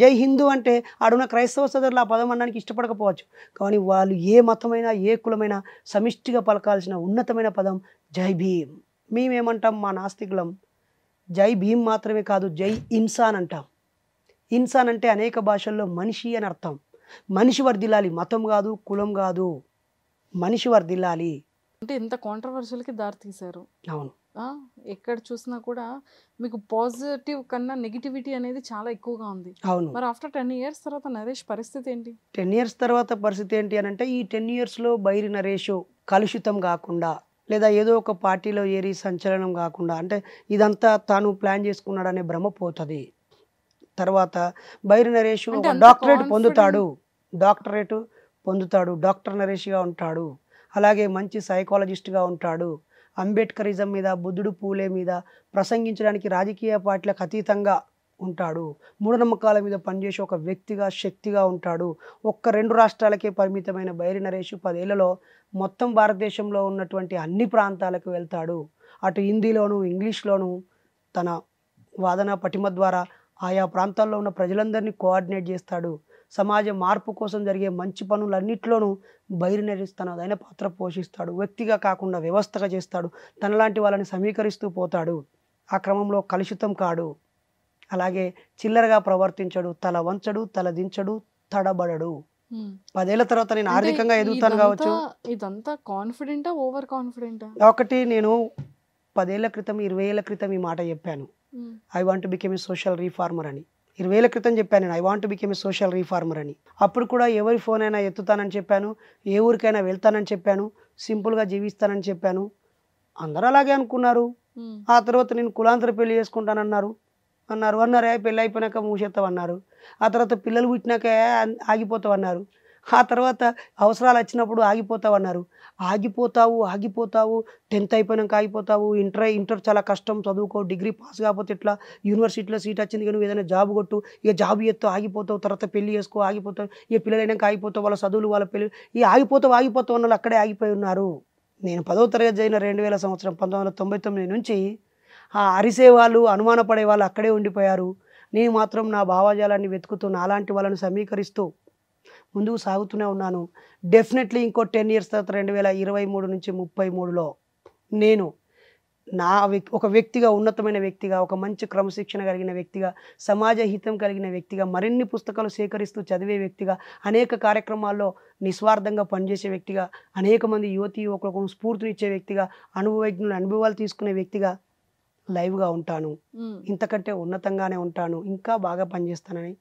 జై హిందూ అంటే ఆడున్న క్రైస్తవ సోదరులు ఆ పదం అనడానికి ఇష్టపడకపోవచ్చు కానీ వాళ్ళు ఏ మతమైనా ఏ కులమైనా సమిష్టిగా పలకాల్సిన ఉన్నతమైన పదం జై భీమ్ మేమేమంటాం మా నాస్తికులం జై భీమ్ మాత్రమే కాదు జై ఇన్సాన్ అంటాం ఇన్సాన్ అంటే అనేక భాషల్లో మనిషి అని అర్థం మనిషి వర్దిల్లాలి మతం కాదు కులం కాదు మనిషి వర్దిల్లాలి అంటే ఇంత కాంట్రవర్షియల్కి దారితీశారు అవును ఎక్కడ చూసినా కూడా మీకు పాజిటివ్ కన్నా నెగిటివిటీ అనేది చాలా ఎక్కువగా ఉంది అవును మరి ఆఫ్టర్ టెన్ ఇయర్స్ తర్వాత నరేష్ పరిస్థితి ఏంటి టెన్ ఇయర్స్ తర్వాత పరిస్థితి ఏంటి అని అంటే ఈ టెన్ ఇయర్స్లో బైరి నరేష్ కలుషితం కాకుండా లేదా ఏదో ఒక పార్టీలో ఏరి సంచలనం కాకుండా అంటే ఇదంతా తాను ప్లాన్ చేసుకున్నాడనే భ్రమ పోతుంది తర్వాత బైరి నరేష్ డాక్టరేట్ పొందుతాడు డాక్టరేట్ పొందుతాడు డాక్టర్ నరేష్గా ఉంటాడు అలాగే మంచి సైకాలజిస్ట్గా ఉంటాడు అంబేద్కరిజం మీద బుద్ధుడు పూలే మీద ప్రసంగించడానికి రాజకీయ పార్టీలకు అతీతంగా ఉంటాడు మూఢనమ్మకాల మీద పనిచేసే ఒక వ్యక్తిగా శక్తిగా ఉంటాడు ఒక్క రెండు రాష్ట్రాలకే పరిమితమైన బైరి నరేష్ పదేళ్లలో మొత్తం భారతదేశంలో ఉన్నటువంటి అన్ని ప్రాంతాలకు వెళ్తాడు అటు హిందీలోను ఇంగ్లీష్లోను తన వాదన పటిమ ద్వారా ఆయా ప్రాంతాల్లో ఉన్న ప్రజలందరినీ కోఆర్డినేట్ చేస్తాడు సమాజ మార్పు కోసం జరిగే మంచి పనులన్నింటిలోనూ బహిర్నరి తనదైన పాత్ర పోషిస్తాడు వ్యక్తిగా కాకుండా వ్యవస్థగా చేస్తాడు తనలాంటి వాళ్ళని సమీకరిస్తూ పోతాడు ఆ క్రమంలో కలుషితం కాడు అలాగే చిల్లరగా ప్రవర్తించడు తల వంచడు తల దించడు తడబడడు పదేళ్ల తర్వాత నేను ఆర్థికంగా ఎదుగుతాను కావచ్చు ఇదంతా కాన్ఫిడెంట్ ఓవర్ కాన్ఫిడెంట్ ఒకటి నేను పదేళ్ల క్రితం ఇరవై ఏళ్ల క్రితం ఈ మాట చెప్పాను I want become a social reformer అని ఇరవేల క్రితం చెప్పాను నేను I want become a social reformer అని అప్పుడు కూడా ఎవరి ఫోన్ అయినా ఎత్తుతానని చెప్పాను ఏ ఊరికైనా వెళ్తానని చెప్పాను సింపుల్గా జీవిస్తానని చెప్పాను అందరూ అలాగే అనుకున్నారు ఆ తర్వాత నేను కులాంతర పెళ్లి చేసుకుంటానన్నారు అన్నారు అన్నారే పెళ్ళి అయిపోయినాక మూసేస్తాం అన్నారు ఆ తర్వాత పిల్లలు పుట్టినాక ఆగిపోతావు అన్నారు ఆ తర్వాత అవసరాలు వచ్చినప్పుడు ఆగిపోతావు అన్నారు ఆగిపోతావు ఆగిపోతావు టెన్త్ అయిపోయినాక ఆగిపోతావు ఇంటర్ ఇంటర్ చాలా కష్టం చదువుకో డిగ్రీ పాస్ కాకపోతే ఇట్లా యూనివర్సిటీలో సీట్ వచ్చింది కానీ ఏదైనా జాబ్ కొట్టు ఇక జాబ్ ఎత్తు ఆగిపోతావు తర్వాత పెళ్లి చేసుకో ఆగిపోతావు ఇక పిల్లలైనాక ఆగిపోతావు వాళ్ళ చదువులు వాళ్ళ పెళ్లి ఈ ఆగిపోతావు ఆగిపోతావు వాళ్ళు అక్కడే ఆగిపోయి ఉన్నారు నేను పదో తరగతి అయిన రెండు వేల సంవత్సరం పంతొమ్మిది వందల తొంభై తొమ్మిది నుంచి ఆ అరిసే వాళ్ళు అనుమానపడే వాళ్ళు అక్కడే ఉండిపోయారు నేను మాత్రం నా భావజాలాన్ని వెతుకుతూ నాలాంటి వాళ్ళని సమీకరిస్తూ ముందుకు సాగుతూనే ఉన్నాను డెఫినెట్లీ ఇంకో టెన్ ఇయర్స్ తర్వాత రెండు వేల ఇరవై మూడు నుంచి ముప్పై మూడులో నేను నా ఒక వ్యక్తిగా ఉన్నతమైన వ్యక్తిగా ఒక మంచి క్రమశిక్షణ కలిగిన వ్యక్తిగా సమాజ హితం కలిగిన వ్యక్తిగా మరిన్ని పుస్తకాలు సేకరిస్తూ చదివే వ్యక్తిగా అనేక కార్యక్రమాల్లో నిస్వార్థంగా పనిచేసే వ్యక్తిగా అనేక మంది యువతి యువకులకు స్ఫూర్తినిచ్చే వ్యక్తిగా అనుభవజ్ఞులు అనుభవాలు తీసుకునే వ్యక్తిగా లైవ్గా ఉంటాను ఇంతకంటే ఉన్నతంగానే ఉంటాను ఇంకా బాగా పనిచేస్తానని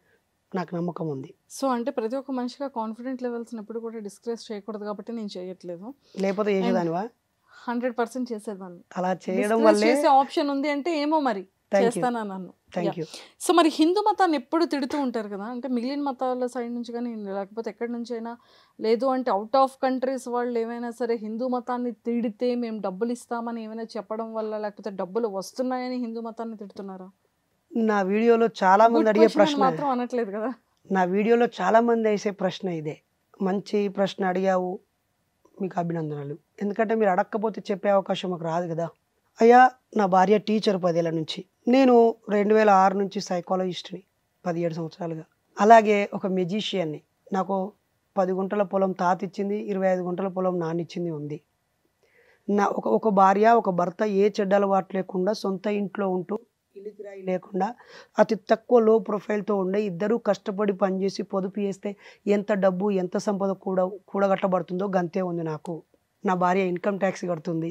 నాకు నమ్మకం ఉంది సో అంటే ప్రతి ఒక్క మనిషిగా కాన్ఫిడెంట్ లెవెల్స్ ఎప్పుడు కూడా డిస్కస్ చేయకూడదు కాబట్టి నేను చేయట్లేదు లేకపోతే హండ్రెడ్ పర్సెంట్ చేసేదాన్ని అలా చేయడం వల్ల చేసే ఆప్షన్ ఉంది అంటే ఏమో మరి చేస్తాను నన్ను సో మరి హిందూ మతాన్ని ఎప్పుడు తిడుతూ ఉంటారు కదా అంటే మిగిలిన మతాల సైడ్ నుంచి కానీ లేకపోతే ఎక్కడి నుంచి అయినా లేదు అంటే అవుట్ ఆఫ్ కంట్రీస్ వాళ్ళు ఏమైనా సరే హిందూ మతాన్ని తిడితే మేము డబ్బులు ఇస్తామని ఏమైనా చెప్పడం వల్ల లేకపోతే డబ్బులు వస్తున్నాయని హిందూ మతాన్ని తిడుతున్నారా నా వీడియోలో చాలా మంది అడిగే ప్రశ్న అనట్లేదు కదా నా వీడియోలో చాలా మంది వేసే ప్రశ్న ఇదే మంచి ప్రశ్న అడిగావు మీకు అభినందనలు ఎందుకంటే మీరు అడగకపోతే చెప్పే అవకాశం మాకు రాదు కదా అయ్యా నా భార్య టీచర్ పదేళ్ళ నుంచి నేను రెండు వేల ఆరు నుంచి సైకాలజిస్ట్ని పదిహేడు సంవత్సరాలుగా అలాగే ఒక మెజీషియన్ని నాకు పది గుంటల పొలం తాత ఇచ్చింది ఇరవై ఐదు గుంటల పొలం నానిచ్చింది ఉంది నా ఒక ఒక భార్య ఒక భర్త ఏ చెడ్డ అలవాటు లేకుండా సొంత ఇంట్లో ఉంటూ ఇలికిరాయి లేకుండా అతి తక్కువ లో ప్రొఫైల్తో ఉండే ఇద్దరూ కష్టపడి పనిచేసి పొదుపు చేస్తే ఎంత డబ్బు ఎంత సంపద కూడా కూడగట్టబడుతుందో గంతే ఉంది నాకు నా భార్య ఇన్కమ్ ట్యాక్స్ కడుతుంది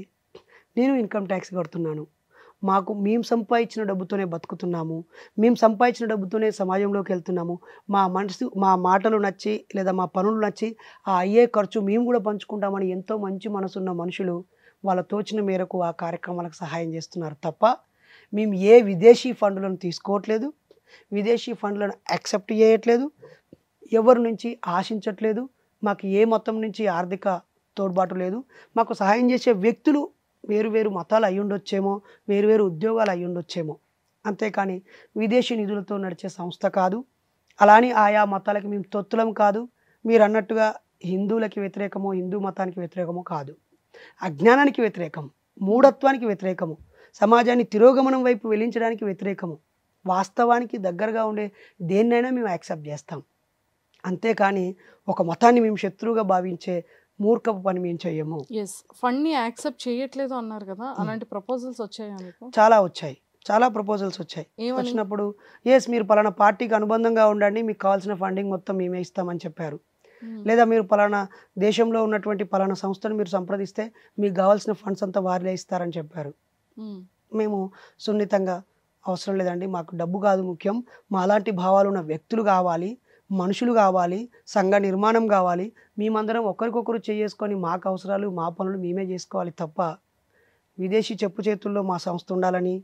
నేను ఇన్కమ్ ట్యాక్స్ కడుతున్నాను మాకు మేము సంపాదించిన డబ్బుతోనే బతుకుతున్నాము మేము సంపాదించిన డబ్బుతోనే సమాజంలోకి వెళ్తున్నాము మా మనసు మా మాటలు నచ్చి లేదా మా పనులు నచ్చి ఆ అయ్యే ఖర్చు మేము కూడా పంచుకుంటామని ఎంతో మంచి మనసున్న మనుషులు వాళ్ళ తోచిన మేరకు ఆ కార్యక్రమాలకు సహాయం చేస్తున్నారు తప్ప మేము ఏ విదేశీ ఫండ్లను తీసుకోవట్లేదు విదేశీ ఫండ్లను యాక్సెప్ట్ చేయట్లేదు ఎవరి నుంచి ఆశించట్లేదు మాకు ఏ మొత్తం నుంచి ఆర్థిక తోడ్పాటు లేదు మాకు సహాయం చేసే వ్యక్తులు వేరువేరు మతాలు అయి ఉండొచ్చేమో వేరువేరు ఉద్యోగాలు అయి ఉండొచ్చేమో అంతేకాని విదేశీ నిధులతో నడిచే సంస్థ కాదు అలానే ఆయా మతాలకి మేము తొత్తులం కాదు మీరు అన్నట్టుగా హిందువులకి వ్యతిరేకమో హిందూ మతానికి వ్యతిరేకమో కాదు అజ్ఞానానికి వ్యతిరేకం మూఢత్వానికి వ్యతిరేకము సమాజాన్ని తిరోగమనం వైపు వెళ్ళించడానికి వ్యతిరేకము వాస్తవానికి దగ్గరగా ఉండే దేన్నైనా మేము యాక్సెప్ట్ చేస్తాం అంతేకాని ఒక మతాన్ని మేము శత్రువుగా భావించే మూర్ఖపు పని మేము చెయ్యము ఎస్ ఫండ్ని యాక్సెప్ట్ చేయట్లేదు అన్నారు కదా hmm. అలాంటి ప్రపోజల్స్ వచ్చాయి చాలా వచ్చాయి చాలా ప్రపోజల్స్ వచ్చాయి వచ్చినప్పుడు ఎస్ మీరు పలానా పార్టీకి అనుబంధంగా ఉండండి మీకు కావాల్సిన ఫండింగ్ మొత్తం మేమే ఇస్తామని చెప్పారు hmm. లేదా మీరు పలానా దేశంలో ఉన్నటువంటి పలానా సంస్థను మీరు సంప్రదిస్తే మీకు కావాల్సిన ఫండ్స్ అంతా వారిలే ఇస్తారని చెప్పారు మేము సున్నితంగా అవసరం లేదండి మాకు డబ్బు కాదు ముఖ్యం అలాంటి భావాలు ఉన్న వ్యక్తులు కావాలి మనుషులు కావాలి సంఘ నిర్మాణం కావాలి మేమందరం ఒకరికొకరు చేసుకొని మాకు అవసరాలు మా పనులు మేమే చేసుకోవాలి తప్ప విదేశీ చెప్పు చేతుల్లో మా సంస్థ ఉండాలని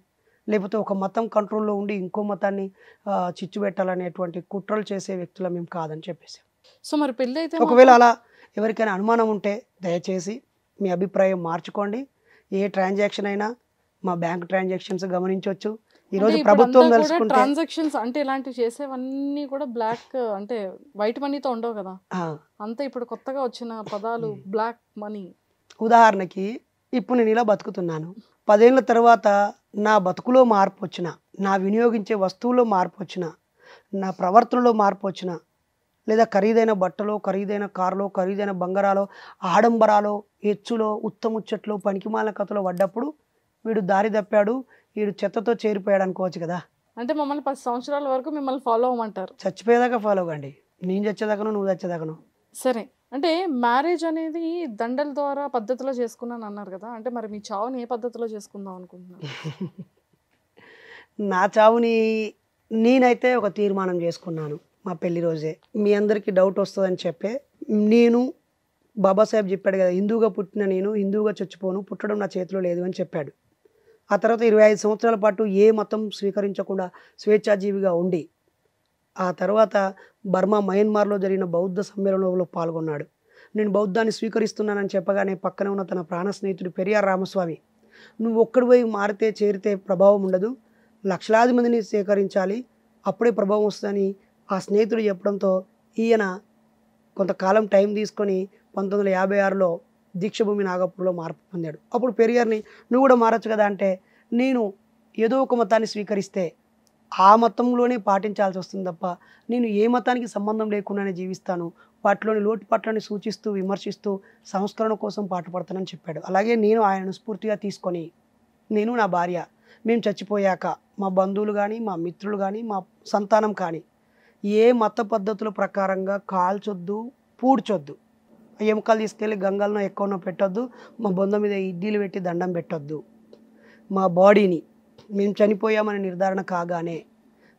లేకపోతే ఒక మతం కంట్రోల్లో ఉండి ఇంకో మతాన్ని చిచ్చు పెట్టాలనేటువంటి కుట్రలు చేసే వ్యక్తుల మేము కాదని చెప్పేసి సో మరి పెళ్ళి అయితే ఒకవేళ అలా ఎవరికైనా అనుమానం ఉంటే దయచేసి మీ అభిప్రాయం మార్చుకోండి ఏ ట్రాన్సాక్షన్ అయినా మా బ్యాంక్ ట్రాన్సాక్షన్స్ గమనించవచ్చు ఈ రోజు ప్రభుత్వం తెలుసుకుంటే ట్రాన్సాక్షన్స్ అంటే ఇలాంటివి చేసేవన్నీ కూడా బ్లాక్ అంటే వైట్ మనీతో ఉండవు కదా అంతే ఇప్పుడు కొత్తగా వచ్చిన పదాలు బ్లాక్ మనీ ఉదాహరణకి ఇప్పుడు నేను ఇలా బతుకుతున్నాను పదేళ్ళ తర్వాత నా బతుకులో మార్పు వచ్చిన నా వినియోగించే వస్తువులో మార్పు వచ్చిన నా ప్రవర్తనలో మార్పు వచ్చిన లేదా ఖరీదైన బట్టలో ఖరీదైన కారులో ఖరీదైన బంగారాలో ఆడంబరాలో ఎచ్చులో ఉత్తముచ్చట్లు పనికిమాల కథలో పడ్డప్పుడు వీడు దారి తప్పాడు వీడు చెత్తతో చేరిపోయాడు అనుకోవచ్చు కదా అంటే మమ్మల్ని పది సంవత్సరాల వరకు మిమ్మల్ని ఫాలో అవ్వమంటారు చచ్చిపోయేదాకా ఫాలో అవ్వండి నేను చచ్చేదాకను నువ్వు చచ్చేదాకను సరే అంటే మ్యారేజ్ అనేది దండల ద్వారా పద్ధతిలో చేసుకున్నాను అన్నారు కదా అంటే మరి మీ చావుని ఏ పద్ధతిలో చేసుకుందాం అనుకుంటున్నాను నా చావుని నేనైతే ఒక తీర్మానం చేసుకున్నాను మా పెళ్లి రోజే మీ అందరికీ డౌట్ వస్తుందని చెప్పే నేను బాబాసాహెబ్ చెప్పాడు కదా హిందువుగా పుట్టిన నేను హిందువుగా చచ్చిపోను పుట్టడం నా చేతిలో లేదు అని చెప్పాడు ఆ తర్వాత ఇరవై ఐదు సంవత్సరాల పాటు ఏ మతం స్వీకరించకుండా స్వేచ్ఛాజీవిగా ఉండి ఆ తర్వాత బర్మా మయన్మార్లో జరిగిన బౌద్ధ సమ్మేళనంలో పాల్గొన్నాడు నేను బౌద్ధాన్ని స్వీకరిస్తున్నానని చెప్పగానే పక్కనే ఉన్న తన ప్రాణ స్నేహితుడు పెరియార్ రామస్వామి నువ్వు ఒక్కడి పోయి మారితే చేరితే ప్రభావం ఉండదు లక్షలాది మందిని సేకరించాలి అప్పుడే ప్రభావం వస్తుందని ఆ స్నేహితుడు చెప్పడంతో ఈయన కొంతకాలం టైం తీసుకొని పంతొమ్మిది వందల యాభై ఆరులో దీక్షభూమి నాగపూర్లో మార్పు పొందాడు అప్పుడు పెరియార్ని నువ్వు కూడా మారచ్చు కదా అంటే నేను ఏదో ఒక మతాన్ని స్వీకరిస్తే ఆ మతంలోనే పాటించాల్సి వస్తుంది తప్ప నేను ఏ మతానికి సంబంధం లేకుండానే జీవిస్తాను వాటిలోని లోటుపాట్లను సూచిస్తూ విమర్శిస్తూ సంస్కరణ కోసం పాటుపడతానని చెప్పాడు అలాగే నేను ఆయనను స్ఫూర్తిగా తీసుకొని నేను నా భార్య మేము చచ్చిపోయాక మా బంధువులు కానీ మా మిత్రులు కానీ మా సంతానం కానీ ఏ మత పద్ధతుల ప్రకారంగా కాల్చొద్దు పూడ్చొద్దు ఎముకలు తీసుకెళ్ళి గంగల్లో ఎక్కువ పెట్టొద్దు మా బొంద మీద ఇడ్లీలు పెట్టి దండం పెట్టొద్దు మా బాడీని మేము చనిపోయామని నిర్ధారణ కాగానే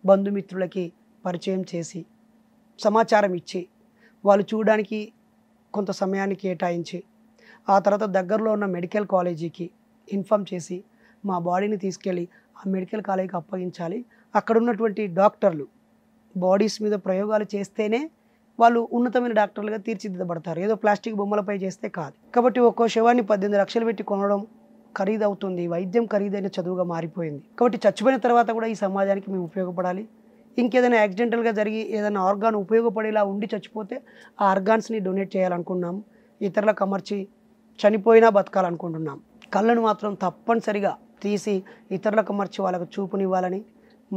బంధుమిత్రులకి పరిచయం చేసి సమాచారం ఇచ్చి వాళ్ళు చూడడానికి కొంత సమయాన్ని కేటాయించి ఆ తర్వాత దగ్గరలో ఉన్న మెడికల్ కాలేజీకి ఇన్ఫామ్ చేసి మా బాడీని తీసుకెళ్ళి ఆ మెడికల్ కాలేజీకి అప్పగించాలి అక్కడ ఉన్నటువంటి డాక్టర్లు బాడీస్ మీద ప్రయోగాలు చేస్తేనే వాళ్ళు ఉన్నతమైన డాక్టర్లుగా తీర్చిదిద్దబడతారు ఏదో ప్లాస్టిక్ బొమ్మలపై చేస్తే కాదు కాబట్టి ఒక్కో శవాన్ని పద్దెనిమిది లక్షలు పెట్టి కొనడం ఖరీదవుతుంది వైద్యం ఖరీదైన చదువుగా మారిపోయింది కాబట్టి చచ్చిపోయిన తర్వాత కూడా ఈ సమాజానికి మేము ఉపయోగపడాలి ఇంకేదైనా యాక్సిడెంటల్గా జరిగి ఏదైనా ఆర్గాన్ ఉపయోగపడేలా ఉండి చచ్చిపోతే ఆ ఆర్గాన్స్ని డొనేట్ చేయాలనుకున్నాం ఇతరులకు అమర్చి చనిపోయినా బతకాలనుకుంటున్నాం కళ్ళను మాత్రం తప్పనిసరిగా తీసి ఇతరులకు అమర్చి వాళ్ళకు చూపునివ్వాలని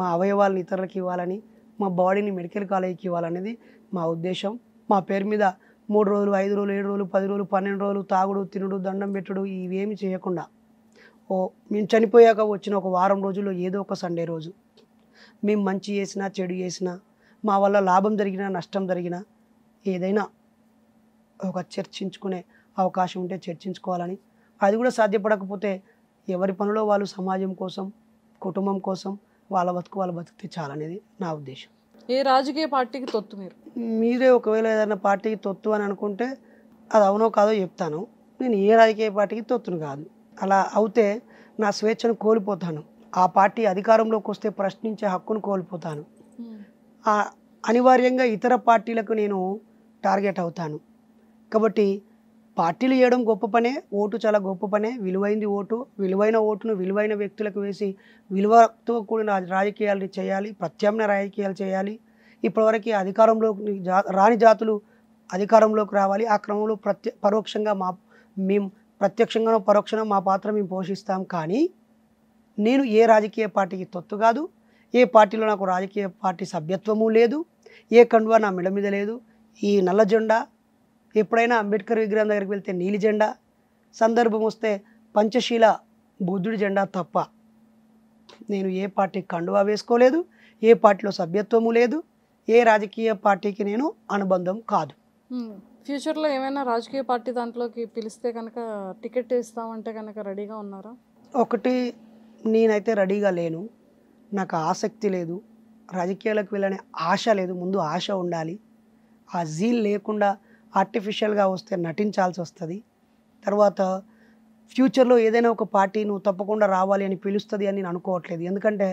మా అవయవాలను ఇతరులకు ఇవ్వాలని మా బాడీని మెడికల్ కాలేజీకి ఇవ్వాలనేది మా ఉద్దేశం మా పేరు మీద మూడు రోజులు ఐదు రోజులు ఏడు రోజులు పది రోజులు పన్నెండు రోజులు తాగుడు తినుడు దండం పెట్టుడు ఇవేమి చేయకుండా ఓ మేము చనిపోయాక వచ్చిన ఒక వారం రోజుల్లో ఏదో ఒక సండే రోజు మేము మంచి చేసినా చెడు చేసినా మా వల్ల లాభం జరిగినా నష్టం జరిగినా ఏదైనా ఒక చర్చించుకునే అవకాశం ఉంటే చర్చించుకోవాలని అది కూడా సాధ్యపడకపోతే ఎవరి పనిలో వాళ్ళు సమాజం కోసం కుటుంబం కోసం వాళ్ళ బతుకు వాళ్ళ బతికితే చాలనేది నా ఉద్దేశం ఏ రాజకీయ పార్టీకి తొత్తు మీరు మీరే ఒకవేళ ఏదైనా పార్టీకి తొత్తు అని అనుకుంటే అది అవునో కాదో చెప్తాను నేను ఏ రాజకీయ పార్టీకి తొత్తును కాదు అలా అవుతే నా స్వేచ్ఛను కోల్పోతాను ఆ పార్టీ అధికారంలోకి వస్తే ప్రశ్నించే హక్కును కోల్పోతాను అనివార్యంగా ఇతర పార్టీలకు నేను టార్గెట్ అవుతాను కాబట్టి పార్టీలు చేయడం గొప్ప పనే ఓటు చాలా గొప్ప పనే విలువైంది ఓటు విలువైన ఓటును విలువైన వ్యక్తులకు వేసి విలువతో కూడిన రాజకీయాలు చేయాలి ప్రత్యామ్నాయ రాజకీయాలు చేయాలి ఇప్పటివరకు అధికారంలో రాని జాతులు అధికారంలోకి రావాలి ఆ క్రమంలో ప్రత్య పరోక్షంగా మా మేము ప్రత్యక్షంగానో పరోక్షంగా మా పాత్ర మేము పోషిస్తాం కానీ నేను ఏ రాజకీయ పార్టీకి తొత్తు కాదు ఏ పార్టీలో నాకు రాజకీయ పార్టీ సభ్యత్వము లేదు ఏ కండువా నా మెడ మీద లేదు ఈ నల్ల జెండా ఎప్పుడైనా అంబేద్కర్ విగ్రహం దగ్గరికి వెళ్తే నీలి జెండా సందర్భం వస్తే పంచశీల బుద్ధుడి జెండా తప్ప నేను ఏ పార్టీకి కండువా వేసుకోలేదు ఏ పార్టీలో సభ్యత్వము లేదు ఏ రాజకీయ పార్టీకి నేను అనుబంధం కాదు ఫ్యూచర్లో ఏమైనా రాజకీయ పార్టీ దాంట్లోకి పిలిస్తే కనుక టికెట్ ఇస్తామంటే కనుక రెడీగా ఉన్నారా ఒకటి నేనైతే రెడీగా లేను నాకు ఆసక్తి లేదు రాజకీయాలకు వెళ్ళనే ఆశ లేదు ముందు ఆశ ఉండాలి ఆ జీల్ లేకుండా ఆర్టిఫిషియల్గా వస్తే నటించాల్సి వస్తుంది తర్వాత ఫ్యూచర్లో ఏదైనా ఒక పార్టీ నువ్వు తప్పకుండా రావాలి అని పిలుస్తుంది అని నేను అనుకోవట్లేదు ఎందుకంటే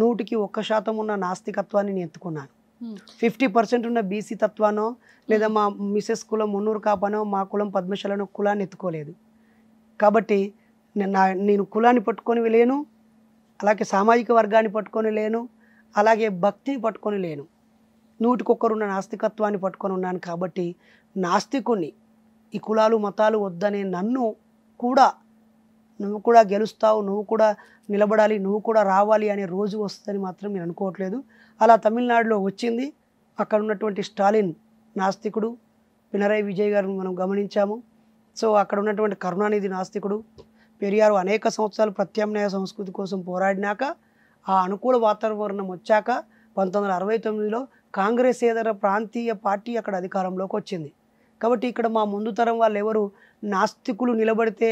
నూటికి ఒక్క శాతం ఉన్న నాస్తికత్వాన్ని నేను ఎత్తుకున్నాను ఫిఫ్టీ పర్సెంట్ ఉన్న బీసీ తత్వానో లేదా మా మిసెస్ కులం మున్నూరు కాపానో మా కులం పద్మశాలనో కులాన్ని ఎత్తుకోలేదు కాబట్టి నా నేను కులాన్ని పట్టుకొని లేను అలాగే సామాజిక వర్గాన్ని పట్టుకొని లేను అలాగే భక్తిని పట్టుకొని లేను నూటికొక్కరున్న నాస్తికత్వాన్ని పట్టుకొని ఉన్నాను కాబట్టి నాస్తికుణ్ణి ఈ కులాలు మతాలు వద్దనే నన్ను కూడా నువ్వు కూడా గెలుస్తావు నువ్వు కూడా నిలబడాలి నువ్వు కూడా రావాలి అనే రోజు వస్తుందని మాత్రం నేను అనుకోవట్లేదు అలా తమిళనాడులో వచ్చింది అక్కడ ఉన్నటువంటి స్టాలిన్ నాస్తికుడు పినరై విజయ్ గారిని మనం గమనించాము సో అక్కడ ఉన్నటువంటి కరుణానిధి నాస్తికుడు పెరియారు అనేక సంవత్సరాలు ప్రత్యామ్నాయ సంస్కృతి కోసం పోరాడినాక ఆ అనుకూల వాతావరణం వచ్చాక పంతొమ్మిది వందల అరవై తొమ్మిదిలో కాంగ్రెస్ ఏదర ప్రాంతీయ పార్టీ అక్కడ అధికారంలోకి వచ్చింది కాబట్టి ఇక్కడ మా ముందు తరం వాళ్ళు ఎవరు నాస్తికులు నిలబడితే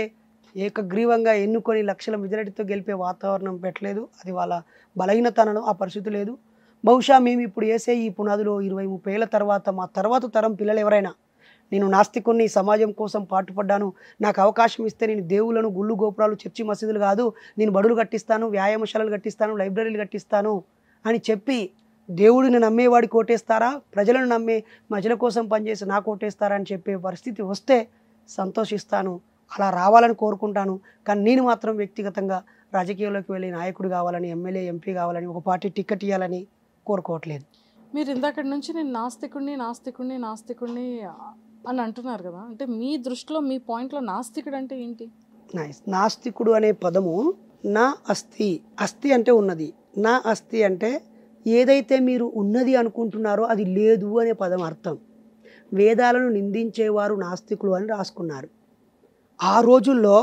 ఏకగ్రీవంగా ఎన్నుకొని లక్షల మెజారిటీతో గెలిపే వాతావరణం పెట్టలేదు అది వాళ్ళ బలహీనతనం ఆ పరిస్థితి లేదు బహుశా మేము ఇప్పుడు వేసే ఈ పునాదులో ఇరవై ముప్పై ఏళ్ళ తర్వాత మా తర్వాత తరం పిల్లలు ఎవరైనా నేను నాస్తికుని సమాజం కోసం పాటుపడ్డాను నాకు అవకాశం ఇస్తే నేను దేవులను గుళ్ళు గోపురాలు చర్చి మసీదులు కాదు నేను బడులు కట్టిస్తాను వ్యాయామశాలలు కట్టిస్తాను లైబ్రరీలు కట్టిస్తాను అని చెప్పి దేవుడిని నమ్మేవాడు కోటేస్తారా ప్రజలను నమ్మే ప్రజల కోసం పనిచేసి నా కోటేస్తారా అని చెప్పే పరిస్థితి వస్తే సంతోషిస్తాను అలా రావాలని కోరుకుంటాను కానీ నేను మాత్రం వ్యక్తిగతంగా రాజకీయంలోకి వెళ్ళి నాయకుడు కావాలని ఎమ్మెల్యే ఎంపీ కావాలని ఒక పార్టీ టికెట్ ఇవ్వాలని కోరుకోవట్లేదు మీరు ఇందాక నుంచి నేను నాస్తికుడిని నాస్తికుడిని నాస్తికుడిని అని అంటున్నారు కదా అంటే మీ దృష్టిలో మీ పాయింట్లో నాస్తికుడు అంటే ఏంటి నాస్తికుడు అనే పదము నా అస్థి అస్థి అంటే ఉన్నది నా అస్థి అంటే ఏదైతే మీరు ఉన్నది అనుకుంటున్నారో అది లేదు అనే పదం అర్థం వేదాలను నిందించేవారు నాస్తికులు అని రాసుకున్నారు ఆ రోజుల్లో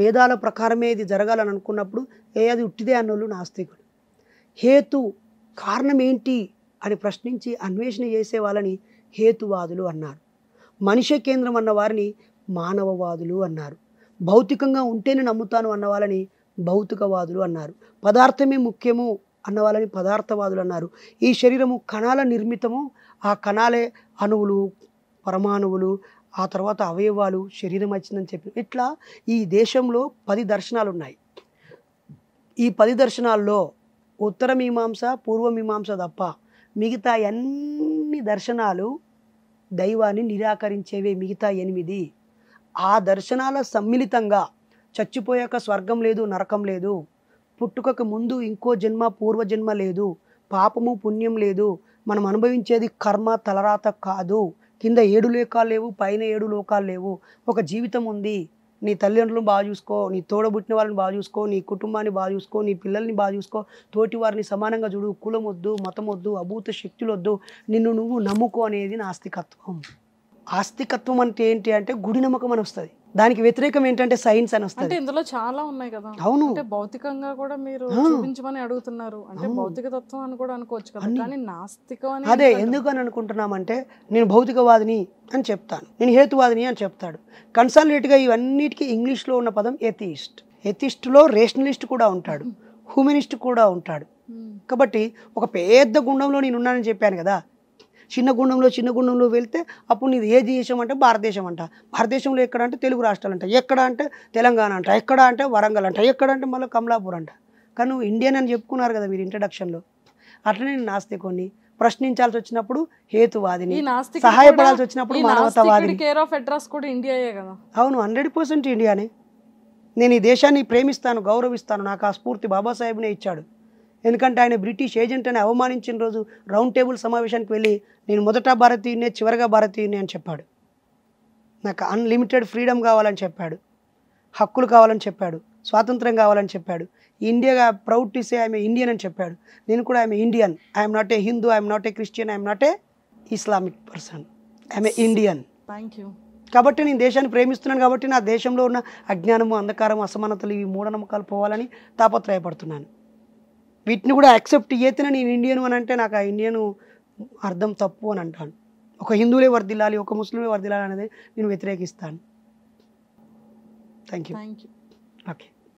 వేదాల ప్రకారమే ఇది జరగాలని అనుకున్నప్పుడు ఏ అది ఉట్టిదే అన్నోళ్ళు నాస్తికులు హేతు కారణం ఏంటి అని ప్రశ్నించి అన్వేషణ చేసే వాళ్ళని హేతువాదులు అన్నారు మనిషి కేంద్రం అన్న వారిని మానవవాదులు అన్నారు భౌతికంగా ఉంటేనే నమ్ముతాను అన్న వాళ్ళని భౌతికవాదులు అన్నారు పదార్థమే ముఖ్యము అన్న వాళ్ళని పదార్థవాదులు అన్నారు ఈ శరీరము కణాల నిర్మితము ఆ కణాలే అణువులు పరమాణువులు ఆ తర్వాత అవయవాలు శరీరం వచ్చిందని చెప్పి ఇట్లా ఈ దేశంలో పది దర్శనాలు ఉన్నాయి ఈ పది దర్శనాల్లో ఉత్తర మీమాంస పూర్వమీమాంస తప్ప మిగతా అన్ని దర్శనాలు దైవాన్ని నిరాకరించేవే మిగతా ఎనిమిది ఆ దర్శనాల సమ్మిళితంగా చచ్చిపోయాక స్వర్గం లేదు నరకం లేదు పుట్టుకకు ముందు ఇంకో జన్మ పూర్వజన్మ లేదు పాపము పుణ్యం లేదు మనం అనుభవించేది కర్మ తలరాత కాదు కింద ఏడు లోకాలు లేవు పైన ఏడు లోకాలు లేవు ఒక జీవితం ఉంది నీ తల్లిదండ్రులను బాగా చూసుకో నీ తోడబుట్టిన వాళ్ళని బాగా చూసుకో నీ కుటుంబాన్ని బాగా చూసుకో నీ పిల్లల్ని బాగా చూసుకో తోటి వారిని సమానంగా చూడు కులం వద్దు మతం వద్దు అభూత శక్తులు వద్దు నిన్ను నువ్వు నమ్ముకో అనేది నాస్తికత్వం ఆస్తికత్వం అంటే ఏంటి అంటే గుడి నమ్మకం అని వస్తుంది దానికి వ్యతిరేకం ఏంటంటే సైన్స్ అని వస్తుంది ఇందులో చాలా ఉన్నాయి కదా అవును అంటే భౌతికంగా కూడా మీరు చూపించమని అడుగుతున్నారు అంటే భౌతిక తత్వం అని కూడా అనుకోవచ్చు కదా కానీ నాస్తికం అదే ఎందుకు అని అనుకుంటున్నామంటే నేను భౌతికవాదిని అని చెప్తాను నేను హేతువాదిని అని చెప్తాడు కన్సాలిడేట్గా ఇవన్నిటికీ ఇంగ్లీష్లో ఉన్న పదం ఎథిస్ట్ ఎథిస్ట్లో రేషనలిస్ట్ కూడా ఉంటాడు హ్యూమనిస్ట్ కూడా ఉంటాడు కాబట్టి ఒక పెద్ద గుండంలో నేనున్నానని చెప్పాను కదా చిన్న గుండంలో చిన్న గుండంలో వెళ్తే అప్పుడు నీది ఏ దేశం అంటే భారతదేశం అంట భారతదేశంలో ఎక్కడ అంటే తెలుగు రాష్ట్రాలు అంట ఎక్కడ అంటే తెలంగాణ అంట ఎక్కడ అంటే వరంగల్ అంట ఎక్కడ అంటే మళ్ళీ కమలాపూర్ అంట కానీ ఇండియన్ అని చెప్పుకున్నారు కదా మీరు ఇంట్రడక్షన్లో అట్లనే నేను కొన్ని ప్రశ్నించాల్సి వచ్చినప్పుడు హేతువాదిని సహాయపడాల్సి వచ్చినప్పుడు మానవతావాది అవును హండ్రెడ్ పర్సెంట్ ఇండియానే నేను ఈ దేశాన్ని ప్రేమిస్తాను గౌరవిస్తాను నాకు ఆ స్ఫూర్తి బాబాసాహెబ్నే ఇచ్చాడు ఎందుకంటే ఆయన బ్రిటిష్ ఏజెంట్ అని అవమానించిన రోజు రౌండ్ టేబుల్ సమావేశానికి వెళ్ళి నేను మొదట భారతీయునే చివరగా భారతీయుని అని చెప్పాడు నాకు అన్లిమిటెడ్ ఫ్రీడమ్ కావాలని చెప్పాడు హక్కులు కావాలని చెప్పాడు స్వాతంత్రం కావాలని చెప్పాడు ఇండియాగా proud to say I'm Indian అని చెప్పాడు నేను కూడా I'm Indian I'm not a Hindu I'm not a Christian I'm not a Islamic person I'm a Indian thank you కాబట్టి నేను దేశాన్ని ప్రేమిస్తున్నాను కాబట్టి నా దేశంలో ఉన్న అజ్ఞానము అంధకారం అసమానతలు ఇవి మూఢనమ్మకాలు పోవాలని తాపత్రయపడుతున్నాను వీటిని కూడా యాక్సెప్ట్ చేస్తేనే నేను ఇండియన్ అని అంటే నాకు ఆ ఇండియన్ అర్థం తప్పు అని అంటాను ఒక హిందువులే వర్దిల్లాలి ఒక ముస్లిమే వర్దిల్లాలి అనేది నేను వ్యతిరేకిస్తాను thank you thank you okay